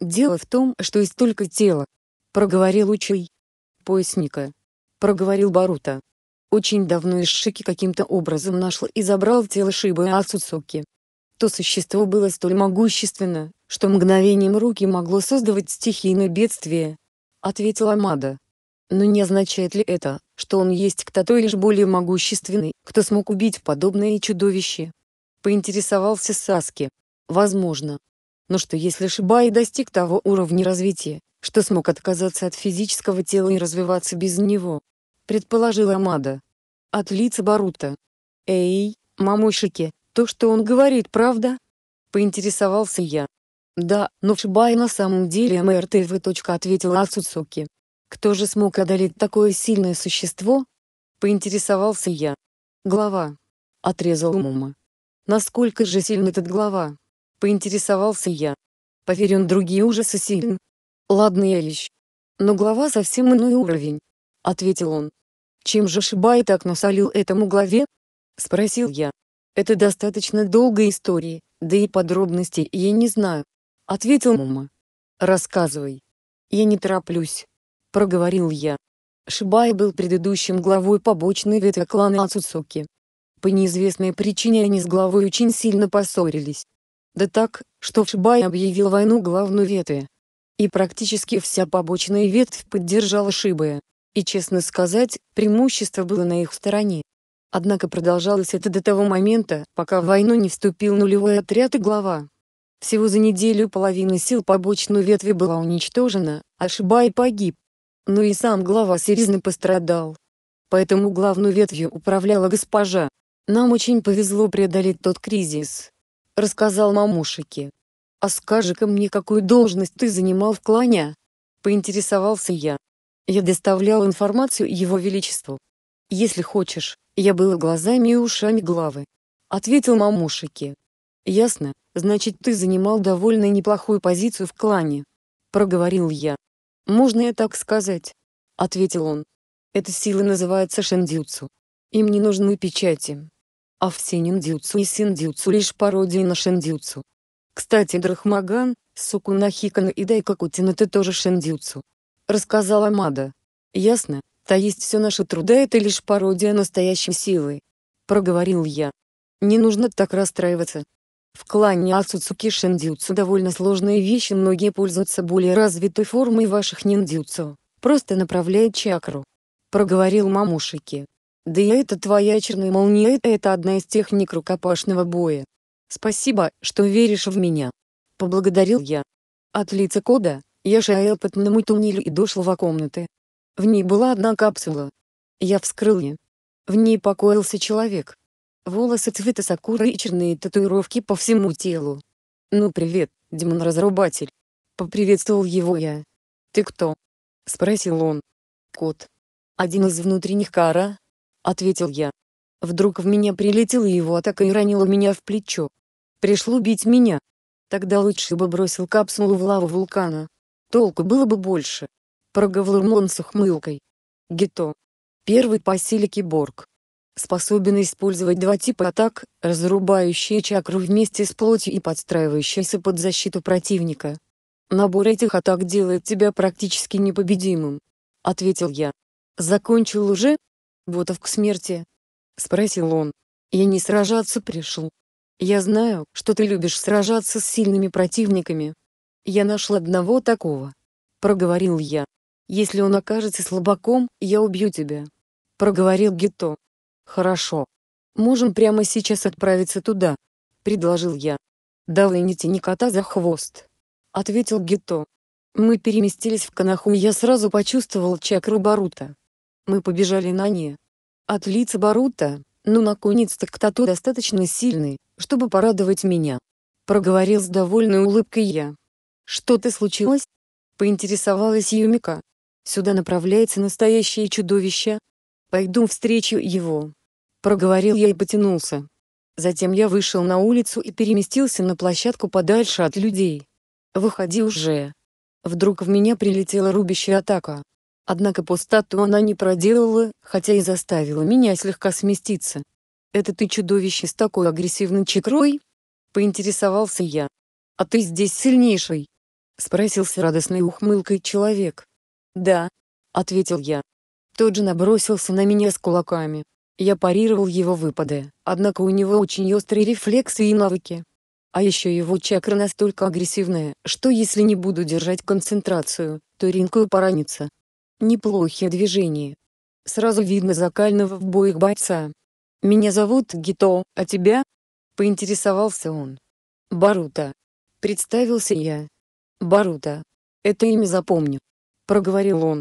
Дело в том, что есть только тело. Проговорил Учей. Поясника. Проговорил Барута. Очень давно Ишики каким-то образом нашел и забрал тело Шибы Ацуцуки. То существо было столь могущественно, что мгновением руки могло создавать стихийное бедствие. Ответила Амада. Но не означает ли это, что он есть кто-то лишь более могущественный, кто смог убить подобное чудовище? Поинтересовался Саски. Возможно. Но что если Шибай достиг того уровня развития, что смог отказаться от физического тела и развиваться без него? Предположила Амада. От лица Барута. Эй, мамушики, то, что он говорит, правда? Поинтересовался я. Да, но Шибай на самом деле МРТВ. ответила Ацуцуки. Кто же смог одолеть такое сильное существо? Поинтересовался я. Глава. Отрезал Мума. Насколько же силен этот глава? Поинтересовался я. Поверь, он другие ужасы силен. Ладно, Элищ. Но глава совсем иной уровень. Ответил он. Чем же Шибай так насолил этому главе? Спросил я. Это достаточно долгая история, да и подробностей я не знаю. Ответил Мума. Рассказывай. Я не тороплюсь проговорил я. Шибай был предыдущим главой побочной ветви клана Ацуцуки. По неизвестной причине они с главой очень сильно поссорились. Да так, что Шибай объявил войну главной ветви. И практически вся побочная ветвь поддержала Шибая. И честно сказать, преимущество было на их стороне. Однако продолжалось это до того момента, пока в войну не вступил нулевой отряд и глава. Всего за неделю половина сил побочной ветви была уничтожена, а Шибай погиб но и сам глава серьезно пострадал. Поэтому главную ветвью управляла госпожа. Нам очень повезло преодолеть тот кризис. Рассказал мамушике. А скажи-ка мне, какую должность ты занимал в клане? Поинтересовался я. Я доставлял информацию его величеству. Если хочешь, я был глазами и ушами главы. Ответил мамушике. Ясно, значит ты занимал довольно неплохую позицию в клане. Проговорил я. «Можно я так сказать», — ответил он. «Эта сила называется шендюцу. Им не нужны печати. А все ниндзюцу и синдюцу лишь пародии на шендюцу. Кстати, Драхмаган, Сукуна Хикана и Дайка Кутина ты тоже шендюцу. Рассказала Мада. Ясно, то есть все наши труда это лишь пародия настоящей силы. Проговорил я. Не нужно так расстраиваться. В клане Ацуцуки Шиндюцу довольно сложные вещи многие пользуются более развитой формой ваших ниндзюцу, просто направляя чакру. Проговорил Мамушики. Да и это твоя черная молния это одна из техник рукопашного боя. Спасибо, что веришь в меня. Поблагодарил я. От лица кода, я шаял по тному туннелю и дошел во комнаты. В ней была одна капсула. Я вскрыл ее. В ней покоился человек. Волосы цвета сакуры и черные татуировки по всему телу. «Ну привет, демон-разрубатель!» Поприветствовал его я. «Ты кто?» — спросил он. «Кот. Один из внутренних кара?» — ответил я. Вдруг в меня прилетела его атака и ранила меня в плечо. Пришло бить меня. Тогда лучше бы бросил капсулу в лаву вулкана. Толку было бы больше. Проговорил он с ухмылкой. Гето. Первый по силе киборг способен использовать два типа атак, разрубающие чакру вместе с плотью и подстраивающиеся под защиту противника. «Набор этих атак делает тебя практически непобедимым», — ответил я. «Закончил уже? Ботов к смерти?» — спросил он. «Я не сражаться пришел. Я знаю, что ты любишь сражаться с сильными противниками. Я нашел одного такого», — проговорил я. «Если он окажется слабаком, я убью тебя», — проговорил Гито. «Хорошо. Можем прямо сейчас отправиться туда», — предложил я. «Давай не тяни кота за хвост», — ответил Гито. Мы переместились в Канаху и я сразу почувствовал чакру Барута. Мы побежали на ней. От лица Барута, ну наконец-то кто-то достаточно сильный, чтобы порадовать меня. Проговорил с довольной улыбкой я. «Что-то случилось?» — поинтересовалась Юмика. «Сюда направляется настоящее чудовище, Пойду встречу его. Проговорил я и потянулся. Затем я вышел на улицу и переместился на площадку подальше от людей. Выходи уже. Вдруг в меня прилетела рубящая атака. Однако пустоту она не проделала, хотя и заставила меня слегка сместиться. «Это ты чудовище с такой агрессивной чекрой?» — поинтересовался я. «А ты здесь сильнейший?» — спросил с радостной ухмылкой человек. «Да», — ответил я. Тот же набросился на меня с кулаками. Я парировал его выпады, однако у него очень острые рефлексы и навыки. А еще его чакра настолько агрессивная, что если не буду держать концентрацию, то ринкую поранится. Неплохие движения. Сразу видно закального в боях бойца. «Меня зовут Гито, а тебя?» — поинтересовался он. «Барута». Представился я. «Барута. Это имя запомню», — проговорил он,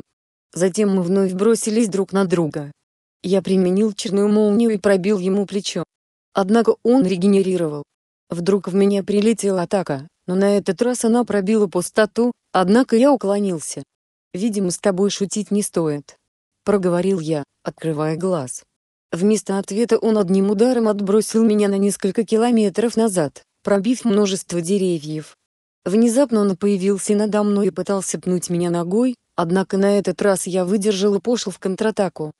Затем мы вновь бросились друг на друга. Я применил черную молнию и пробил ему плечо. Однако он регенерировал. Вдруг в меня прилетела атака, но на этот раз она пробила пустоту, однако я уклонился. «Видимо, с тобой шутить не стоит», — проговорил я, открывая глаз. Вместо ответа он одним ударом отбросил меня на несколько километров назад, пробив множество деревьев. Внезапно он появился надо мной и пытался пнуть меня ногой, Однако на этот раз я выдержал и пошел в контратаку.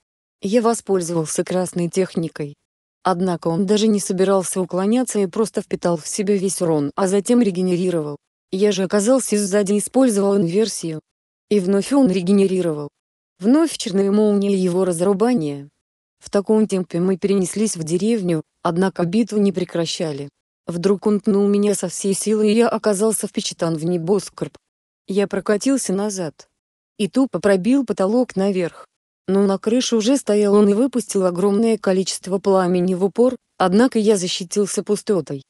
Я воспользовался красной техникой. Однако он даже не собирался уклоняться и просто впитал в себя весь урон, а затем регенерировал. Я же оказался сзади и использовал инверсию. И вновь он регенерировал. Вновь черные молнии его разрубания. В таком темпе мы перенеслись в деревню, однако битву не прекращали. Вдруг он пнул меня со всей силы и я оказался впечатан в небоскреб. Я прокатился назад и тупо пробил потолок наверх. Но на крыше уже стоял он и выпустил огромное количество пламени в упор, однако я защитился пустотой.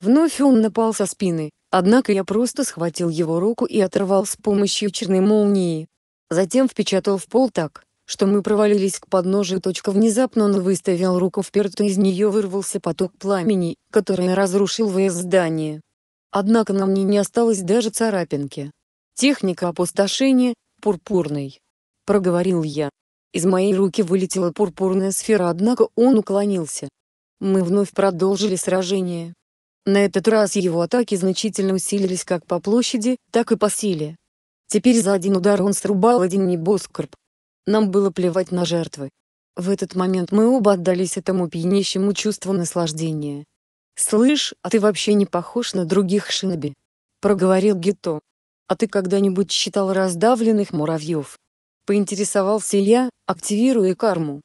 Вновь он напал со спины, однако я просто схватил его руку и оторвал с помощью черной молнии. Затем впечатал в пол так, что мы провалились к подножию. Точка внезапно он выставил руку вперед, и из нее вырвался поток пламени, который разрушил ВС здание. Однако на мне не осталось даже царапинки. Техника опустошения, «Пурпурный!» — проговорил я. Из моей руки вылетела пурпурная сфера, однако он уклонился. Мы вновь продолжили сражение. На этот раз его атаки значительно усилились как по площади, так и по силе. Теперь за один удар он срубал один небоскорб. Нам было плевать на жертвы. В этот момент мы оба отдались этому пьянящему чувству наслаждения. «Слышь, а ты вообще не похож на других шиноби», — проговорил Гито. «А ты когда-нибудь считал раздавленных муравьев?» Поинтересовался Илья, активируя карму.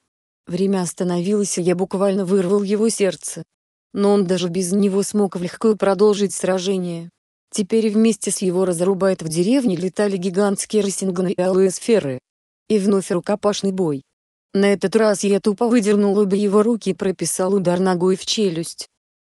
Время остановилось, и я буквально вырвал его сердце. Но он даже без него смог влегко продолжить сражение. Теперь вместе с его разрубает в деревне летали гигантские рысинганы и алые сферы. И вновь рукопашный бой. На этот раз я тупо выдернул обе его руки и прописал удар ногой в челюсть.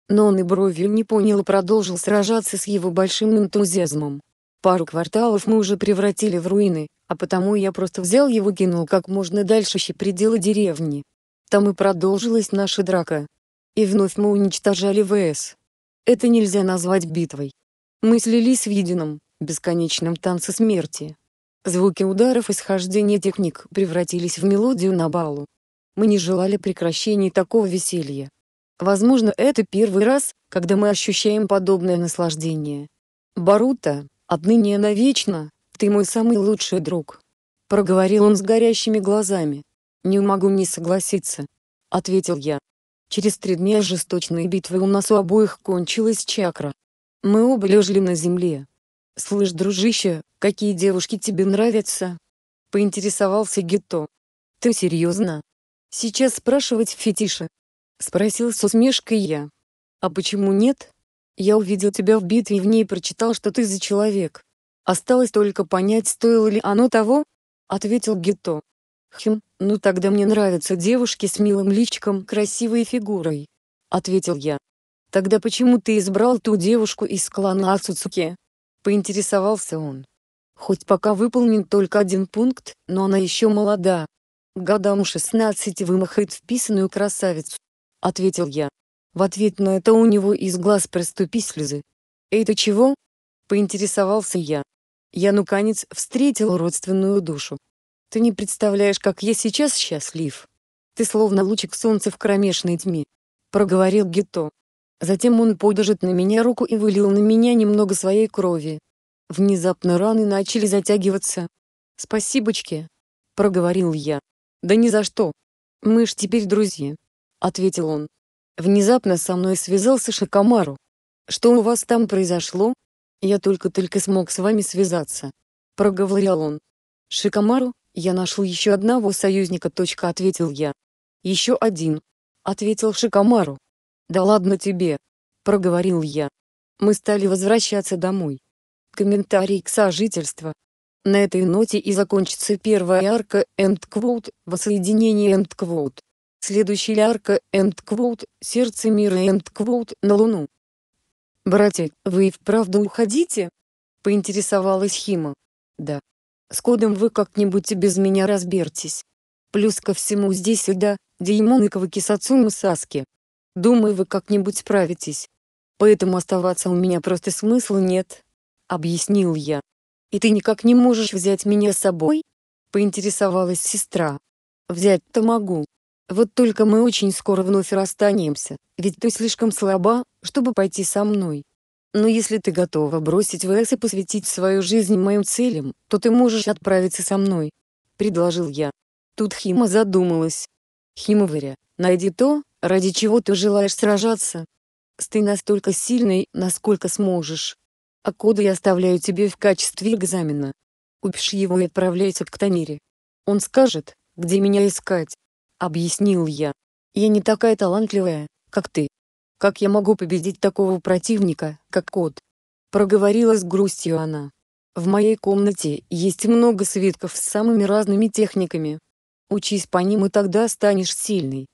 Но он и бровью не понял и продолжил сражаться с его большим энтузиазмом. Пару кварталов мы уже превратили в руины, а потому я просто взял его и кинул как можно дальше пределы деревни. Там и продолжилась наша драка. И вновь мы уничтожали ВС. Это нельзя назвать битвой. Мы слились в едином, бесконечном танце смерти. Звуки ударов и схождения техник превратились в мелодию на балу. Мы не желали прекращения такого веселья. Возможно, это первый раз, когда мы ощущаем подобное наслаждение. Барута, Отныне и навечно, ты мой самый лучший друг. Проговорил он с горящими глазами. Не могу не согласиться. Ответил я. Через три дня жесточной битвы у нас у обоих кончилась чакра. Мы оба лежали на земле. «Слышь, дружище, какие девушки тебе нравятся?» — поинтересовался Гетто. «Ты серьезно? Сейчас спрашивать фетиша?» — спросил с усмешкой я. «А почему нет?» Я увидел тебя в битве и в ней прочитал, что ты за человек. Осталось только понять, стоило ли оно того?» — ответил Гетто. «Хм, ну тогда мне нравятся девушки с милым личиком, красивой фигурой», — ответил я. «Тогда почему ты избрал ту девушку из клана Ацуцуки?» — поинтересовался он. «Хоть пока выполнен только один пункт, но она еще молода. Годам 16 вымахает вписанную красавицу», — ответил я. В ответ на это у него из глаз проступи слезы. «Это чего?» — поинтересовался я. Я, ну встретил родственную душу. Ты не представляешь, как я сейчас счастлив. Ты словно лучик солнца в кромешной тьме. Проговорил Гито. Затем он подержит на меня руку и вылил на меня немного своей крови. Внезапно раны начали затягиваться. «Спасибочки», — проговорил я. «Да ни за что. Мы ж теперь друзья», — ответил он. Внезапно со мной связался Шакамару. «Что у вас там произошло?» «Я только-только смог с вами связаться», — проговорил он. «Шикамару, я нашел еще одного союзника. Точка, ответил я. Еще один, ответил Шикамару. Да ладно тебе, проговорил я. Мы стали возвращаться домой. Комментарий к сожительству. На этой ноте и закончится первая арка End Quote, воссоединение End Quote. Следующий арка Энд сердце мира Энд на Луну. «Братик, вы и вправду уходите?» — поинтересовалась Хима. «Да. С кодом вы как-нибудь без меня разбертесь. Плюс ко всему здесь и да, Деймон и Саски. Думаю, вы как-нибудь справитесь. Поэтому оставаться у меня просто смысла нет», — объяснил я. «И ты никак не можешь взять меня с собой?» — поинтересовалась сестра. «Взять-то могу, вот только мы очень скоро вновь расстанемся, ведь ты слишком слаба, чтобы пойти со мной. Но если ты готова бросить ВС и посвятить свою жизнь моим целям, то ты можешь отправиться со мной», — предложил я. Тут Хима задумалась. «Химоваря, найди то, ради чего ты желаешь сражаться. Ты настолько сильной, насколько сможешь. А коды я оставляю тебе в качестве экзамена. Упишь его и отправляйся к Танире. Он скажет, где меня искать объяснил я. Я не такая талантливая, как ты. Как я могу победить такого противника, как кот? Проговорила с грустью она. В моей комнате есть много свитков с самыми разными техниками. Учись по ним и тогда станешь сильной.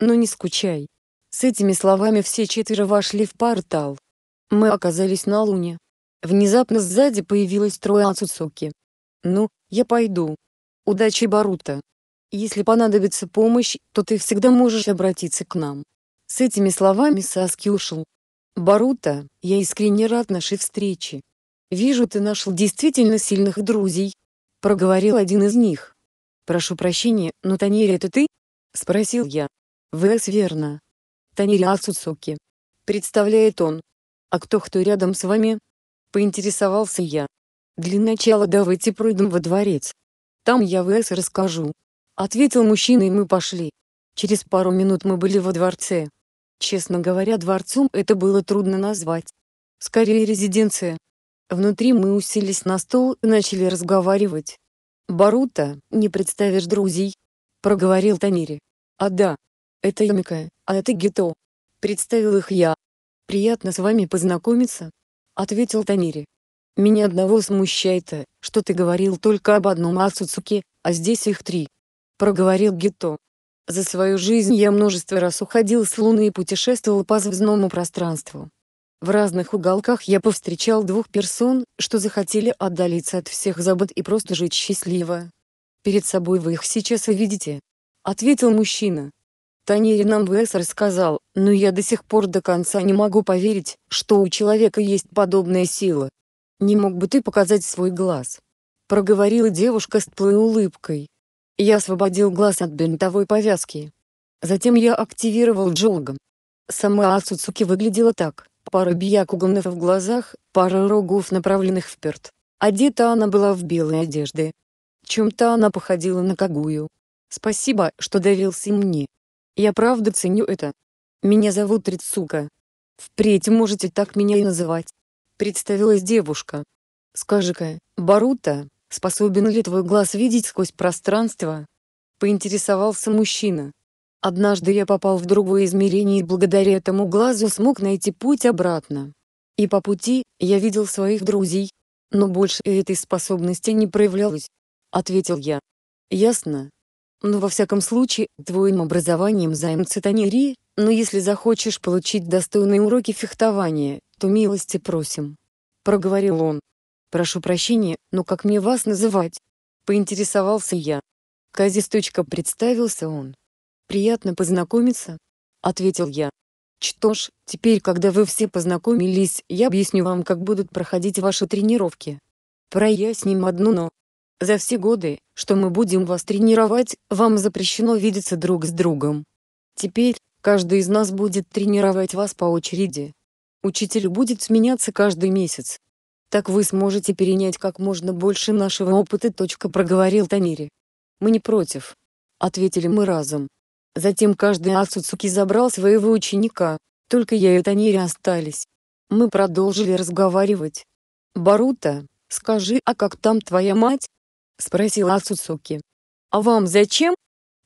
Но не скучай. С этими словами все четверо вошли в портал. Мы оказались на луне. Внезапно сзади появилась Троя Ацуцуки. «Ну, я пойду. Удачи, Барута!» Если понадобится помощь, то ты всегда можешь обратиться к нам». С этими словами Саски ушел. «Барута, я искренне рад нашей встрече. Вижу, ты нашел действительно сильных друзей», — проговорил один из них. «Прошу прощения, но Танери это ты?» — спросил я. «Вэс верно. Танери Ацуцуки». Представляет он. «А кто кто рядом с вами?» — поинтересовался я. «Для начала давайте пройдем во дворец. Там я Вэс расскажу, Ответил мужчина и мы пошли. Через пару минут мы были во дворце. Честно говоря, дворцом это было трудно назвать. Скорее резиденция. Внутри мы уселись на стол и начали разговаривать. «Барута, не представишь друзей?» — проговорил Танери. «А да, это Ямика, а это Гито». Представил их я. «Приятно с вами познакомиться», — ответил Танери. «Меня одного смущает, что ты говорил только об одном Ацуцуке, а здесь их три. — проговорил Гито. «За свою жизнь я множество раз уходил с Луны и путешествовал по звездному пространству. В разных уголках я повстречал двух персон, что захотели отдалиться от всех забот и просто жить счастливо. Перед собой вы их сейчас увидите, ответил мужчина. Танери нам Вес рассказал, но я до сих пор до конца не могу поверить, что у человека есть подобная сила. Не мог бы ты показать свой глаз? Проговорила девушка с плой улыбкой. Я освободил глаз от бинтовой повязки. Затем я активировал джолгом. Сама Ацуцуки выглядела так. Пара бьякуганов в глазах, пара рогов направленных вперед. Одета она была в белой одежды. Чем-то она походила на Кагую. Спасибо, что доверился мне. Я правда ценю это. Меня зовут Рицука. Впредь можете так меня и называть. Представилась девушка. Скажи-ка, Барута, Способен ли твой глаз видеть сквозь пространство? Поинтересовался мужчина. Однажды я попал в другое измерение и благодаря этому глазу смог найти путь обратно. И по пути я видел своих друзей, но больше этой способности не проявлялось, ответил я. Ясно. Но во всяком случае, твоим образованием займутся Танери, но если захочешь получить достойные уроки фехтования, то милости просим. Проговорил он. «Прошу прощения, но как мне вас называть?» — поинтересовался я. Казисточка представился он. «Приятно познакомиться», — ответил я. «Что ж, теперь, когда вы все познакомились, я объясню вам, как будут проходить ваши тренировки. Проясним одну «но». За все годы, что мы будем вас тренировать, вам запрещено видеться друг с другом. Теперь, каждый из нас будет тренировать вас по очереди. Учитель будет сменяться каждый месяц, так вы сможете перенять как можно больше нашего опыта. Точка проговорил Танери. Мы не против. Ответили мы разом. Затем каждый Ацуцуки забрал своего ученика. Только я и Танери остались. Мы продолжили разговаривать. Барута, скажи, а как там твоя мать? Спросила Ацуцуки. А вам зачем?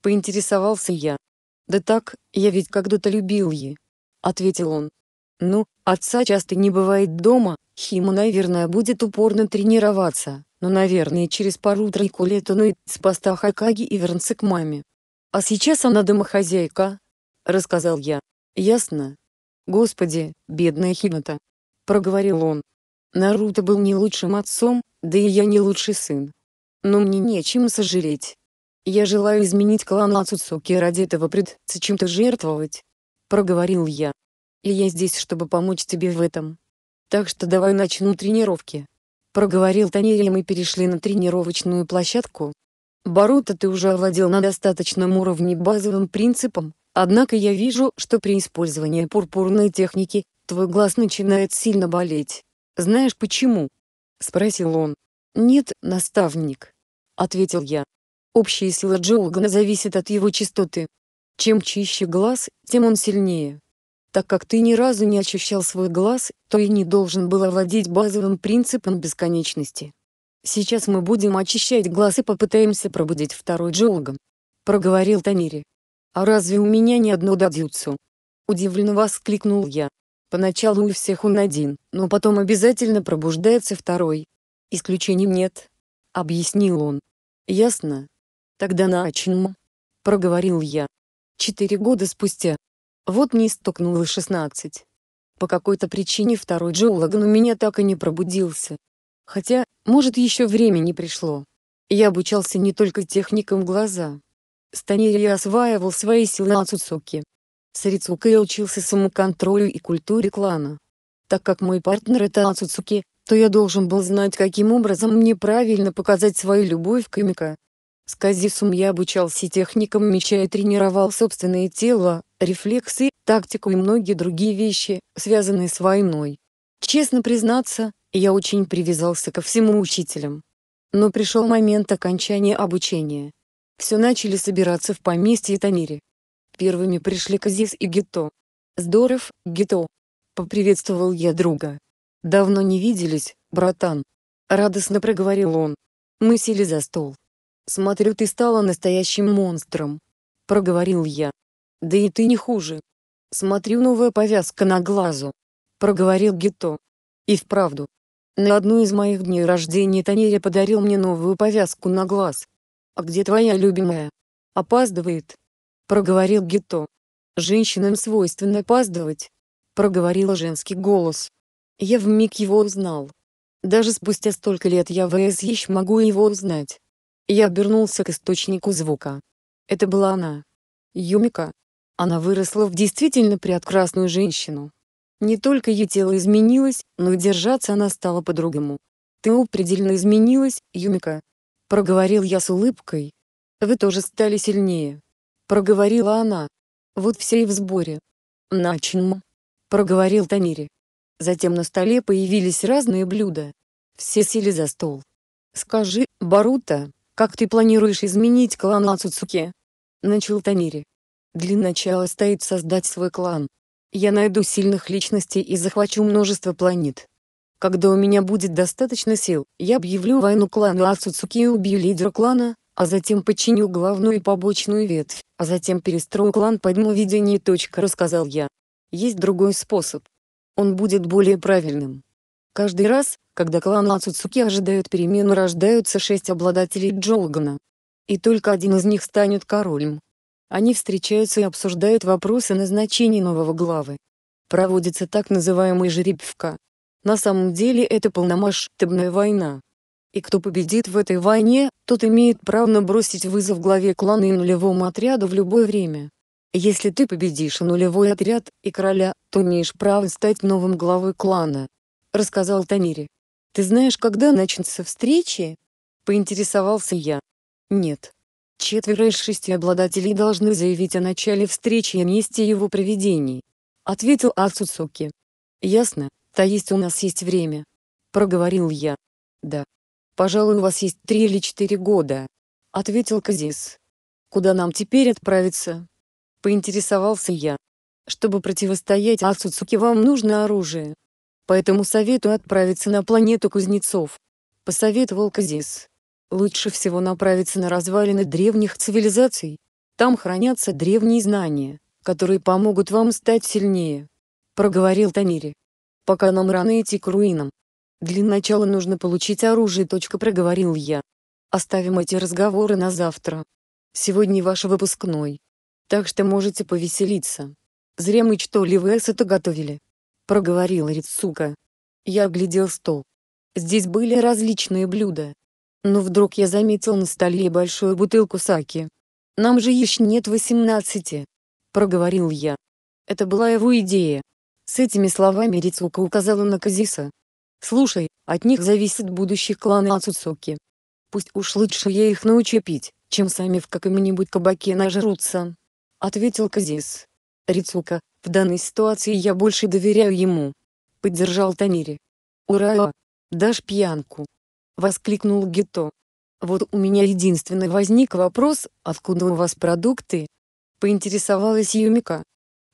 Поинтересовался я. Да так, я ведь когда-то любил ее. Ответил он. Ну, отца часто не бывает дома, Хима, наверное, будет упорно тренироваться, но, наверное, через пару-тройку лет он уйдет с поста Хакаги и вернется к маме. А сейчас она домохозяйка, рассказал я. Ясно? Господи, бедная Хината. Проговорил он. Наруто был не лучшим отцом, да и я не лучший сын. Но мне нечем сожалеть. Я желаю изменить клан Ацуцуки ради этого придется чем-то жертвовать. Проговорил я и я здесь, чтобы помочь тебе в этом. Так что давай начну тренировки. Проговорил Танир, и мы перешли на тренировочную площадку. Боруто ты уже овладел на достаточном уровне базовым принципом, однако я вижу, что при использовании пурпурной техники, твой глаз начинает сильно болеть. Знаешь почему? Спросил он. Нет, наставник. Ответил я. Общая сила Джоугана зависит от его частоты. Чем чище глаз, тем он сильнее. Так как ты ни разу не очищал свой глаз, то и не должен был овладеть базовым принципом бесконечности. Сейчас мы будем очищать глаз и попытаемся пробудить второй джолгом. Проговорил Танери. А разве у меня ни одно дадюцу? Удивленно воскликнул я. Поначалу у всех он один, но потом обязательно пробуждается второй. Исключений нет. Объяснил он. Ясно. Тогда начнем. Проговорил я. Четыре года спустя, вот не стукнуло 16. По какой-то причине второй Джоулаган у меня так и не пробудился. Хотя, может, еще время не пришло. Я обучался не только техникам глаза. С я осваивал свои силы Ацуцуки. С Рицукой я учился самоконтролю и культуре клана. Так как мой партнер это Ацуцуки, то я должен был знать, каким образом мне правильно показать свою любовь к Имика. С Казисум я обучался техникам меча и тренировал собственное тело, рефлексы, тактику и многие другие вещи, связанные с войной. Честно признаться, я очень привязался ко всему учителям. Но пришел момент окончания обучения. Все начали собираться в поместье Танири. Первыми пришли Казис и Гето. «Здоров, Гето, поприветствовал я друга. «Давно не виделись, братан!» — радостно проговорил он. Мы сели за стол. «Смотрю, ты стала настоящим монстром!» — проговорил я. Да и ты не хуже. Смотрю, новая повязка на глазу. Проговорил Гито. И вправду. На одну из моих дней рождения Танеря подарил мне новую повязку на глаз. А где твоя любимая? Опаздывает. Проговорил Гито. Женщинам свойственно опаздывать. Проговорила женский голос. Я вмиг его узнал. Даже спустя столько лет я в еще могу его узнать. Я обернулся к источнику звука. Это была она. Юмика, она выросла в действительно прекрасную женщину. Не только ее тело изменилось, но и держаться она стала по-другому. «Ты определенно изменилась, Юмика», — проговорил я с улыбкой. «Вы тоже стали сильнее», — проговорила она. «Вот все и в сборе». «Начнем», — проговорил Тамири. Затем на столе появились разные блюда. Все сели за стол. «Скажи, Барута, как ты планируешь изменить клан Ацуцуки?» Начал Тамири. Для начала стоит создать свой клан. Я найду сильных личностей и захвачу множество планет. Когда у меня будет достаточно сил, я объявлю войну клану Ацуцуки и убью лидера клана, а затем подчиню главную и побочную ветвь, а затем перестрою клан под мое видение. Рассказал я. Есть другой способ. Он будет более правильным. Каждый раз, когда клан Ацуцуки ожидают перемену, рождаются шесть обладателей джолгана, И только один из них станет королем. Они встречаются и обсуждают вопросы назначения нового главы. Проводится так называемая жеребьевка. На самом деле это полномасштабная война. И кто победит в этой войне, тот имеет право набросить вызов главе клана и нулевому отряду в любое время. Если ты победишь нулевой отряд и короля, то имеешь право стать новым главой клана», — рассказал Тамире. «Ты знаешь, когда начнутся встречи?» — поинтересовался я. «Нет. Четверо из шести обладателей должны заявить о начале встречи и месте его проведения. Ответил Ацуцуки. Ясно, то есть у нас есть время. Проговорил я. Да. Пожалуй, у вас есть три или четыре года. Ответил Казис. Куда нам теперь отправиться? Поинтересовался я. Чтобы противостоять Ацуцуки вам нужно оружие. Поэтому советую отправиться на планету Кузнецов. Посоветовал Казис. Лучше всего направиться на развалины древних цивилизаций. Там хранятся древние знания, которые помогут вам стать сильнее. Проговорил Тамири. Пока нам рано идти к руинам. Для начала нужно получить оружие. Точка проговорил я. Оставим эти разговоры на завтра. Сегодня ваш выпускной. Так что можете повеселиться. Зря мы что ли вы это готовили. Проговорил Рицука. Я оглядел стол. Здесь были различные блюда, но «Ну, вдруг я заметил на столе большую бутылку саки. «Нам же еще нет восемнадцати!» — проговорил я. Это была его идея. С этими словами Рицука указала на Казиса. «Слушай, от них зависит будущий клан Ацуцуки. Пусть уж лучше я их научу пить, чем сами в каком-нибудь кабаке нажрутся», — ответил Казис. «Рицука, в данной ситуации я больше доверяю ему», — поддержал Тамири. «Ура! Дашь пьянку!» — воскликнул Гето. «Вот у меня единственный возник вопрос, откуда у вас продукты?» — поинтересовалась Юмика.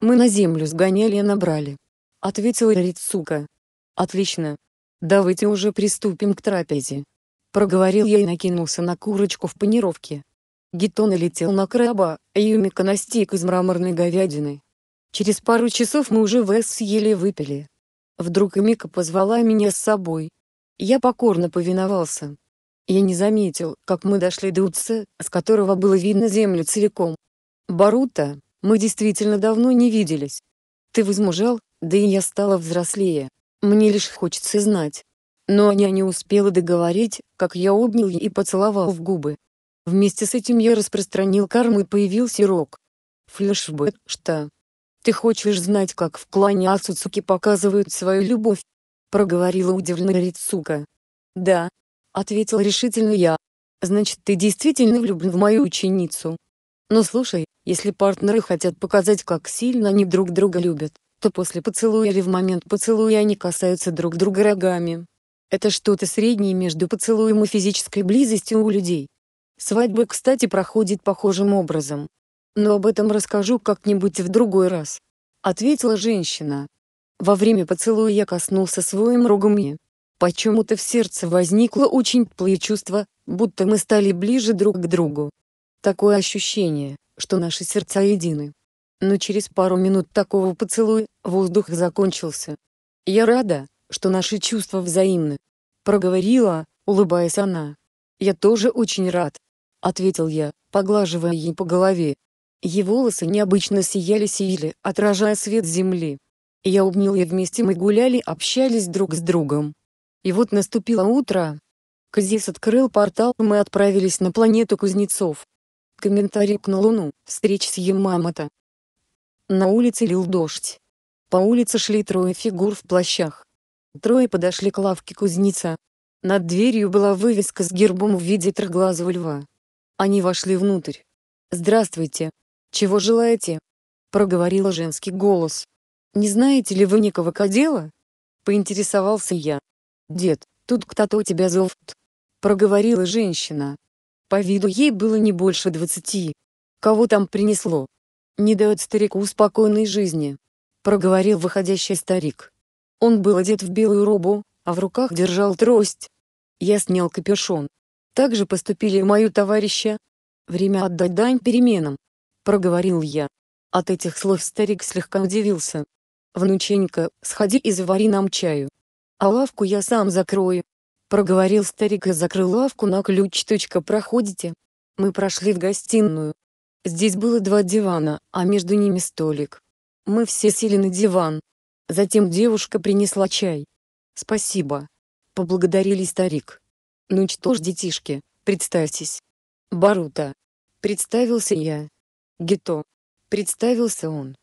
«Мы на землю сгоняли и набрали», — ответила Рицука. «Отлично. Давайте уже приступим к трапезе». Проговорил я и накинулся на курочку в панировке. Гито налетел на краба, а Юмика на стейк из мраморной говядины. Через пару часов мы уже вес съели и выпили. Вдруг Юмика позвала меня с собой, я покорно повиновался. Я не заметил, как мы дошли до УЦ, с которого было видно землю целиком. Барута, мы действительно давно не виделись. Ты возмужал, да и я стала взрослее. Мне лишь хочется знать. Но Аня не успела договорить, как я обнял ее и поцеловал в губы. Вместе с этим я распространил карму и появился Рок. Флешбэк, что? Ты хочешь знать, как в клане Ацуцуки показывают свою любовь? проговорила удивленная Рицука. «Да», — ответил решительно я. «Значит, ты действительно влюблен в мою ученицу?» «Но слушай, если партнеры хотят показать, как сильно они друг друга любят, то после поцелуя или в момент поцелуя они касаются друг друга рогами. Это что-то среднее между поцелуем и физической близостью у людей. Свадьба, кстати, проходит похожим образом. Но об этом расскажу как-нибудь в другой раз», — ответила женщина. Во время поцелуя я коснулся своим рогом и... Почему-то в сердце возникло очень теплое чувство, будто мы стали ближе друг к другу. Такое ощущение, что наши сердца едины. Но через пару минут такого поцелуя воздух закончился. «Я рада, что наши чувства взаимны», — проговорила, улыбаясь она. «Я тоже очень рад», — ответил я, поглаживая ей по голове. Ее волосы необычно сияли-сияли, отражая свет земли. Я обнял ее вместе, мы гуляли, общались друг с другом. И вот наступило утро. Казис открыл портал, мы отправились на планету Кузнецов. Комментарий к на Луну, встреч с Ямамото. На улице лил дождь. По улице шли трое фигур в плащах. Трое подошли к лавке кузнеца. Над дверью была вывеска с гербом в виде трехглазого льва. Они вошли внутрь. «Здравствуйте. Чего желаете?» — проговорила женский голос. «Не знаете ли вы никого дела?» — поинтересовался я. «Дед, тут кто-то тебя зовут», — проговорила женщина. По виду ей было не больше двадцати. «Кого там принесло?» «Не дает старику спокойной жизни», — проговорил выходящий старик. Он был одет в белую робу, а в руках держал трость. Я снял капюшон. Так же поступили и мою товарища. «Время отдать дань переменам», — проговорил я. От этих слов старик слегка удивился, «Внученька, сходи и завари нам чаю. А лавку я сам закрою». Проговорил старик и закрыл лавку на ключ. «Проходите». Мы прошли в гостиную. Здесь было два дивана, а между ними столик. Мы все сели на диван. Затем девушка принесла чай. «Спасибо», — поблагодарили старик. «Ну что ж, детишки, представьтесь». «Барута», — представился я. «Гито», — представился он.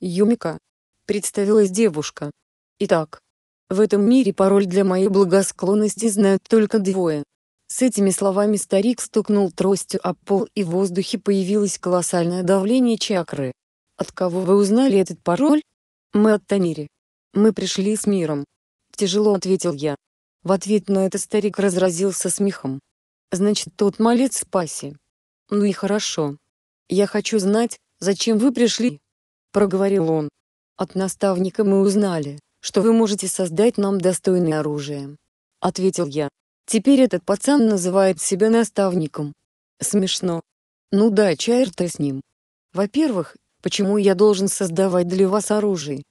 «Юмика», представилась девушка. Итак, в этом мире пароль для моей благосклонности знают только двое. С этими словами старик стукнул тростью об пол и в воздухе появилось колоссальное давление чакры. От кого вы узнали этот пароль? Мы от Тамири. Мы пришли с миром. Тяжело ответил я. В ответ на это старик разразился смехом. Значит, тот молец спаси. Ну и хорошо. Я хочу знать, зачем вы пришли? Проговорил он. От наставника мы узнали, что вы можете создать нам достойное оружие. Ответил я. Теперь этот пацан называет себя наставником. Смешно. Ну да, чайр черта с ним. Во-первых, почему я должен создавать для вас оружие?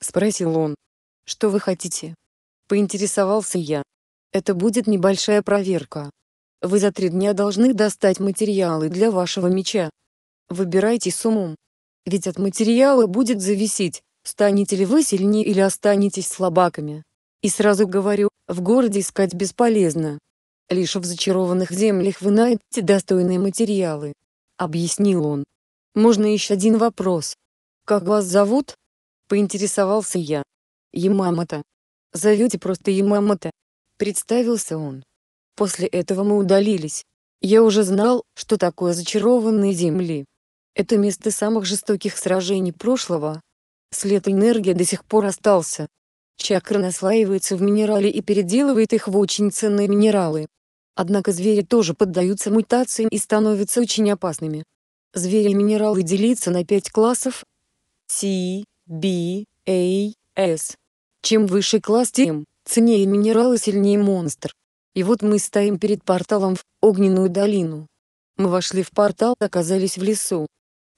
Спросил он. Что вы хотите? Поинтересовался я. Это будет небольшая проверка. Вы за три дня должны достать материалы для вашего меча. Выбирайте с умом. Ведь от материала будет зависеть, станете ли вы сильнее или останетесь слабаками. И сразу говорю, в городе искать бесполезно. Лишь в зачарованных землях вы найдете достойные материалы. Объяснил он. Можно еще один вопрос. Как вас зовут? Поинтересовался я. Ямамата. Зовете просто Ямамата. Представился он. После этого мы удалились. Я уже знал, что такое зачарованные земли. Это место самых жестоких сражений прошлого, След энергии до сих пор остался. Чакра наслаивается в минерале и переделывает их в очень ценные минералы. Однако звери тоже поддаются мутациям и становятся очень опасными. Звери и минералы делятся на пять классов C, B, A, S. Чем выше класс, тем ценнее минерал и сильнее монстр. И вот мы стоим перед порталом в огненную долину. Мы вошли в портал, оказались в лесу.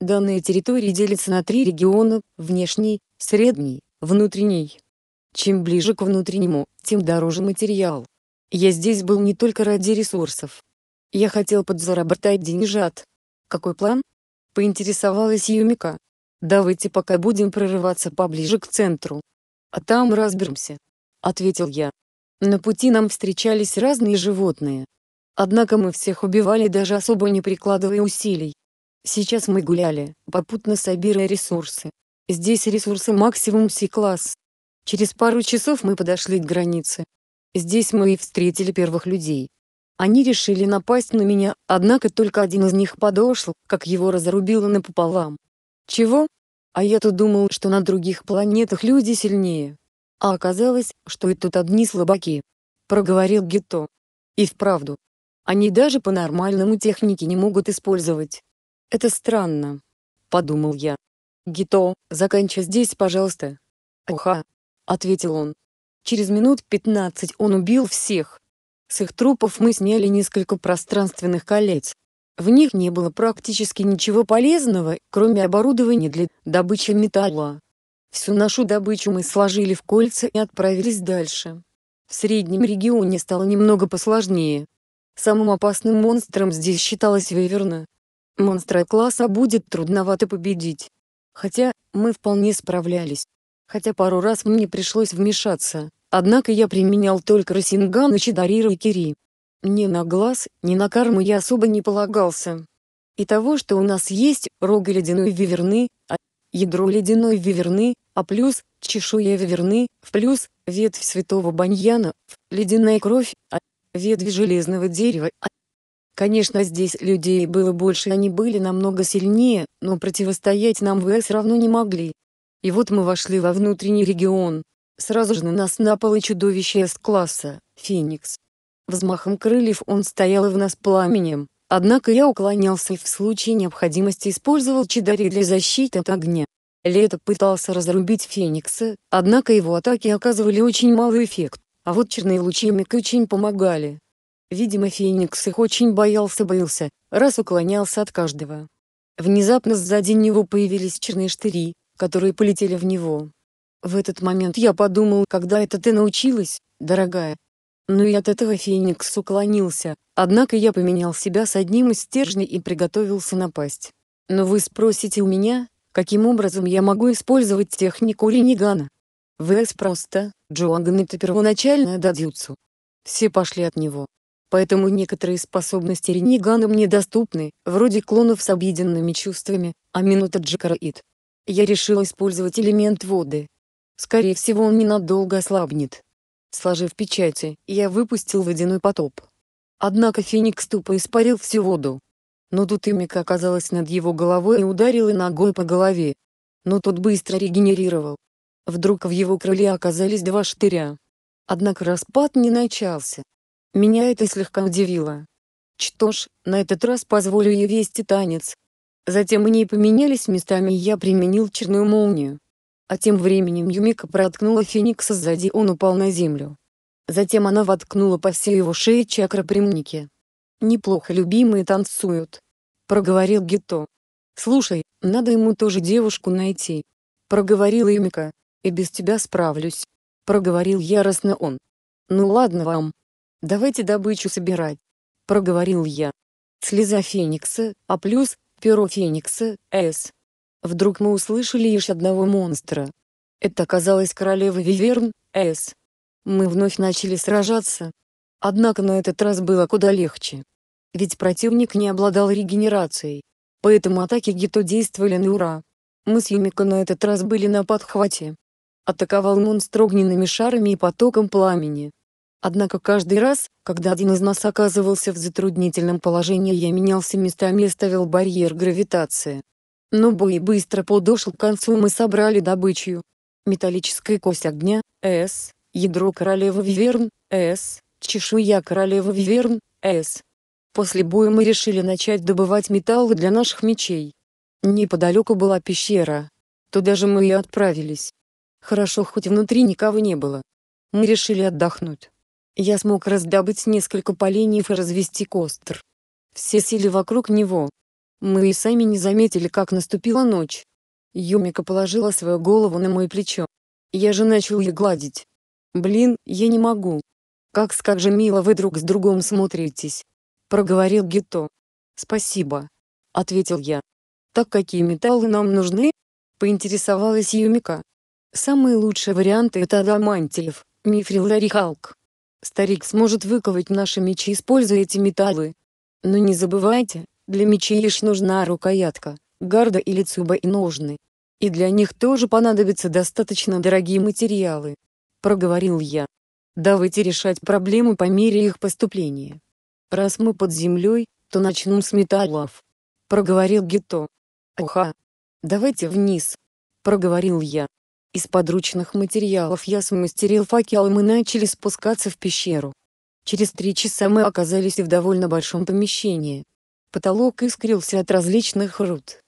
Данная территория делится на три региона – внешний, средний, внутренний. Чем ближе к внутреннему, тем дороже материал. Я здесь был не только ради ресурсов. Я хотел подзаработать деньжат. Какой план? Поинтересовалась Юмика. Давайте пока будем прорываться поближе к центру. А там разберемся. Ответил я. На пути нам встречались разные животные. Однако мы всех убивали даже особо не прикладывая усилий. Сейчас мы гуляли, попутно собирая ресурсы. Здесь ресурсы максимум С-класс. Через пару часов мы подошли к границе. Здесь мы и встретили первых людей. Они решили напасть на меня, однако только один из них подошел, как его разрубило напополам. Чего? А я-то думал, что на других планетах люди сильнее. А оказалось, что и тут одни слабаки. Проговорил Гито. И вправду. Они даже по нормальному технике не могут использовать. «Это странно», — подумал я. «Гито, заканчивай здесь, пожалуйста». «Уха», — ответил он. Через минут пятнадцать он убил всех. С их трупов мы сняли несколько пространственных колец. В них не было практически ничего полезного, кроме оборудования для добычи металла. Всю нашу добычу мы сложили в кольца и отправились дальше. В среднем регионе стало немного посложнее. Самым опасным монстром здесь считалась Виверна. Монстра класса будет трудновато победить. Хотя, мы вполне справлялись. Хотя пару раз мне пришлось вмешаться, однако я применял только Росинган и Чидарира и Кири. Ни на глаз, ни на карму я особо не полагался. И того, что у нас есть рога ледяной виверны, а ядро ледяной виверны, а плюс чешуя виверны, в плюс ветвь святого баньяна, в ледяная кровь, а ветви железного дерева, а Конечно, здесь людей было больше, они были намного сильнее, но противостоять нам вы все равно не могли. И вот мы вошли во внутренний регион. Сразу же на нас напало чудовище С-класса, Феникс. Взмахом крыльев он стоял и в нас пламенем, однако я уклонялся и в случае необходимости использовал чидари для защиты от огня. Лето пытался разрубить Феникса, однако его атаки оказывали очень малый эффект, а вот черные лучи Мик очень помогали. Видимо, Феникс их очень боялся-боялся, раз уклонялся от каждого. Внезапно сзади него появились черные штыри, которые полетели в него. В этот момент я подумал, когда это ты научилась, дорогая. Ну и от этого Феникс уклонился, однако я поменял себя с одним из стержней и приготовился напасть. Но вы спросите у меня, каким образом я могу использовать технику Ренегана? ВС просто, Джоанган и первоначальное дадюцу. Все пошли от него, поэтому некоторые способности ренеганам недоступны, вроде клонов с объединенными чувствами, а минута Джакараид. Я решил использовать элемент воды. Скорее всего он ненадолго ослабнет. Сложив печати, я выпустил водяной потоп. Однако Феникс тупо испарил всю воду. Но тут имика оказалась над его головой и ударила ногой по голове. Но тот быстро регенерировал. Вдруг в его крыле оказались два штыря. Однако распад не начался, меня это слегка удивило. Что ж, на этот раз позволю ей вести танец. Затем они поменялись местами и я применил черную молнию. А тем временем Юмика проткнула Феникса сзади, он упал на землю. Затем она воткнула по всей его шее чакра «Неплохо любимые танцуют», — проговорил Гито. «Слушай, надо ему тоже девушку найти», — проговорила Юмика. «И без тебя справлюсь», — проговорил яростно он. «Ну ладно вам», Давайте добычу собирать, проговорил я. Слеза Феникса, а плюс перо Феникса, С. Вдруг мы услышали лишь одного монстра. Это оказалась королева Виверн, С. Мы вновь начали сражаться. Однако на этот раз было куда легче. Ведь противник не обладал регенерацией. Поэтому атаки Гито действовали на ура. Мы с Юмико на этот раз были на подхвате. Атаковал монстр огненными шарами и потоком пламени. Однако каждый раз, когда один из нас оказывался в затруднительном положении, я менялся местами и ставил барьер гравитации. Но бой быстро подошел к концу, мы собрали добычу. Металлическая кость огня, С, ядро королевы Виверн, С, чешуя королевы Виверн, С. После боя мы решили начать добывать металлы для наших мечей. Неподалеку была пещера. Туда же мы и отправились. Хорошо, хоть внутри никого не было. Мы решили отдохнуть я смог раздобыть несколько поленьев и развести костр. Все сели вокруг него. Мы и сами не заметили, как наступила ночь. Юмика положила свою голову на мое плечо. Я же начал ее гладить. «Блин, я не могу. Как как же мило вы друг с другом смотритесь», — проговорил Гито. «Спасибо», — ответил я. «Так какие металлы нам нужны?» — поинтересовалась Юмика. «Самые лучшие варианты — это адамантиев, мифрил и халк. Старик сможет выковать наши мечи, используя эти металлы. Но не забывайте, для мечей лишь нужна рукоятка, гарда или цуба и ножны. И для них тоже понадобятся достаточно дорогие материалы. Проговорил я. Давайте решать проблемы по мере их поступления. Раз мы под землей, то начнем с металлов. Проговорил Гито. Уха. Давайте вниз. Проговорил я. Из подручных материалов я смастерил факел и мы начали спускаться в пещеру. Через три часа мы оказались в довольно большом помещении. Потолок искрился от различных руд.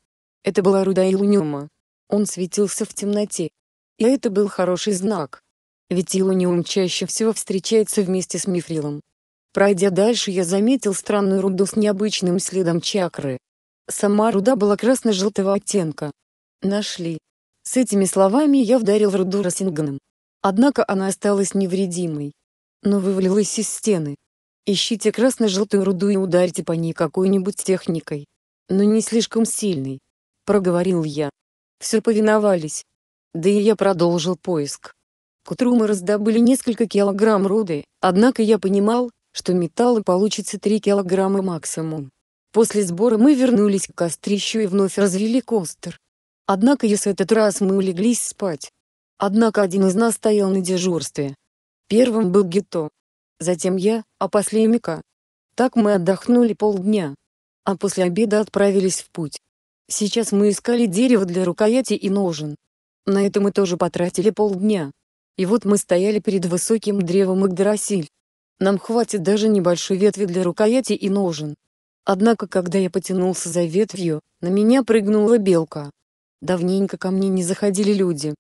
Это была руда Илуниума. Он светился в темноте. И это был хороший знак. Ведь Илуниум чаще всего встречается вместе с мифрилом. Пройдя дальше я заметил странную руду с необычным следом чакры. Сама руда была красно-желтого оттенка. Нашли. С этими словами я вдарил Руду Рассинганом. Однако она осталась невредимой. Но вывалилась из стены. Ищите красно-желтую руду и ударьте по ней какой-нибудь техникой. Но не слишком сильной. Проговорил я. Все повиновались. Да и я продолжил поиск. К утру мы раздобыли несколько килограмм руды, однако я понимал, что металла получится 3 килограмма максимум. После сбора мы вернулись к кострищу и вновь развели костер. Однако если этот раз мы улеглись спать. Однако один из нас стоял на дежурстве. Первым был Гито. Затем я, а после Мика. Так мы отдохнули полдня. А после обеда отправились в путь. Сейчас мы искали дерево для рукояти и ножен. На это мы тоже потратили полдня. И вот мы стояли перед высоким древом Игдрасиль. Нам хватит даже небольшой ветви для рукояти и ножен. Однако, когда я потянулся за ветвью, на меня прыгнула белка. Давненько ко мне не заходили люди.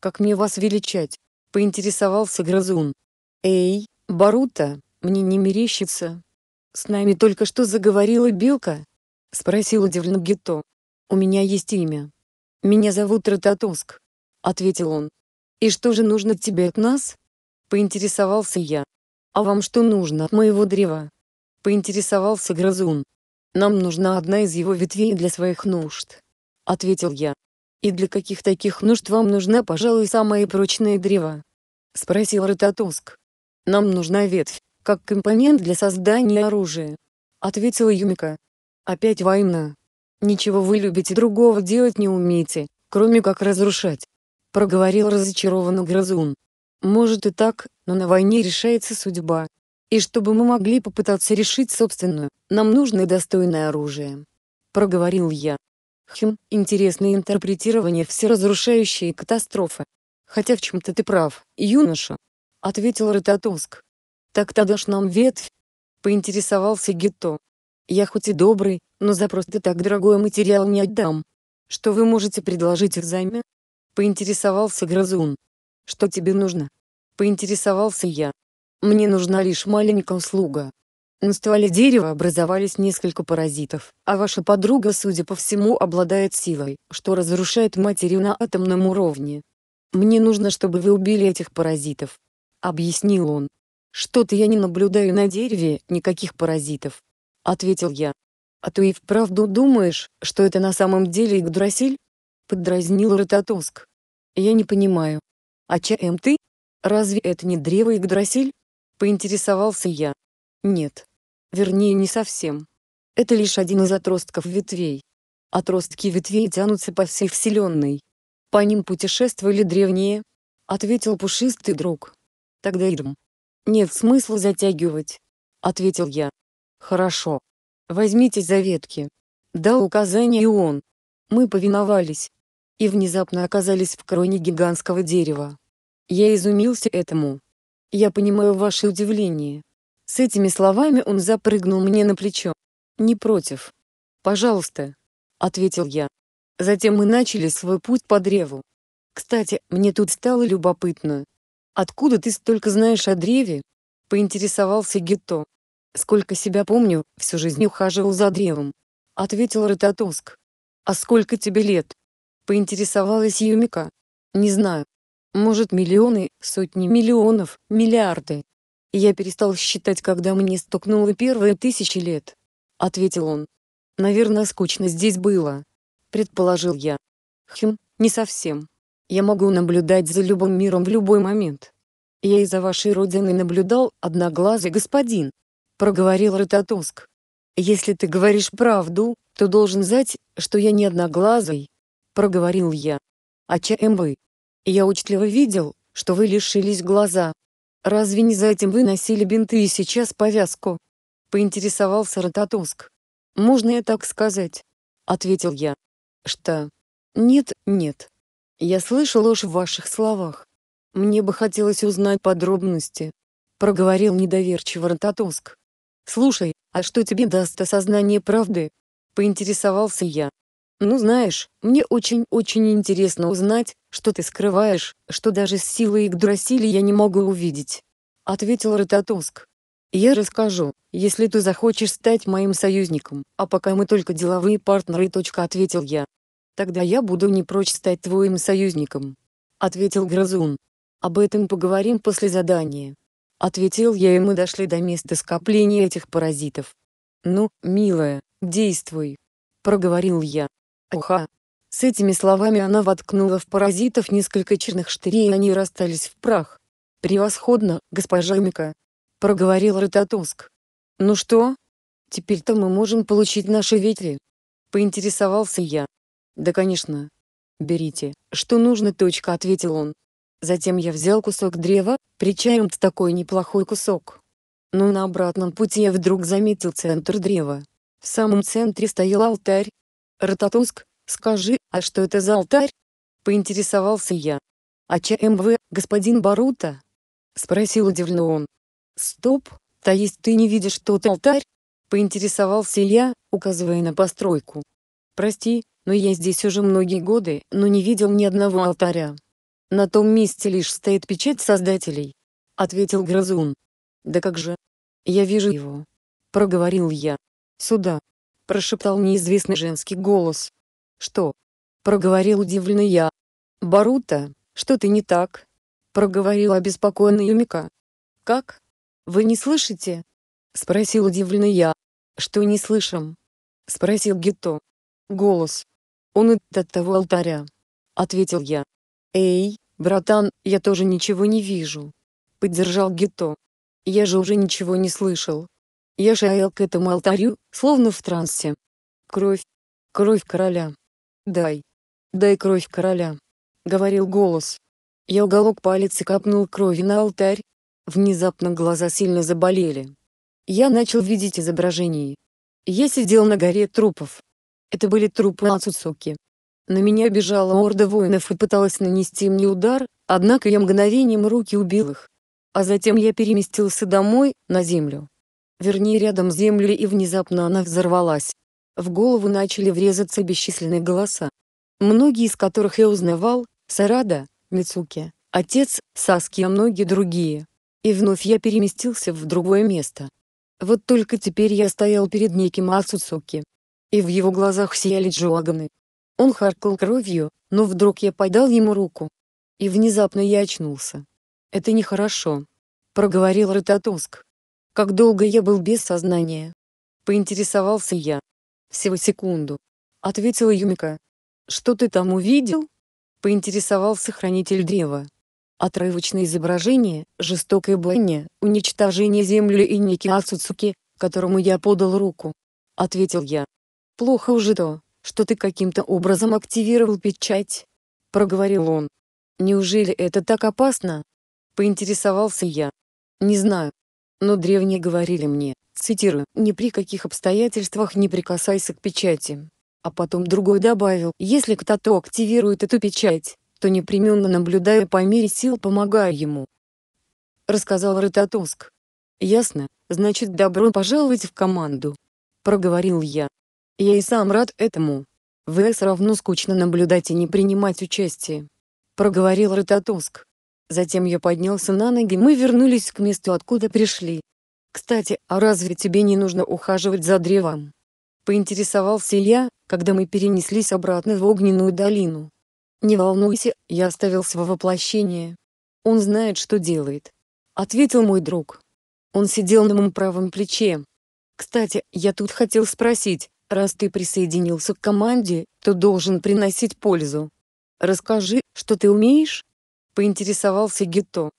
Как мне вас величать? Поинтересовался грызун. Эй, Барута, мне не мерещится. С нами только что заговорила белка? Спросил удивленно Гито. У меня есть имя. Меня зовут Рататоск. Ответил он. И что же нужно тебе от нас? Поинтересовался я. А вам что нужно от моего древа? Поинтересовался грызун. Нам нужна одна из его ветвей для своих нужд. Ответил я. И для каких таких нужд вам нужна, пожалуй, самые прочные древа? Спросил Рататуск. Нам нужна ветвь, как компонент для создания оружия. Ответила Юмика. Опять война. Ничего вы любите другого делать не умеете, кроме как разрушать. Проговорил разочарованно Грызун. Может и так, но на войне решается судьба. И чтобы мы могли попытаться решить собственную, нам нужно достойное оружие. Проговорил я. Хм, интересное интерпретирование всеразрушающей катастрофы. Хотя в чем-то ты прав, юноша. Ответил Рототовск. Так тогда ж нам ветвь. Поинтересовался Гетто. Я хоть и добрый, но за просто так дорогой материал не отдам. Что вы можете предложить взамен? Поинтересовался Грозун. Что тебе нужно? Поинтересовался я. Мне нужна лишь маленькая услуга. На стволе дерева образовались несколько паразитов, а ваша подруга, судя по всему, обладает силой, что разрушает материю на атомном уровне. Мне нужно, чтобы вы убили этих паразитов. Объяснил он. Что-то я не наблюдаю на дереве никаких паразитов. Ответил я. А ты и вправду думаешь, что это на самом деле Игдрасиль? Подразнил Рототоск. Я не понимаю. А чем эм, ты? Разве это не древо Игдрасиль? Поинтересовался я. Нет, Вернее не совсем. Это лишь один из отростков ветвей. Отростки ветвей тянутся по всей вселенной. По ним путешествовали древние, ответил пушистый друг. Тогда идем. Нет смысла затягивать, ответил я. Хорошо. Возьмите за ветки. Дал указание и он. Мы повиновались. И внезапно оказались в кроне гигантского дерева. Я изумился этому. Я понимаю ваше удивление. С этими словами он запрыгнул мне на плечо. «Не против. Пожалуйста», — ответил я. Затем мы начали свой путь по древу. «Кстати, мне тут стало любопытно. Откуда ты столько знаешь о древе?» — поинтересовался Гетто. «Сколько себя помню, всю жизнь ухаживал за древом», — ответил Рататуск. «А сколько тебе лет?» — поинтересовалась Юмика. «Не знаю. Может, миллионы, сотни миллионов, миллиарды», «Я перестал считать, когда мне стукнуло первые тысячи лет», — ответил он. «Наверное, скучно здесь было», — предположил я. «Хм, не совсем. Я могу наблюдать за любым миром в любой момент. Я и за вашей родиной наблюдал, одноглазый господин», — проговорил Рататуск. «Если ты говоришь правду, то должен знать, что я не одноглазый», — проговорил я. «А чем вы?» «Я учтливо видел, что вы лишились глаза, «Разве не за этим вы носили бинты и сейчас повязку?» — поинтересовался Рататуск. «Можно я так сказать?» — ответил я. «Что?» «Нет, нет. Я слышал ложь в ваших словах. Мне бы хотелось узнать подробности», — проговорил недоверчиво Рататуск. «Слушай, а что тебе даст осознание правды?» — поинтересовался я. «Ну знаешь, мне очень-очень интересно узнать, что ты скрываешь, что даже с силой Игдрасили я не могу увидеть», — ответил Рататуск. «Я расскажу, если ты захочешь стать моим союзником, а пока мы только деловые партнеры», — ответил я. «Тогда я буду не прочь стать твоим союзником», — ответил грозун. «Об этом поговорим после задания». Ответил я и мы дошли до места скопления этих паразитов. «Ну, милая, действуй», — проговорил я. Уха. С этими словами она воткнула в паразитов несколько черных штырей и они расстались в прах. «Превосходно, госпожа Мика!» — проговорил Рататуск. «Ну что? Теперь-то мы можем получить наши ветви?» — поинтересовался я. «Да, конечно. Берите, что нужно, точка», — ответил он. Затем я взял кусок древа, причаем такой неплохой кусок. Но на обратном пути я вдруг заметил центр древа. В самом центре стоял алтарь, Рататуск, скажи, а что это за алтарь? Поинтересовался я. А чем вы, господин Барута? Спросил удивленно он. Стоп, то есть ты не видишь тот алтарь? Поинтересовался я, указывая на постройку. Прости, но я здесь уже многие годы, но не видел ни одного алтаря. На том месте лишь стоит печать создателей. Ответил грозун. Да как же? Я вижу его. Проговорил я. Сюда прошептал неизвестный женский голос. «Что?» — проговорил удивленно я. «Барута, что-то не так?» — проговорила обеспокоенная Юмика. «Как? Вы не слышите?» — спросил удивленно я. «Что не слышим?» — спросил Гито. «Голос. Он и от того алтаря», — ответил я. «Эй, братан, я тоже ничего не вижу», — поддержал Гито. «Я же уже ничего не слышал», я шаял к этому алтарю, словно в трансе. «Кровь! Кровь короля! Дай! Дай кровь короля!» — говорил голос. Я уголок палец и капнул крови на алтарь. Внезапно глаза сильно заболели. Я начал видеть изображение. Я сидел на горе трупов. Это были трупы Ацуцуки. На меня бежала орда воинов и пыталась нанести мне удар, однако я мгновением руки убил их. А затем я переместился домой, на землю вернее рядом земли и внезапно она взорвалась. В голову начали врезаться бесчисленные голоса. Многие из которых я узнавал, Сарада, Мицуки, отец, Саски и а многие другие. И вновь я переместился в другое место. Вот только теперь я стоял перед неким Ацуцуки. И в его глазах сияли джуаганы. Он харкал кровью, но вдруг я подал ему руку. И внезапно я очнулся. «Это нехорошо», — проговорил Рототуск. Как долго я был без сознания? Поинтересовался я. Всего секунду. Ответила Юмика. Что ты там увидел? Поинтересовался хранитель древа. Отрывочное изображение, жестокое бойня, уничтожение земли и некий Ацуцуки, которому я подал руку. Ответил я. Плохо уже то, что ты каким-то образом активировал печать. Проговорил он. Неужели это так опасно? Поинтересовался я. Не знаю. Но древние говорили мне, цитирую, «ни при каких обстоятельствах не прикасайся к печати». А потом другой добавил, «если кто-то активирует эту печать, то непременно наблюдая по мере сил помогая ему». Рассказал Рататоск. «Ясно, значит добро пожаловать в команду», — проговорил я. «Я и сам рад этому. ВС равно скучно наблюдать и не принимать участие», — проговорил Рататоск. Затем я поднялся на ноги, мы вернулись к месту, откуда пришли. «Кстати, а разве тебе не нужно ухаживать за древом?» Поинтересовался я, когда мы перенеслись обратно в огненную долину. «Не волнуйся, я оставил свое воплощение. Он знает, что делает», — ответил мой друг. Он сидел на моем правом плече. «Кстати, я тут хотел спросить, раз ты присоединился к команде, то должен приносить пользу. Расскажи, что ты умеешь?» поинтересовался Гито.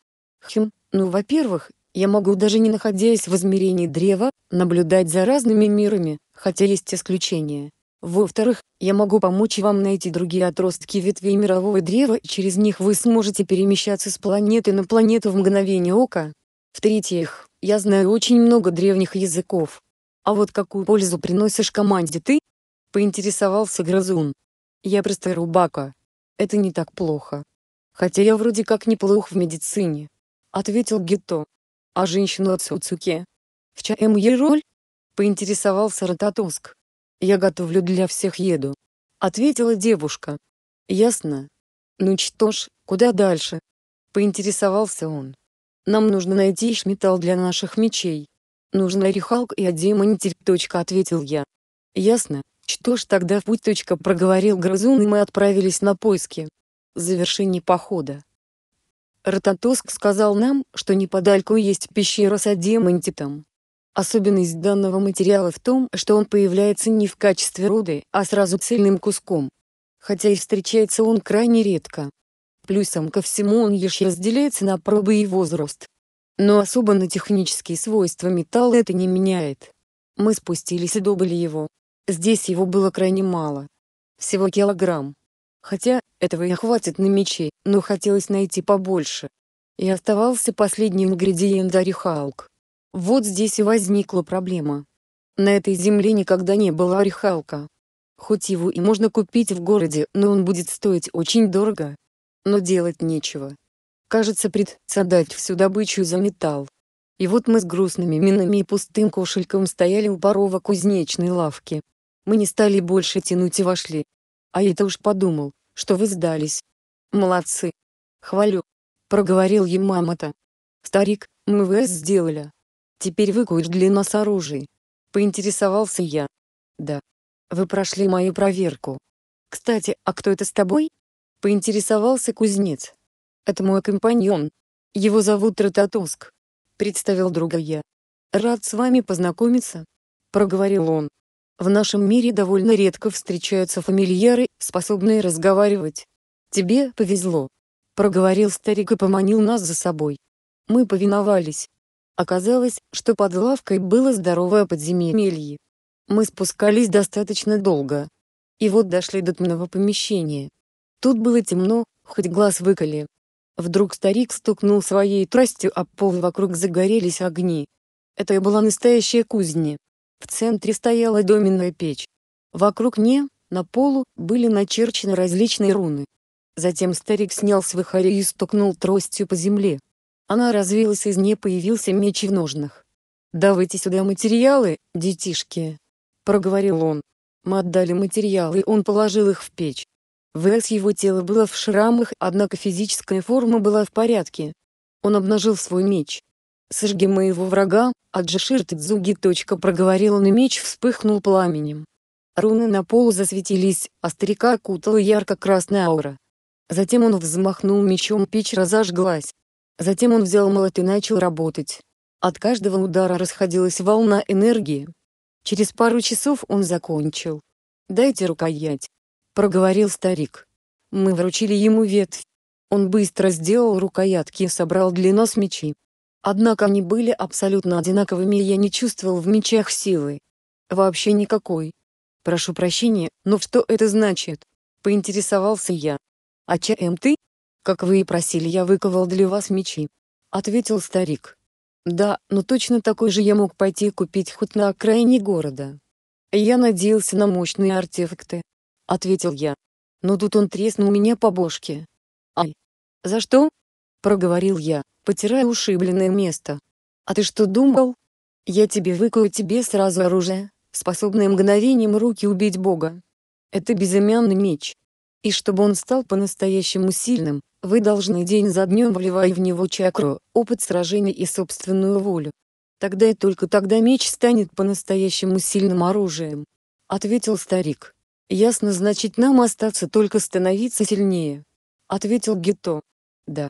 Хм, ну, во-первых, я могу даже не находясь в измерении древа, наблюдать за разными мирами, хотя есть исключения. Во-вторых, я могу помочь вам найти другие отростки ветвей мирового древа, и через них вы сможете перемещаться с планеты на планету в мгновение ока. В-третьих, я знаю очень много древних языков. А вот какую пользу приносишь команде ты? Поинтересовался грозун. Я просто рубака. Это не так плохо. «Хотя я вроде как неплох в медицине», — ответил Гито. «А женщину от Суцуке? В чаем эм ей роль?» — поинтересовался Рататуск. «Я готовлю для всех еду», — ответила девушка. «Ясно. Ну что ж, куда дальше?» — поинтересовался он. «Нам нужно найти шметал для наших мечей. Нужна рехалк и одемонитель. Точка», — ответил я. «Ясно. Что ж тогда в путь. Точка, проговорил грызун и мы отправились на поиски завершении похода. Рататуск сказал нам, что неподалеку есть пещера с адемантитом. Особенность данного материала в том, что он появляется не в качестве руды, а сразу цельным куском. Хотя и встречается он крайне редко. Плюсом ко всему он еще разделяется на пробы и возраст. Но особо на технические свойства металла это не меняет. Мы спустились и добыли его. Здесь его было крайне мало. Всего килограмм. Хотя, этого и хватит на мечей, но хотелось найти побольше. И оставался последний ингредиент орехалк. Вот здесь и возникла проблема. На этой земле никогда не было орехалка. Хоть его и можно купить в городе, но он будет стоить очень дорого. Но делать нечего. Кажется, придется отдать всю добычу за металл. И вот мы с грустными минами и пустым кошельком стояли у парова кузнечной лавки. Мы не стали больше тянуть и вошли. А я-то уж подумал, что вы сдались. Молодцы. Хвалю. Проговорил ему Мамото. Старик, мы ВС сделали. Теперь выкуешь для нас оружие. Поинтересовался я. Да. Вы прошли мою проверку. Кстати, а кто это с тобой? Поинтересовался кузнец. Это мой компаньон. Его зовут Рататуск. Представил друга я. Рад с вами познакомиться. Проговорил он. В нашем мире довольно редко встречаются фамильяры, способные разговаривать. «Тебе повезло», — проговорил старик и поманил нас за собой. Мы повиновались. Оказалось, что под лавкой было здоровое подземелье. Мы спускались достаточно долго. И вот дошли до темного помещения. Тут было темно, хоть глаз выколи. Вдруг старик стукнул своей тростью об а пол вокруг загорелись огни. Это и была настоящая кузня. В центре стояла доменная печь. Вокруг нее, на полу, были начерчены различные руны. Затем старик снял с вихаря и стукнул тростью по земле. Она развилась, из нее появился меч в ножнах. «Давайте сюда материалы, детишки!» — проговорил он. Мы отдали материалы, и он положил их в печь. ВС его тело было в шрамах, однако физическая форма была в порядке. Он обнажил свой меч. «Сожги моего врага, Аджишир Тадзуги». Проговорил он и меч вспыхнул пламенем. Руны на полу засветились, а старика окутала ярко-красная аура. Затем он взмахнул мечом, печь разожглась. Затем он взял молот и начал работать. От каждого удара расходилась волна энергии. Через пару часов он закончил. «Дайте рукоять», — проговорил старик. Мы вручили ему ветвь. Он быстро сделал рукоятки и собрал длину с мечи. Однако они были абсолютно одинаковыми и я не чувствовал в мечах силы. Вообще никакой. Прошу прощения, но что это значит? Поинтересовался я. А чем эм, ты? Как вы и просили, я выковал для вас мечи. Ответил старик. Да, но точно такой же я мог пойти купить хоть на окраине города. Я надеялся на мощные артефакты. Ответил я. Но тут он треснул меня по бошке. Ай. За что? проговорил я, потирая ушибленное место. А ты что думал? Я тебе выкую тебе сразу оружие, способное мгновением руки убить бога. Это безымянный меч. И чтобы он стал по-настоящему сильным, вы должны день за днем вливая в него чакру, опыт сражений и собственную волю. Тогда и только тогда меч станет по-настоящему сильным оружием. Ответил старик. Ясно значит нам остаться только становиться сильнее. Ответил Гето. Да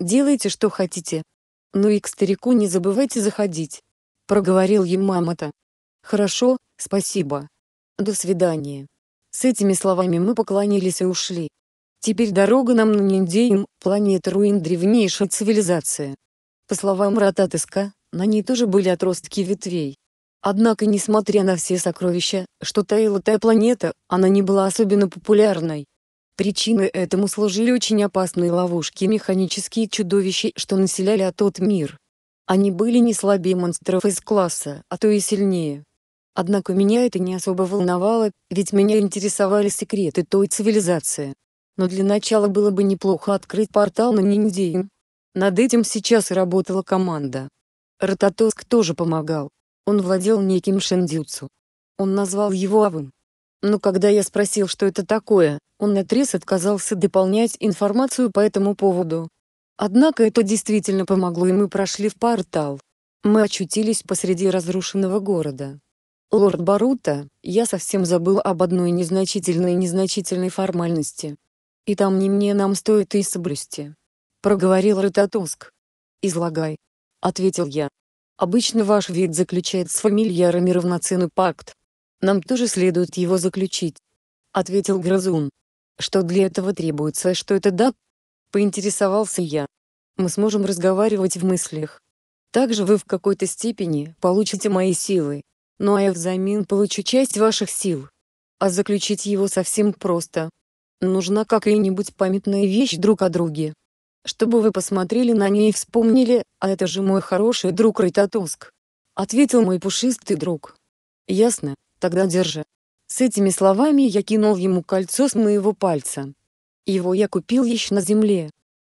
делайте, что хотите. Но и к старику не забывайте заходить», — проговорил ему Мамота. «Хорошо, спасибо. До свидания». С этими словами мы поклонились и ушли. Теперь дорога нам на Ниндеем, планета руин древнейшей цивилизации. По словам Рататыска, на ней тоже были отростки ветвей. Однако, несмотря на все сокровища, что таила та планета, она не была особенно популярной. Причиной этому служили очень опасные ловушки и механические чудовища, что населяли а тот мир. Они были не слабее монстров из класса, а то и сильнее. Однако меня это не особо волновало, ведь меня интересовали секреты той цивилизации. Но для начала было бы неплохо открыть портал на Ниндзин. Над этим сейчас работала команда. Рототоск тоже помогал. Он владел неким шиндюцу. Он назвал его Авым. Но когда я спросил, что это такое, он наотрез отказался дополнять информацию по этому поводу. Однако это действительно помогло, и мы прошли в портал. Мы очутились посреди разрушенного города. Лорд Барута, я совсем забыл об одной незначительной незначительной формальности. И там не мне нам стоит и соблюсти. Проговорил Рататуск. «Излагай», — ответил я. «Обычно ваш вид заключает с фамильярами равноценный пакт, нам тоже следует его заключить. Ответил Грызун. Что для этого требуется, что это да? Поинтересовался я. Мы сможем разговаривать в мыслях. Также вы в какой-то степени получите мои силы. Ну а я взамен получу часть ваших сил. А заключить его совсем просто. Нужна какая-нибудь памятная вещь друг о друге. Чтобы вы посмотрели на нее и вспомнили, а это же мой хороший друг Рытатоск, Ответил мой пушистый друг. Ясно. Тогда держи. С этими словами я кинул ему кольцо с моего пальца. Его я купил еще на земле.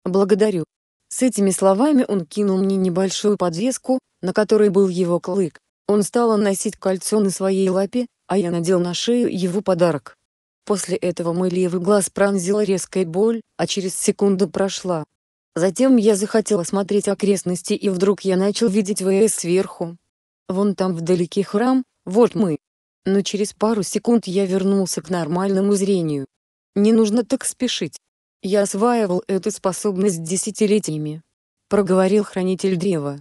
Благодарю. С этими словами он кинул мне небольшую подвеску, на которой был его клык. Он стал носить кольцо на своей лапе, а я надел на шею его подарок. После этого мой левый глаз пронзила резкая боль, а через секунду прошла. Затем я захотел осмотреть окрестности и вдруг я начал видеть ВС сверху. Вон там вдалеке храм, вот мы. Но через пару секунд я вернулся к нормальному зрению. Не нужно так спешить. Я осваивал эту способность десятилетиями. Проговорил хранитель древа.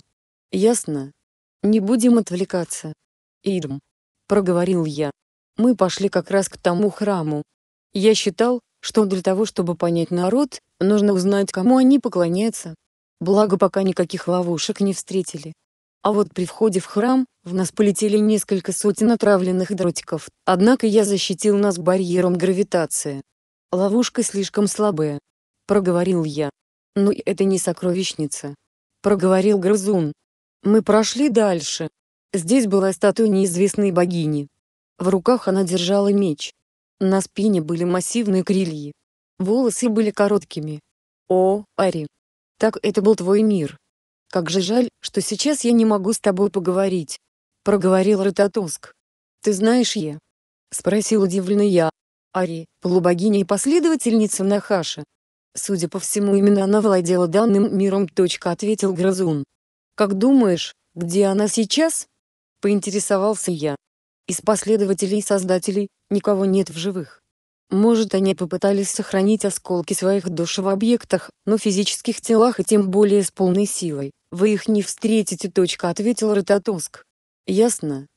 Ясно? Не будем отвлекаться. Идм. Проговорил я. Мы пошли как раз к тому храму. Я считал, что для того, чтобы понять народ, нужно узнать, кому они поклоняются. Благо пока никаких ловушек не встретили. А вот при входе в храм, в нас полетели несколько сотен отравленных дротиков, однако я защитил нас барьером гравитации. Ловушка слишком слабая. Проговорил я. Но ну это не сокровищница. Проговорил грызун. Мы прошли дальше. Здесь была статуя неизвестной богини. В руках она держала меч. На спине были массивные крылья. Волосы были короткими. О, Ари. Так это был твой мир. «Как же жаль, что сейчас я не могу с тобой поговорить», — проговорил Рататуск. «Ты знаешь Е?» — спросил удивленно я. Ари, полубогиня и последовательница Нахаша. Судя по всему, именно она владела данным миром. Точка, ответил Грозун. «Как думаешь, где она сейчас?» — поинтересовался я. Из последователей и создателей никого нет в живых. Может, они попытались сохранить осколки своих душ в объектах, но физических телах и тем более с полной силой. «Вы их не встретите. Точка», — ответил Рототовск. «Ясно.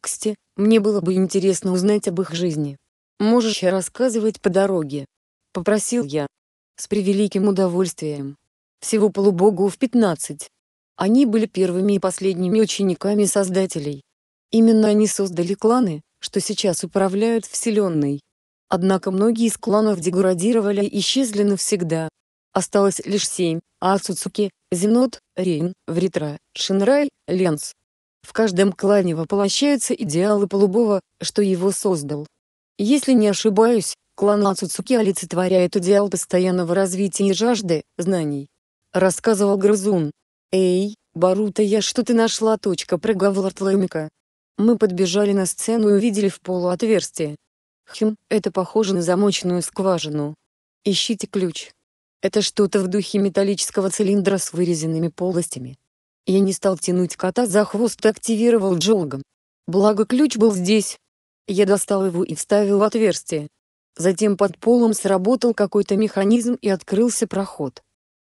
Кстати, мне было бы интересно узнать об их жизни. Можешь рассказывать по дороге?» — попросил я. С превеликим удовольствием. Всего полубогу в пятнадцать. Они были первыми и последними учениками создателей. Именно они создали кланы, что сейчас управляют Вселенной. Однако многие из кланов деградировали и исчезли навсегда, осталось лишь семь, Ацуцуки, Цуцуки, Зенот, Рейн, Вритра, Шинрай, Ленс. В каждом клане воплощаются идеалы полубога, что его создал. Если не ошибаюсь, клан Ацуцуки олицетворяет идеал постоянного развития и жажды знаний. Рассказывал Грызун. «Эй, Барута, я что ты нашла?» Точка проговор Тламика. Мы подбежали на сцену и увидели в полу отверстие. Хм, это похоже на замочную скважину. Ищите ключ. Это что-то в духе металлического цилиндра с вырезанными полостями. Я не стал тянуть кота за хвост и активировал джолгом. Благо ключ был здесь. Я достал его и вставил в отверстие. Затем под полом сработал какой-то механизм и открылся проход.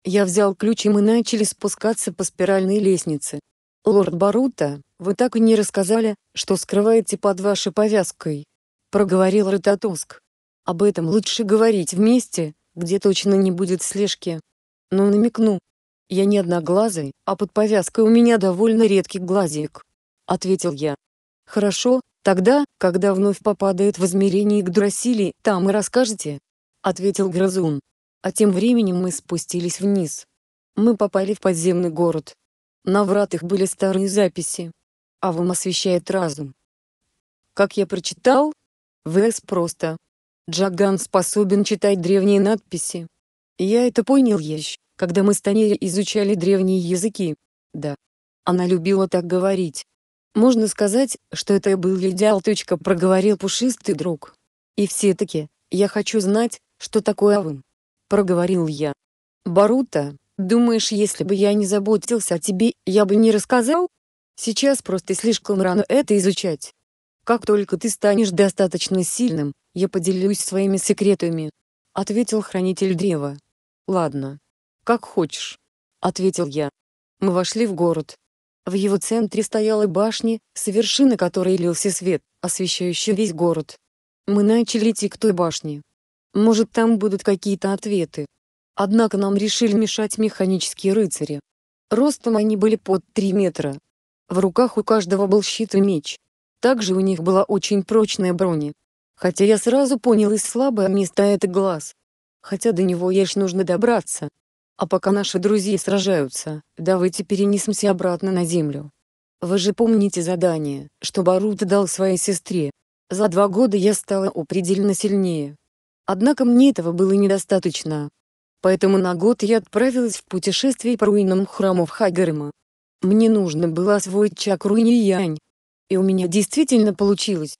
Я взял ключ и мы начали спускаться по спиральной лестнице. «Лорд Барута, вы так и не рассказали, что скрываете под вашей повязкой», — проговорил Рототоск. «Об этом лучше говорить вместе, где точно не будет слежки. Но намекну. Я не одноглазый, а под повязкой у меня довольно редкий глазик. Ответил я. Хорошо, тогда, когда вновь попадает в измерение к Гдрасили, там и расскажете. Ответил грозун. А тем временем мы спустились вниз. Мы попали в подземный город. На вратах были старые записи. А вам освещает разум. Как я прочитал? ВС просто Джаган способен читать древние надписи. Я это понял еще, когда мы с Таней изучали древние языки. Да. Она любила так говорить. Можно сказать, что это был идеал. Точка проговорил пушистый друг. И все-таки, я хочу знать, что такое Авын. Проговорил я. Барута, думаешь, если бы я не заботился о тебе, я бы не рассказал? Сейчас просто слишком рано это изучать. Как только ты станешь достаточно сильным, я поделюсь своими секретами, ответил хранитель древа. Ладно, как хочешь, ответил я. Мы вошли в город. В его центре стояла башня, с вершины которой лился свет, освещающий весь город. Мы начали идти к той башне. Может, там будут какие-то ответы. Однако нам решили мешать механические рыцари. Ростом они были под три метра. В руках у каждого был щит и меч. Также у них была очень прочная броня. Хотя я сразу понял и слабое место это глаз. Хотя до него ешь нужно добраться. А пока наши друзья сражаются, давайте перенесемся обратно на землю. Вы же помните задание, что Барут дал своей сестре. За два года я стала определенно сильнее. Однако мне этого было недостаточно. Поэтому на год я отправилась в путешествие по руинам храмов Хагарма. Мне нужно было освоить чакру Ниянь. И у меня действительно получилось.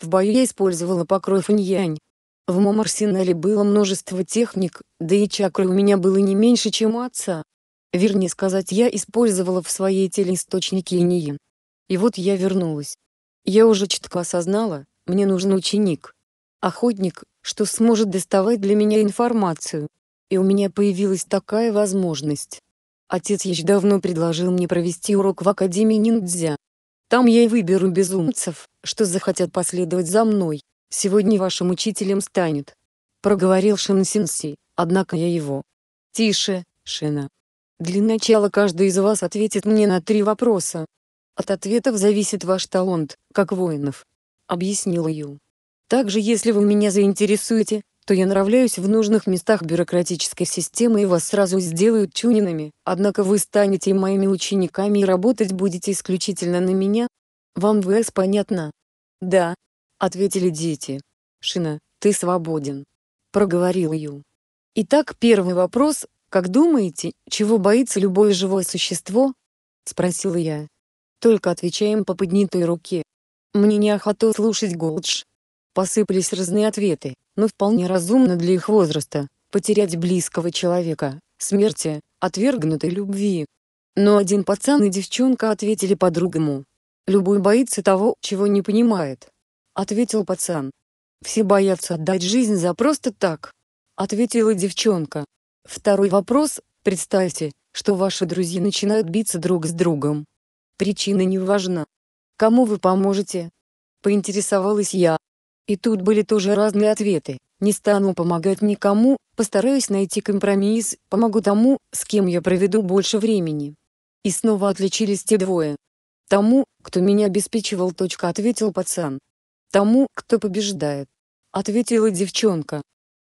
В бою я использовала покров инь-янь. В моем арсенале было множество техник, да и чакры у меня было не меньше, чем у отца. Вернее сказать, я использовала в своей теле источники иньи. И вот я вернулась. Я уже четко осознала, мне нужен ученик. Охотник, что сможет доставать для меня информацию. И у меня появилась такая возможность. Отец еще давно предложил мне провести урок в Академии ниндзя. Там я и выберу безумцев, что захотят последовать за мной. Сегодня вашим учителем станет. Проговорил Шинсинси, однако я его. Тише, Шина. Для начала каждый из вас ответит мне на три вопроса. От ответов зависит ваш талант, как воинов. Объяснила Ю. Также если вы меня заинтересуете, что я нравлюсь в нужных местах бюрократической системы и вас сразу сделают тюнинами, однако вы станете моими учениками и работать будете исключительно на меня? Вам ВС понятно? Да, ответили дети. Шина, ты свободен. Проговорил Ю. Итак, первый вопрос, как думаете, чего боится любое живое существо? Спросил я. Только отвечаем по поднятой руке. Мне неохота слушать Голдж, Посыпались разные ответы, но вполне разумно для их возраста, потерять близкого человека, смерти, отвергнутой любви. Но один пацан и девчонка ответили по-другому. «Любой боится того, чего не понимает», — ответил пацан. «Все боятся отдать жизнь за просто так», — ответила девчонка. Второй вопрос. Представьте, что ваши друзья начинают биться друг с другом. Причина не важна. Кому вы поможете? Поинтересовалась я. И тут были тоже разные ответы. Не стану помогать никому, постараюсь найти компромисс, помогу тому, с кем я проведу больше времени. И снова отличились те двое. Тому, кто меня обеспечивал, точка, ответил пацан. Тому, кто побеждает. Ответила девчонка.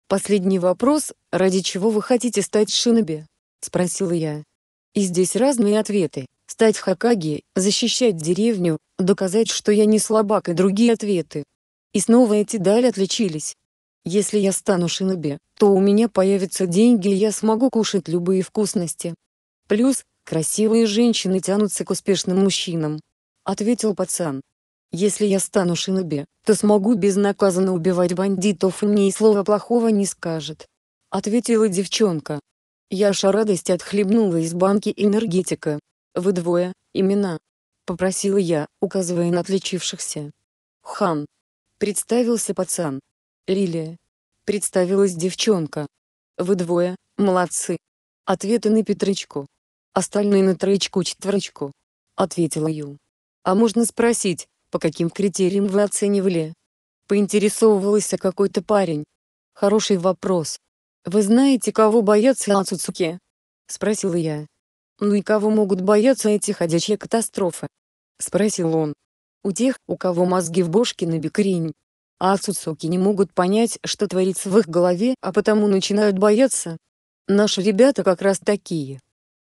Последний вопрос, ради чего вы хотите стать шиноби? Спросила я. И здесь разные ответы. Стать Хакаги, защищать деревню, доказать, что я не слабак и другие ответы. И снова эти дали отличились. Если я стану шиноби, то у меня появятся деньги и я смогу кушать любые вкусности. Плюс, красивые женщины тянутся к успешным мужчинам. Ответил пацан. Если я стану шиноби, то смогу безнаказанно убивать бандитов и мне и слова плохого не скажет. Ответила девчонка. Яша радость отхлебнула из банки энергетика. Вы двое, имена. Попросила я, указывая на отличившихся. Хан, Представился пацан. Лилия. Представилась девчонка. Вы двое, молодцы. Ответы на Петрычку. Остальные на троечку-четверочку. Ответила Ю. А можно спросить, по каким критериям вы оценивали? Поинтересовывался а какой-то парень. Хороший вопрос. Вы знаете, кого боятся Ацуцуки? Спросила я. Ну и кого могут бояться эти ходячие катастрофы? Спросил он у тех, у кого мозги в бошке на бекрень. А суцуки не могут понять, что творится в их голове, а потому начинают бояться. Наши ребята как раз такие.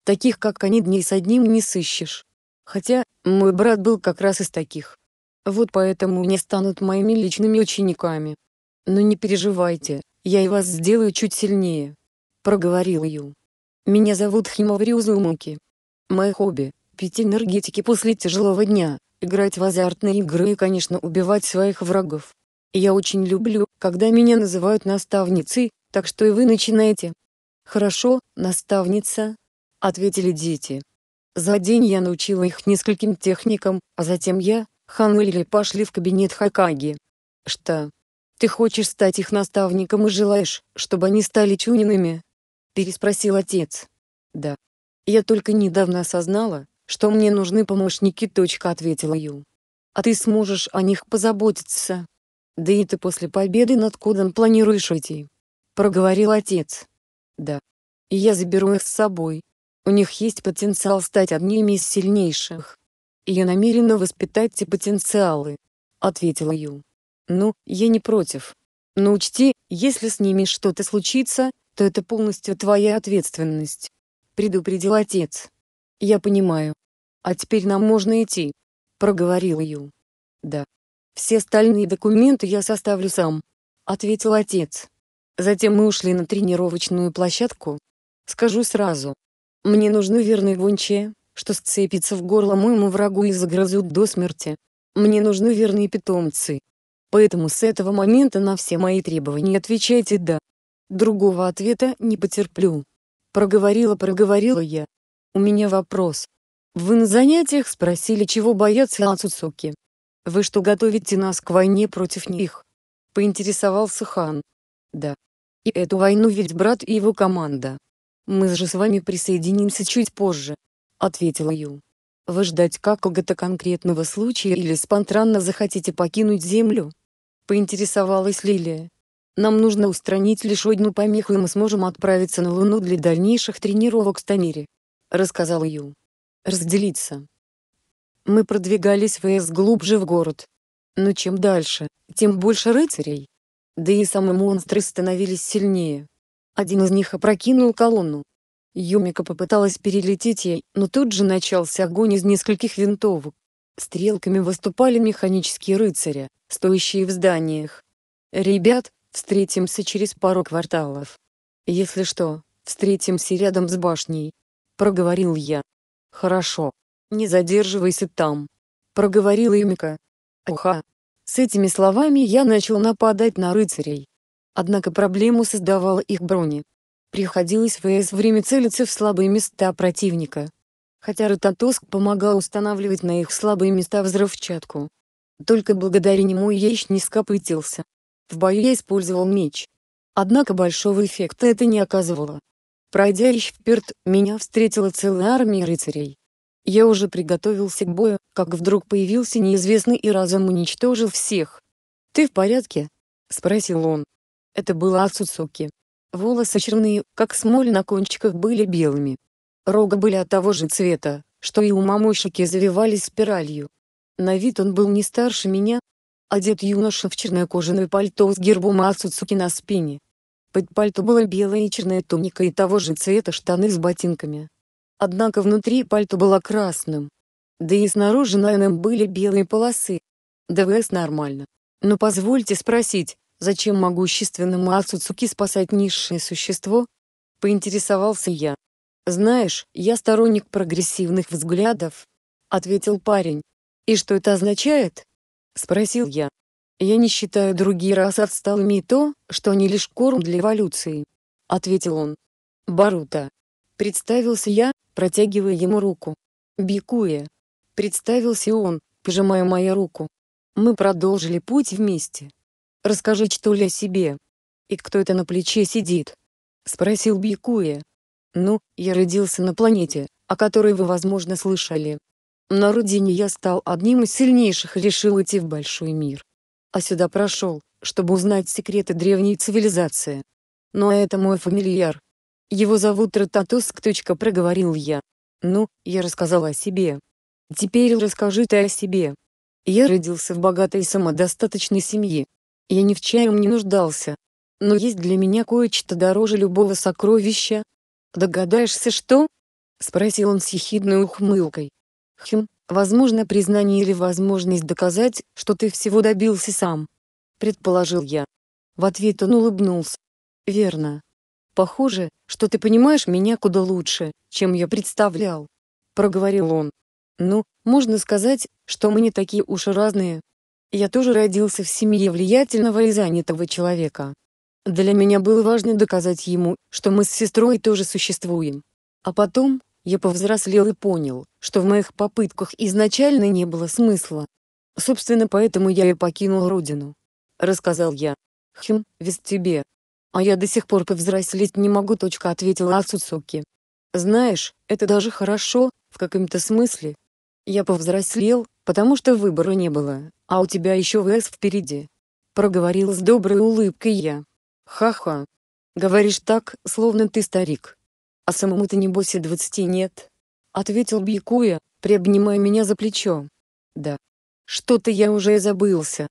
Таких, как они, дней с одним не сыщешь. Хотя, мой брат был как раз из таких. Вот поэтому не станут моими личными учениками. Но не переживайте, я и вас сделаю чуть сильнее. Проговорил Ю. Меня зовут Химоври Узумуки. Мое хобби – пить энергетики после тяжелого дня играть в азартные игры и, конечно, убивать своих врагов. Я очень люблю, когда меня называют наставницей, так что и вы начинаете. Хорошо, наставница, ответили дети. За день я научила их нескольким техникам, а затем я, Хан и Лили пошли в кабинет Хакаги. Что? Ты хочешь стать их наставником и желаешь, чтобы они стали чунинами? Переспросил отец. Да. Я только недавно осознала, что мне нужны помощники. Точка ответила Ю. А ты сможешь о них позаботиться? Да и ты после победы над Кодом планируешь идти. Проговорил отец. Да. И я заберу их с собой. У них есть потенциал стать одними из сильнейших. И я намерена воспитать те потенциалы. Ответила Ю. Ну, я не против. Но учти, если с ними что-то случится, то это полностью твоя ответственность. Предупредил отец. Я понимаю. А теперь нам можно идти. Проговорил Ю. Да. Все остальные документы я составлю сам. Ответил отец. Затем мы ушли на тренировочную площадку. Скажу сразу. Мне нужны верные гончие, что сцепится в горло моему врагу и загрызут до смерти. Мне нужны верные питомцы. Поэтому с этого момента на все мои требования отвечайте «да». Другого ответа не потерплю. Проговорила-проговорила я. У меня вопрос. Вы на занятиях спросили, чего боятся Ацуцуки. Вы что, готовите нас к войне против них? Поинтересовался Хан. Да. И эту войну ведь брат и его команда. Мы же с вами присоединимся чуть позже. Ответила Ю. Вы ждать какого-то конкретного случая или спонтанно захотите покинуть Землю? Поинтересовалась Лилия. Нам нужно устранить лишь одну помеху и мы сможем отправиться на Луну для дальнейших тренировок в Танери. — рассказал Ю. «Разделиться». Мы продвигались вс глубже в город. Но чем дальше, тем больше рыцарей. Да и самые монстры становились сильнее. Один из них опрокинул колонну. Юмика попыталась перелететь ей, но тут же начался огонь из нескольких винтовок. Стрелками выступали механические рыцари, стоящие в зданиях. «Ребят, встретимся через пару кварталов. Если что, встретимся рядом с башней», проговорил я. Хорошо. Не задерживайся там. Проговорил Имика. Уха. С этими словами я начал нападать на рыцарей. Однако проблему создавала их брони. Приходилось ВС время целиться в слабые места противника. Хотя Рототоск помогал устанавливать на их слабые места взрывчатку. Только благодаря нему ящ не скопытился. В бою я использовал меч. Однако большого эффекта это не оказывало. Пройдя Ищпирт, меня встретила целая армия рыцарей. Я уже приготовился к бою, как вдруг появился неизвестный и разом уничтожил всех. «Ты в порядке?» — спросил он. Это была Ацуцуки. Волосы черные, как смоль на кончиках были белыми. Рога были от того же цвета, что и у мамушики завивались спиралью. На вид он был не старше меня. Одет юноша в черное кожаное пальто с гербом Ацуцуки на спине. Под пальто была белая и черная туника и того же цвета штаны с ботинками. Однако внутри пальто было красным. Да и снаружи на нем были белые полосы. ДВС нормально. Но позвольте спросить, зачем могущественному Ацуцуки спасать низшее существо? Поинтересовался я. «Знаешь, я сторонник прогрессивных взглядов», — ответил парень. «И что это означает?» — спросил я. «Я не считаю другие расы отсталыми и то, что они лишь корм для эволюции», — ответил он. «Барута». Представился я, протягивая ему руку. «Бикуя». Представился он, пожимая мою руку. Мы продолжили путь вместе. «Расскажи, что ли, о себе. И кто это на плече сидит?» — спросил Бикуя. «Ну, я родился на планете, о которой вы, возможно, слышали. На родине я стал одним из сильнейших и решил идти в большой мир а сюда прошел, чтобы узнать секреты древней цивилизации. Но это мой фамильяр. Его зовут Рататуск. Проговорил я. Ну, я рассказал о себе. Теперь расскажи ты о себе. Я родился в богатой и самодостаточной семье. Я ни в чаем не нуждался. Но есть для меня кое-что дороже любого сокровища. Догадаешься что? Спросил он с ехидной ухмылкой. Хм, Возможно признание или возможность доказать, что ты всего добился сам. Предположил я. В ответ он улыбнулся. Верно. Похоже, что ты понимаешь меня куда лучше, чем я представлял. Проговорил он. Ну, можно сказать, что мы не такие уж и разные. Я тоже родился в семье влиятельного и занятого человека. Для меня было важно доказать ему, что мы с сестрой тоже существуем. А потом, я повзрослел и понял, что в моих попытках изначально не было смысла. Собственно, поэтому я и покинул родину. Рассказал я. Хм, вез тебе. А я до сих пор повзрослеть не могу. Точка ответила Ацуцуки. Знаешь, это даже хорошо, в каком-то смысле. Я повзрослел, потому что выбора не было, а у тебя еще ВС впереди. Проговорил с доброй улыбкой я. Ха-ха. Говоришь так, словно ты старик. «А самому-то небось и двадцати нет?» — ответил Бьякуя, приобнимая меня за плечо. «Да. Что-то я уже и забылся.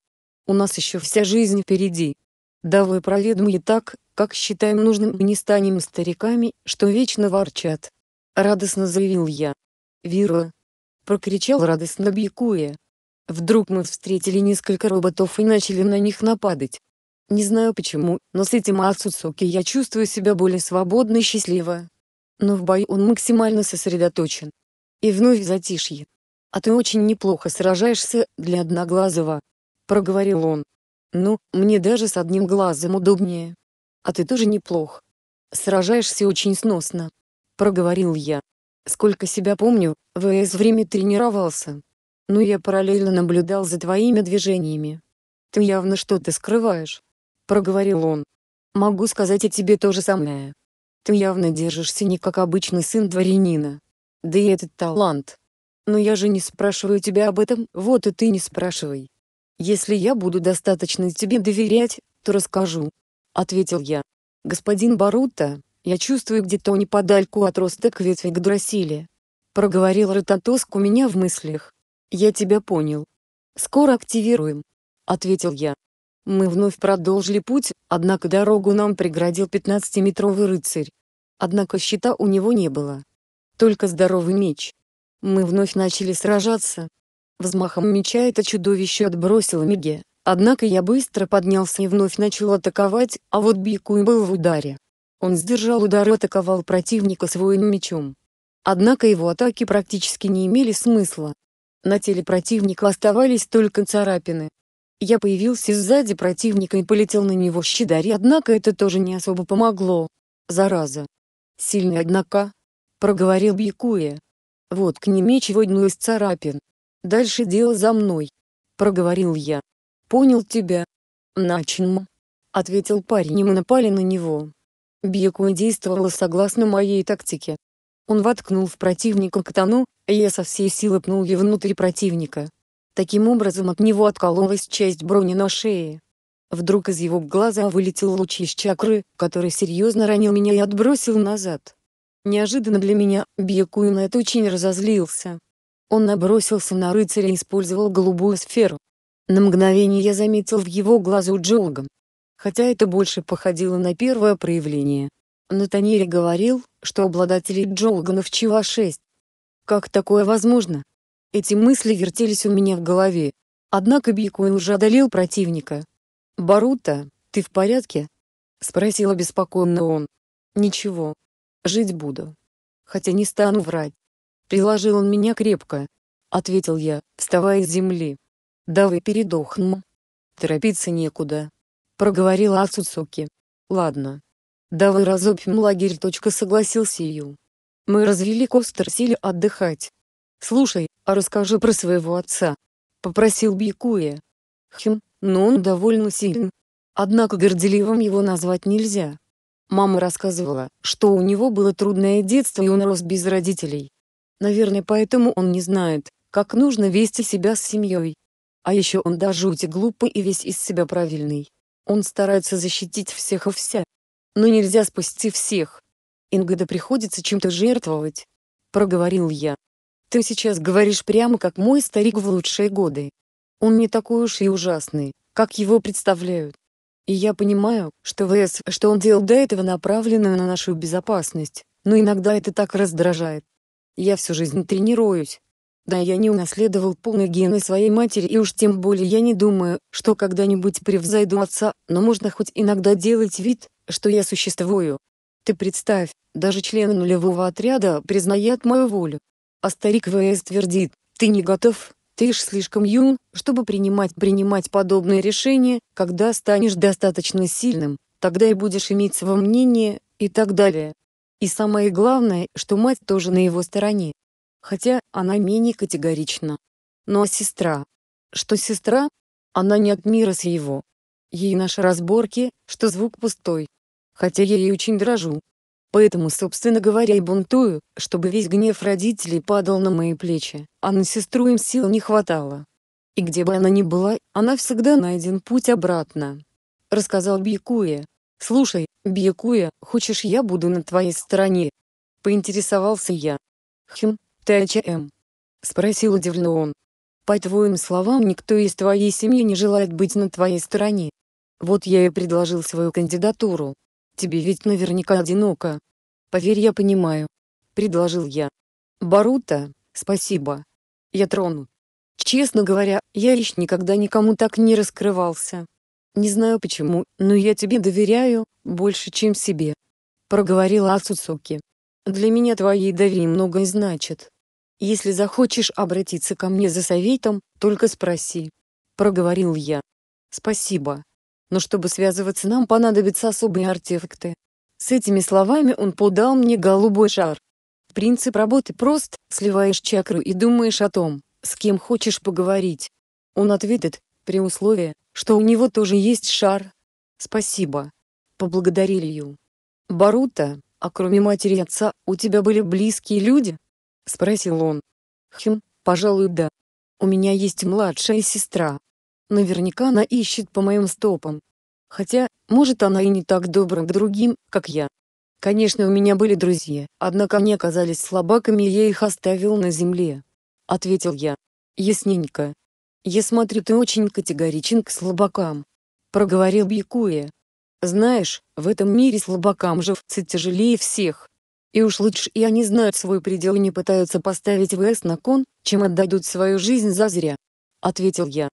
У нас еще вся жизнь впереди. Давай проведем и так, как считаем нужным и не станем стариками, что вечно ворчат». Радостно заявил я. «Вира!» — прокричал радостно Бьякуя. Вдруг мы встретили несколько роботов и начали на них нападать. Не знаю почему, но с этим Ацуцуки я чувствую себя более свободно и счастливо но в бою он максимально сосредоточен. И вновь затишье. «А ты очень неплохо сражаешься для одноглазого», — проговорил он. «Ну, мне даже с одним глазом удобнее. А ты тоже неплох. Сражаешься очень сносно», — проговорил я. «Сколько себя помню, ВС время тренировался. Но я параллельно наблюдал за твоими движениями. Ты явно что-то скрываешь», — проговорил он. «Могу сказать о тебе то же самое», ты явно держишься не как обычный сын дворянина. Да и этот талант. Но я же не спрашиваю тебя об этом, вот и ты не спрашивай. Если я буду достаточно тебе доверять, то расскажу. Ответил я. Господин Барута, я чувствую где-то неподальку отросток ветви Гдрасили. Проговорил Рототоск у меня в мыслях. Я тебя понял. Скоро активируем. Ответил я. Мы вновь продолжили путь, однако дорогу нам преградил 15-метровый рыцарь. Однако щита у него не было. Только здоровый меч. Мы вновь начали сражаться. Взмахом меча это чудовище отбросило Миге, однако я быстро поднялся и вновь начал атаковать, а вот Бикуй был в ударе. Он сдержал удар и атаковал противника своим мечом. Однако его атаки практически не имели смысла. На теле противника оставались только царапины, я появился сзади противника и полетел на него щедари, однако это тоже не особо помогло. Зараза. Сильный однако. Проговорил Бьякуя. Вот к нему одну из царапин. Дальше дело за мной. Проговорил я. Понял тебя. Начнем. Ответил парень и мы напали на него. Бьякуя действовала согласно моей тактике. Он воткнул в противника катану, и я со всей силы пнул ее внутрь противника. Таким образом от него откололась часть брони на шее. Вдруг из его глаза вылетел луч из чакры, который серьезно ранил меня и отбросил назад. Неожиданно для меня, Бьякуин это очень разозлился. Он набросился на рыцаря и использовал голубую сферу. На мгновение я заметил в его глазу Джогом. Хотя это больше походило на первое проявление. Натанири говорил, что обладателей Джолганов чего шесть. Как такое возможно? Эти мысли вертелись у меня в голове. Однако Бикуин уже одолел противника. «Барута, ты в порядке?» — спросил обеспокоенно он. «Ничего. Жить буду. Хотя не стану врать. Приложил он меня крепко», — ответил я, вставая с земли. «Давай передохнем. Торопиться некуда», — проговорила Ацуцуки. «Ладно. Давай разобьем лагерь. Точка согласился Ю. Мы развели костер, сели отдыхать. «Слушай, а расскажи про своего отца», — попросил Бикуя. Хм, но ну он довольно силен. Однако горделивым его назвать нельзя. Мама рассказывала, что у него было трудное детство и он рос без родителей. Наверное, поэтому он не знает, как нужно вести себя с семьей. А еще он до жути глупый и весь из себя правильный. Он старается защитить всех и вся. Но нельзя спасти всех. Ингода приходится чем-то жертвовать. Проговорил я. Ты сейчас говоришь прямо как мой старик в лучшие годы. Он не такой уж и ужасный, как его представляют. И я понимаю, что ВС, что он делал до этого направлено на нашу безопасность, но иногда это так раздражает. Я всю жизнь тренируюсь. Да, я не унаследовал полные гены своей матери и уж тем более я не думаю, что когда-нибудь превзойду отца, но можно хоть иногда делать вид, что я существую. Ты представь, даже члены нулевого отряда признают мою волю, а старик ВС твердит, ты не готов, ты ж слишком юн, чтобы принимать принимать подобные решения, когда станешь достаточно сильным, тогда и будешь иметь свое мнение, и так далее. И самое главное, что мать тоже на его стороне. Хотя она менее категорична. Но ну, а сестра? Что сестра? Она не от мира с его. Ей наши разборки, что звук пустой. Хотя я ей очень дрожу, Поэтому, собственно говоря, и бунтую, чтобы весь гнев родителей падал на мои плечи, а на сестру им сил не хватало. И где бы она ни была, она всегда найден путь обратно. Рассказал Бьякуя. «Слушай, Бьякуя, хочешь я буду на твоей стороне?» Поинтересовался я. «Хм, ты о чем?» Спросил удивленно он. «По твоим словам, никто из твоей семьи не желает быть на твоей стороне. Вот я и предложил свою кандидатуру, Тебе ведь наверняка одиноко. Поверь, я понимаю. Предложил я. Барута, спасибо. Я трону. Честно говоря, я еще никогда никому так не раскрывался. Не знаю почему, но я тебе доверяю, больше, чем себе. Проговорила Ацуцуки. Для меня твоей доверие многое значит. Если захочешь обратиться ко мне за советом, только спроси. Проговорил я. Спасибо но чтобы связываться нам понадобятся особые артефакты. С этими словами он подал мне голубой шар. Принцип работы прост, сливаешь чакру и думаешь о том, с кем хочешь поговорить. Он ответит, при условии, что у него тоже есть шар. Спасибо. Поблагодарили Ю. Барута, а кроме матери и отца, у тебя были близкие люди? Спросил он. Хм, пожалуй, да. У меня есть младшая сестра, Наверняка она ищет по моим стопам. Хотя, может она и не так добра к другим, как я. Конечно, у меня были друзья, однако они оказались слабаками и я их оставил на земле. Ответил я. Ясненько. Я смотрю, ты очень категоричен к слабакам. Проговорил Бьякуя. Знаешь, в этом мире слабакам живцы тяжелее всех. И уж лучше и они знают свой предел и не пытаются поставить ВС на кон, чем отдадут свою жизнь зазря. Ответил я.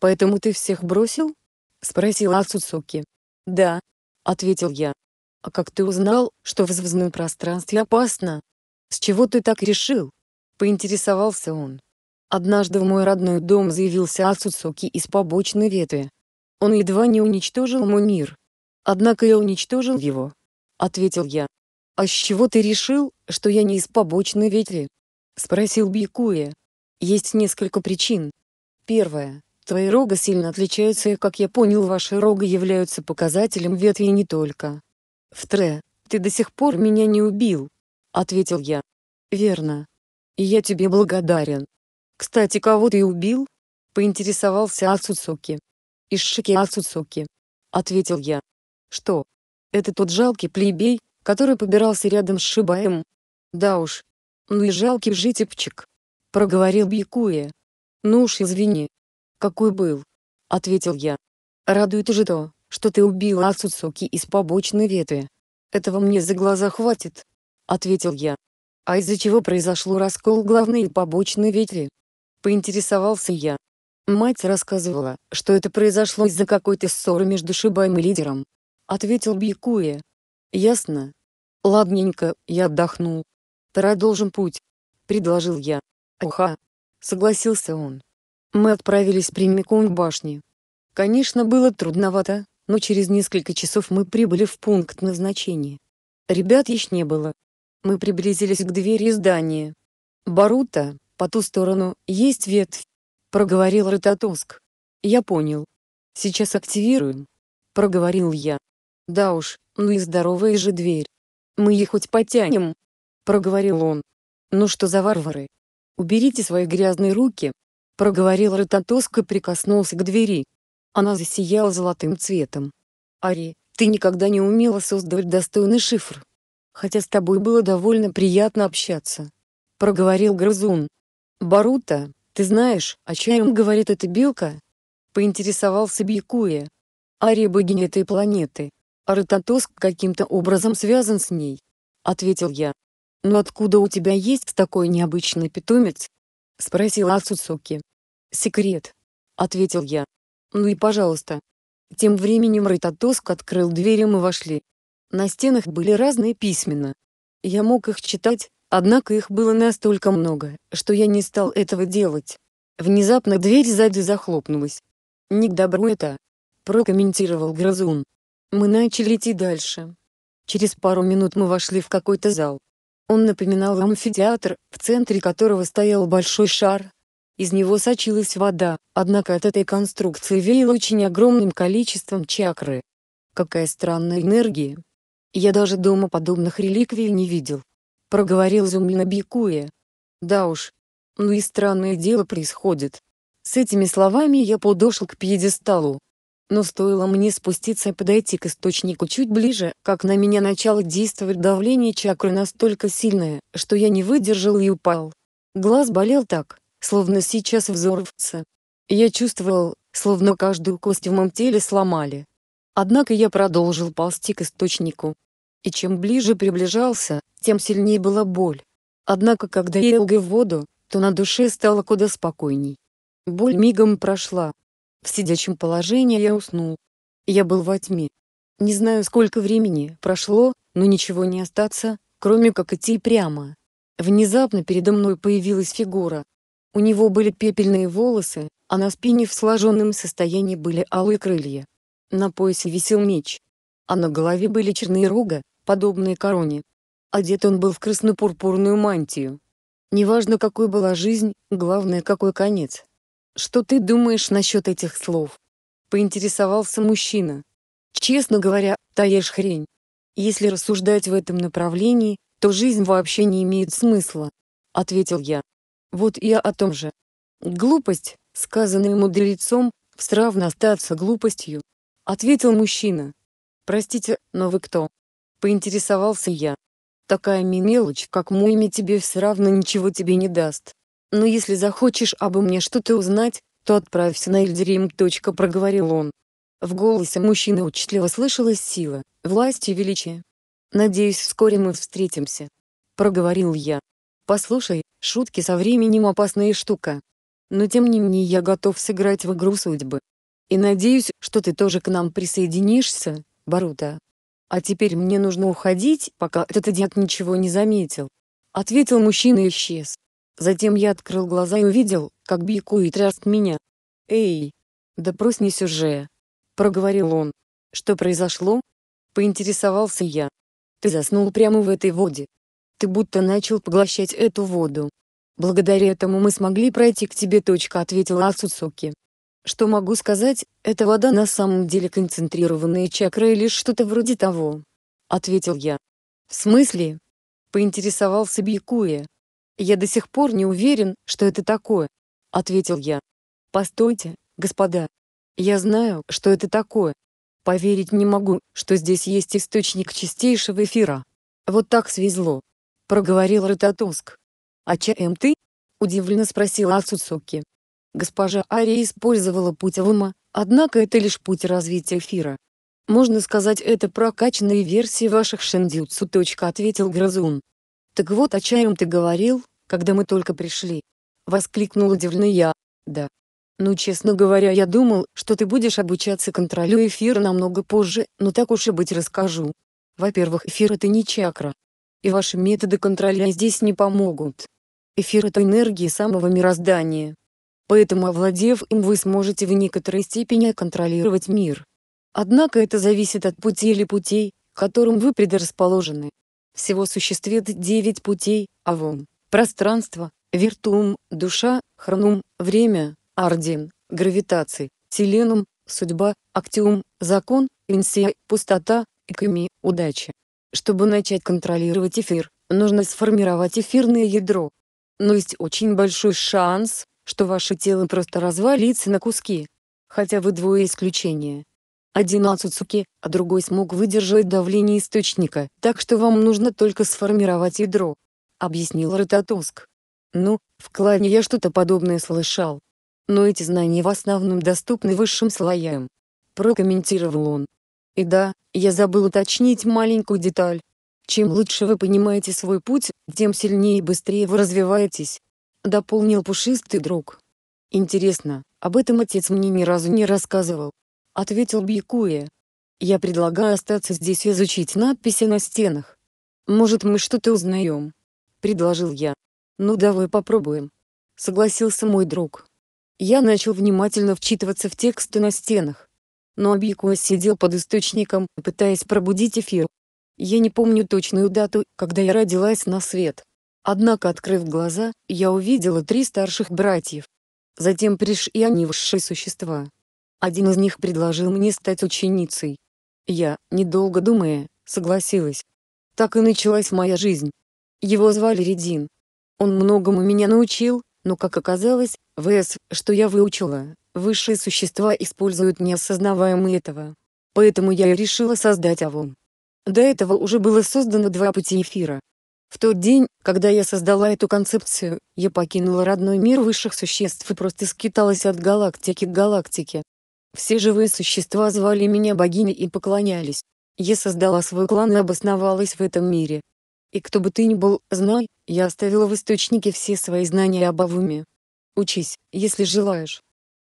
«Поэтому ты всех бросил?» — спросила Ацуцуки. «Да», — ответил я. «А как ты узнал, что в звездном пространстве опасно? С чего ты так решил?» — поинтересовался он. Однажды в мой родной дом заявился Ацуцуки из побочной ветви. Он едва не уничтожил мой мир. Однако я уничтожил его. Ответил я. «А с чего ты решил, что я не из побочной ветви?» Спросил Бикуя. «Есть несколько причин. Первое. Твои рога сильно отличаются и, как я понял, ваши рога являются показателем ветви и не только. Втре, ты до сих пор меня не убил. Ответил я. Верно. И я тебе благодарен. Кстати, кого ты убил? Поинтересовался Ацуцуки. Ишшики Ацуцуки. Ответил я. Что? Это тот жалкий плебей, который побирался рядом с Шибаем? Да уж. Ну и жалкий житепчик. Проговорил Бикуя. Ну уж извини, какой был. Ответил я. Радует же то, что ты убил Ацуцуки из побочной ветви. Этого мне за глаза хватит. Ответил я. А из-за чего произошел раскол главной и побочной ветви? Поинтересовался я. Мать рассказывала, что это произошло из-за какой-то ссоры между Шибаем и лидером. Ответил Бикуя. Ясно. Ладненько, я отдохнул. Продолжим путь. Предложил я. Уха. Согласился он. Мы отправились прямиком к башне. Конечно, было трудновато, но через несколько часов мы прибыли в пункт назначения. Ребят еще не было. Мы приблизились к двери здания. «Барута, по ту сторону, есть ветвь», — проговорил Рототоск. «Я понял. Сейчас активируем», — проговорил я. «Да уж, ну и здоровая же дверь. Мы ее хоть потянем», — проговорил он. «Ну что за варвары? Уберите свои грязные руки проговорил Рататуска и прикоснулся к двери. Она засияла золотым цветом. Ари, ты никогда не умела создавать достойный шифр. Хотя с тобой было довольно приятно общаться. Проговорил Грызун. Барута, ты знаешь, о чем говорит эта белка? Поинтересовался Бикуя. Ария богиня этой планеты. А каким-то образом связан с ней. Ответил я. Но откуда у тебя есть такой необычный питомец? — спросила Ацуцуки. «Секрет», — ответил я. «Ну и пожалуйста». Тем временем Райтатоск открыл дверь и мы вошли. На стенах были разные письмена. Я мог их читать, однако их было настолько много, что я не стал этого делать. Внезапно дверь сзади захлопнулась. «Не к добру это», — прокомментировал Грызун. Мы начали идти дальше. Через пару минут мы вошли в какой-то зал. Он напоминал амфитеатр, в центре которого стоял большой шар. Из него сочилась вода, однако от этой конструкции веяло очень огромным количеством чакры. Какая странная энергия. Я даже дома подобных реликвий не видел. Проговорил Зумлина Бикуя. Да уж. Ну и странное дело происходит. С этими словами я подошел к пьедесталу, но стоило мне спуститься и подойти к источнику чуть ближе, как на меня начало действовать давление чакры настолько сильное, что я не выдержал и упал. Глаз болел так, словно сейчас взорвется. Я чувствовал, словно каждую кость в моем теле сломали. Однако я продолжил ползти к источнику. И чем ближе приближался, тем сильнее была боль. Однако когда я лгы в воду, то на душе стало куда спокойней. Боль мигом прошла, в сидячем положении я уснул. Я был во тьме. Не знаю, сколько времени прошло, но ничего не остаться, кроме как идти прямо. Внезапно передо мной появилась фигура. У него были пепельные волосы, а на спине в сложенном состоянии были алые крылья. На поясе висел меч. А на голове были черные рога, подобные короне. Одет он был в красно-пурпурную мантию. Неважно, какой была жизнь, главное, какой конец. «Что ты думаешь насчет этих слов?» — поинтересовался мужчина. «Честно говоря, таешь хрень. Если рассуждать в этом направлении, то жизнь вообще не имеет смысла», — ответил я. «Вот я о том же. Глупость, сказанная мудрецом, сравно остаться глупостью», — ответил мужчина. «Простите, но вы кто?» — поинтересовался я. «Такая мелочь, как мой имя тебе все равно ничего тебе не даст но «Ну, если захочешь обо мне что-то узнать, то отправься на Эльдерим. проговорил он. В голосе мужчины учтливо слышалась сила, власть и величие. «Надеюсь, вскоре мы встретимся», — проговорил я. «Послушай, шутки со временем опасная штука. Но тем не менее я готов сыграть в игру судьбы. И надеюсь, что ты тоже к нам присоединишься, Барута. А теперь мне нужно уходить, пока этот дед ничего не заметил». Ответил мужчина и исчез. Затем я открыл глаза и увидел, как Бику и тряст меня. «Эй! Да проснись уже!» — проговорил он. «Что произошло?» — поинтересовался я. «Ты заснул прямо в этой воде. Ты будто начал поглощать эту воду. Благодаря этому мы смогли пройти к тебе. Точка ответила Ацуцуки. Что могу сказать, эта вода на самом деле концентрированная чакра или что-то вроде того. Ответил я. В смысле? Поинтересовался Бикуя. «Я до сих пор не уверен, что это такое», — ответил я. «Постойте, господа. Я знаю, что это такое. Поверить не могу, что здесь есть источник чистейшего эфира. Вот так свезло», — проговорил Рататуск. «А чем эм, ты?» — удивленно спросила Ацуцуки. Госпожа Ария использовала путь Лума, однако это лишь путь развития эфира. «Можно сказать, это прокачанные версии ваших шиндюцу», — ответил Грозун. «Так вот о чаем ты говорил, когда мы только пришли!» — воскликнул удивленный я. «Да. Ну честно говоря, я думал, что ты будешь обучаться контролю эфира намного позже, но так уж и быть расскажу. Во-первых, эфир это не чакра. И ваши методы контроля здесь не помогут. Эфир это энергии самого мироздания. Поэтому овладев им вы сможете в некоторой степени контролировать мир. Однако это зависит от пути или путей, к которым вы предрасположены. Всего существует девять путей — авум, пространство, виртуум, душа, хронум, время, ардим, гравитации, теленум, судьба, актиум, закон, инсия, пустота, экоми, удача. Чтобы начать контролировать эфир, нужно сформировать эфирное ядро. Но есть очень большой шанс, что ваше тело просто развалится на куски. Хотя вы двое исключения. Один Ацуцуки, а другой смог выдержать давление источника, так что вам нужно только сформировать ядро. Объяснил Рататуск. Ну, в клане я что-то подобное слышал. Но эти знания в основном доступны высшим слоям. Прокомментировал он. И да, я забыл уточнить маленькую деталь. Чем лучше вы понимаете свой путь, тем сильнее и быстрее вы развиваетесь. Дополнил пушистый друг. Интересно, об этом отец мне ни разу не рассказывал. — ответил Бьякуя. «Я предлагаю остаться здесь и изучить надписи на стенах. Может мы что-то узнаем?» — предложил я. «Ну давай попробуем», — согласился мой друг. Я начал внимательно вчитываться в тексты на стенах. Но Абьякуя сидел под источником, пытаясь пробудить эфир. Я не помню точную дату, когда я родилась на свет. Однако, открыв глаза, я увидела три старших братьев. Затем пришли они высшие существа, один из них предложил мне стать ученицей. Я, недолго думая, согласилась. Так и началась моя жизнь. Его звали Редин. Он многому меня научил, но как оказалось, ВС, что я выучила, высшие существа используют не этого. Поэтому я и решила создать АВОМ. До этого уже было создано два пути эфира. В тот день, когда я создала эту концепцию, я покинула родной мир высших существ и просто скиталась от галактики к галактике, все живые существа звали меня богиней и поклонялись. Я создала свой клан и обосновалась в этом мире. И кто бы ты ни был, знай, я оставила в источнике все свои знания об Авуме. Учись, если желаешь.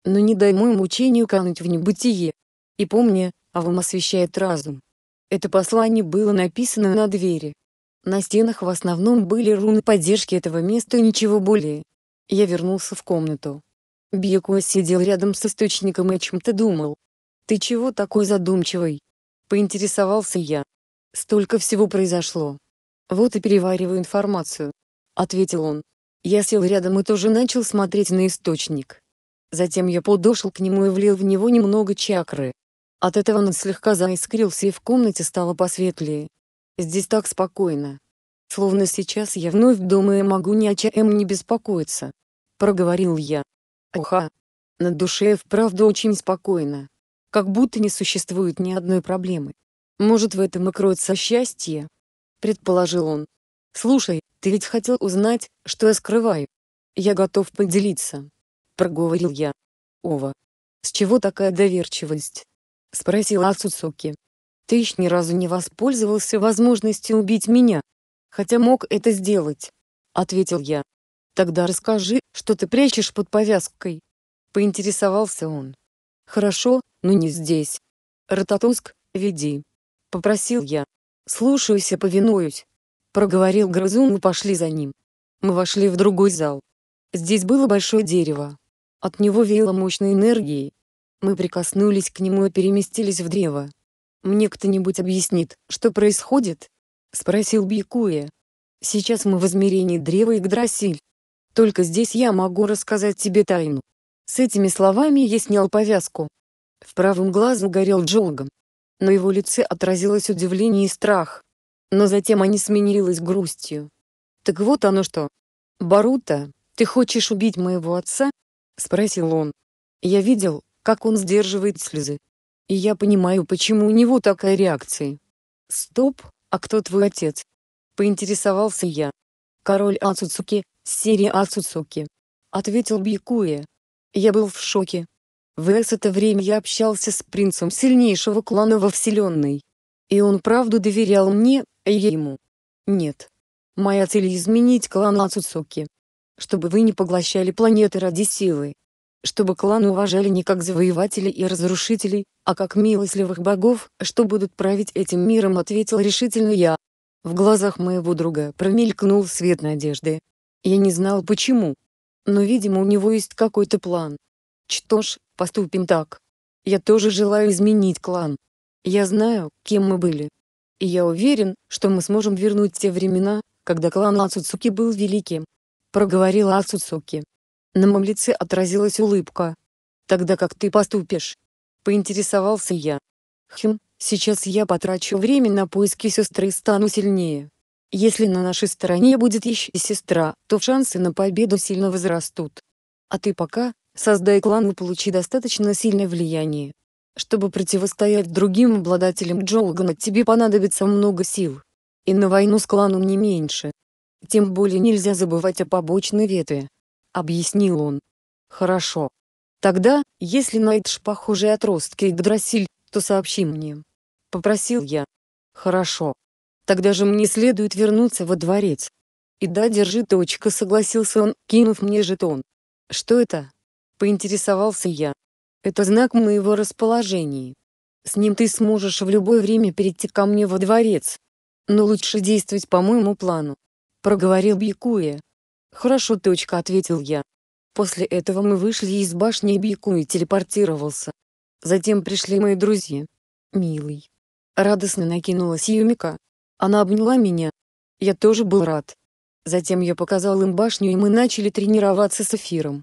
Но не дай моему учению кануть в небытие. И помни, Авум освещает разум. Это послание было написано на двери. На стенах в основном были руны поддержки этого места и ничего более. Я вернулся в комнату. Бьяко сидел рядом с источником и о чем-то думал. «Ты чего такой задумчивый?» — поинтересовался я. «Столько всего произошло. Вот и перевариваю информацию», — ответил он. Я сел рядом и тоже начал смотреть на источник. Затем я подошел к нему и влил в него немного чакры. От этого он слегка заискрился и в комнате стало посветлее. Здесь так спокойно. Словно сейчас я вновь дома и могу ни о чем не беспокоиться. Проговорил я. Уха. На душе вправду очень спокойно. Как будто не существует ни одной проблемы. Может, в этом и кроется счастье? Предположил он. Слушай, ты ведь хотел узнать, что я скрываю. Я готов поделиться. Проговорил я. Ова. С чего такая доверчивость? Спросила Ацуцуки. Ты еще ни разу не воспользовался возможностью убить меня. Хотя мог это сделать. Ответил я. «Тогда расскажи, что ты прячешь под повязкой?» — поинтересовался он. «Хорошо, но не здесь. Рататуск, веди», — попросил я. «Слушаюсь и повинуюсь», — проговорил грызун и пошли за ним. Мы вошли в другой зал. Здесь было большое дерево. От него веяло мощной энергией. Мы прикоснулись к нему и переместились в древо. «Мне кто-нибудь объяснит, что происходит?» — спросил Бикуя. «Сейчас мы в измерении древа Игдрасиль. Только здесь я могу рассказать тебе тайну». С этими словами я снял повязку. В правом глазу горел джогом. На его лице отразилось удивление и страх. Но затем они сменились грустью. «Так вот оно что. Барута, ты хочешь убить моего отца?» — спросил он. Я видел, как он сдерживает слезы. И я понимаю, почему у него такая реакция. «Стоп, а кто твой отец?» — поинтересовался я. «Король Ацуцуки, серии Ацуцуки. Ответил Бикуе. Я был в шоке. В это время я общался с принцем сильнейшего клана во вселенной. И он правду доверял мне, и а ему. Нет. Моя цель изменить клан Ацуцуки. Чтобы вы не поглощали планеты ради силы. Чтобы кланы уважали не как завоевателей и разрушителей, а как милостливых богов, что будут править этим миром, ответил решительно я. В глазах моего друга промелькнул свет надежды. Я не знал почему. Но, видимо, у него есть какой-то план. Что ж, поступим так. Я тоже желаю изменить клан. Я знаю, кем мы были. И я уверен, что мы сможем вернуть те времена, когда клан Ацуцуки был великим. Проговорила Ацуцуки. На моем лице отразилась улыбка. Тогда как ты поступишь? Поинтересовался я. Хм, сейчас я потрачу время на поиски сестры и стану сильнее. Если на нашей стороне будет еще и сестра, то шансы на победу сильно возрастут. А ты пока, создай клан и получи достаточно сильное влияние. Чтобы противостоять другим обладателям Джолгана тебе понадобится много сил. И на войну с кланом не меньше. Тем более нельзя забывать о побочной ветве, Объяснил он. Хорошо. Тогда, если найдешь похожие отростки и Игдрасиль, то сообщи мне. Попросил я. Хорошо. Тогда же мне следует вернуться во дворец. И да, держи точка, согласился он, кинув мне жетон. Что это? Поинтересовался я. Это знак моего расположения. С ним ты сможешь в любое время перейти ко мне во дворец. Но лучше действовать по моему плану. Проговорил Бикуя. Хорошо, точка, ответил я. После этого мы вышли из башни и Бикуя телепортировался. Затем пришли мои друзья. Милый. Радостно накинулась Юмика. Она обняла меня. Я тоже был рад. Затем я показал им башню и мы начали тренироваться с эфиром.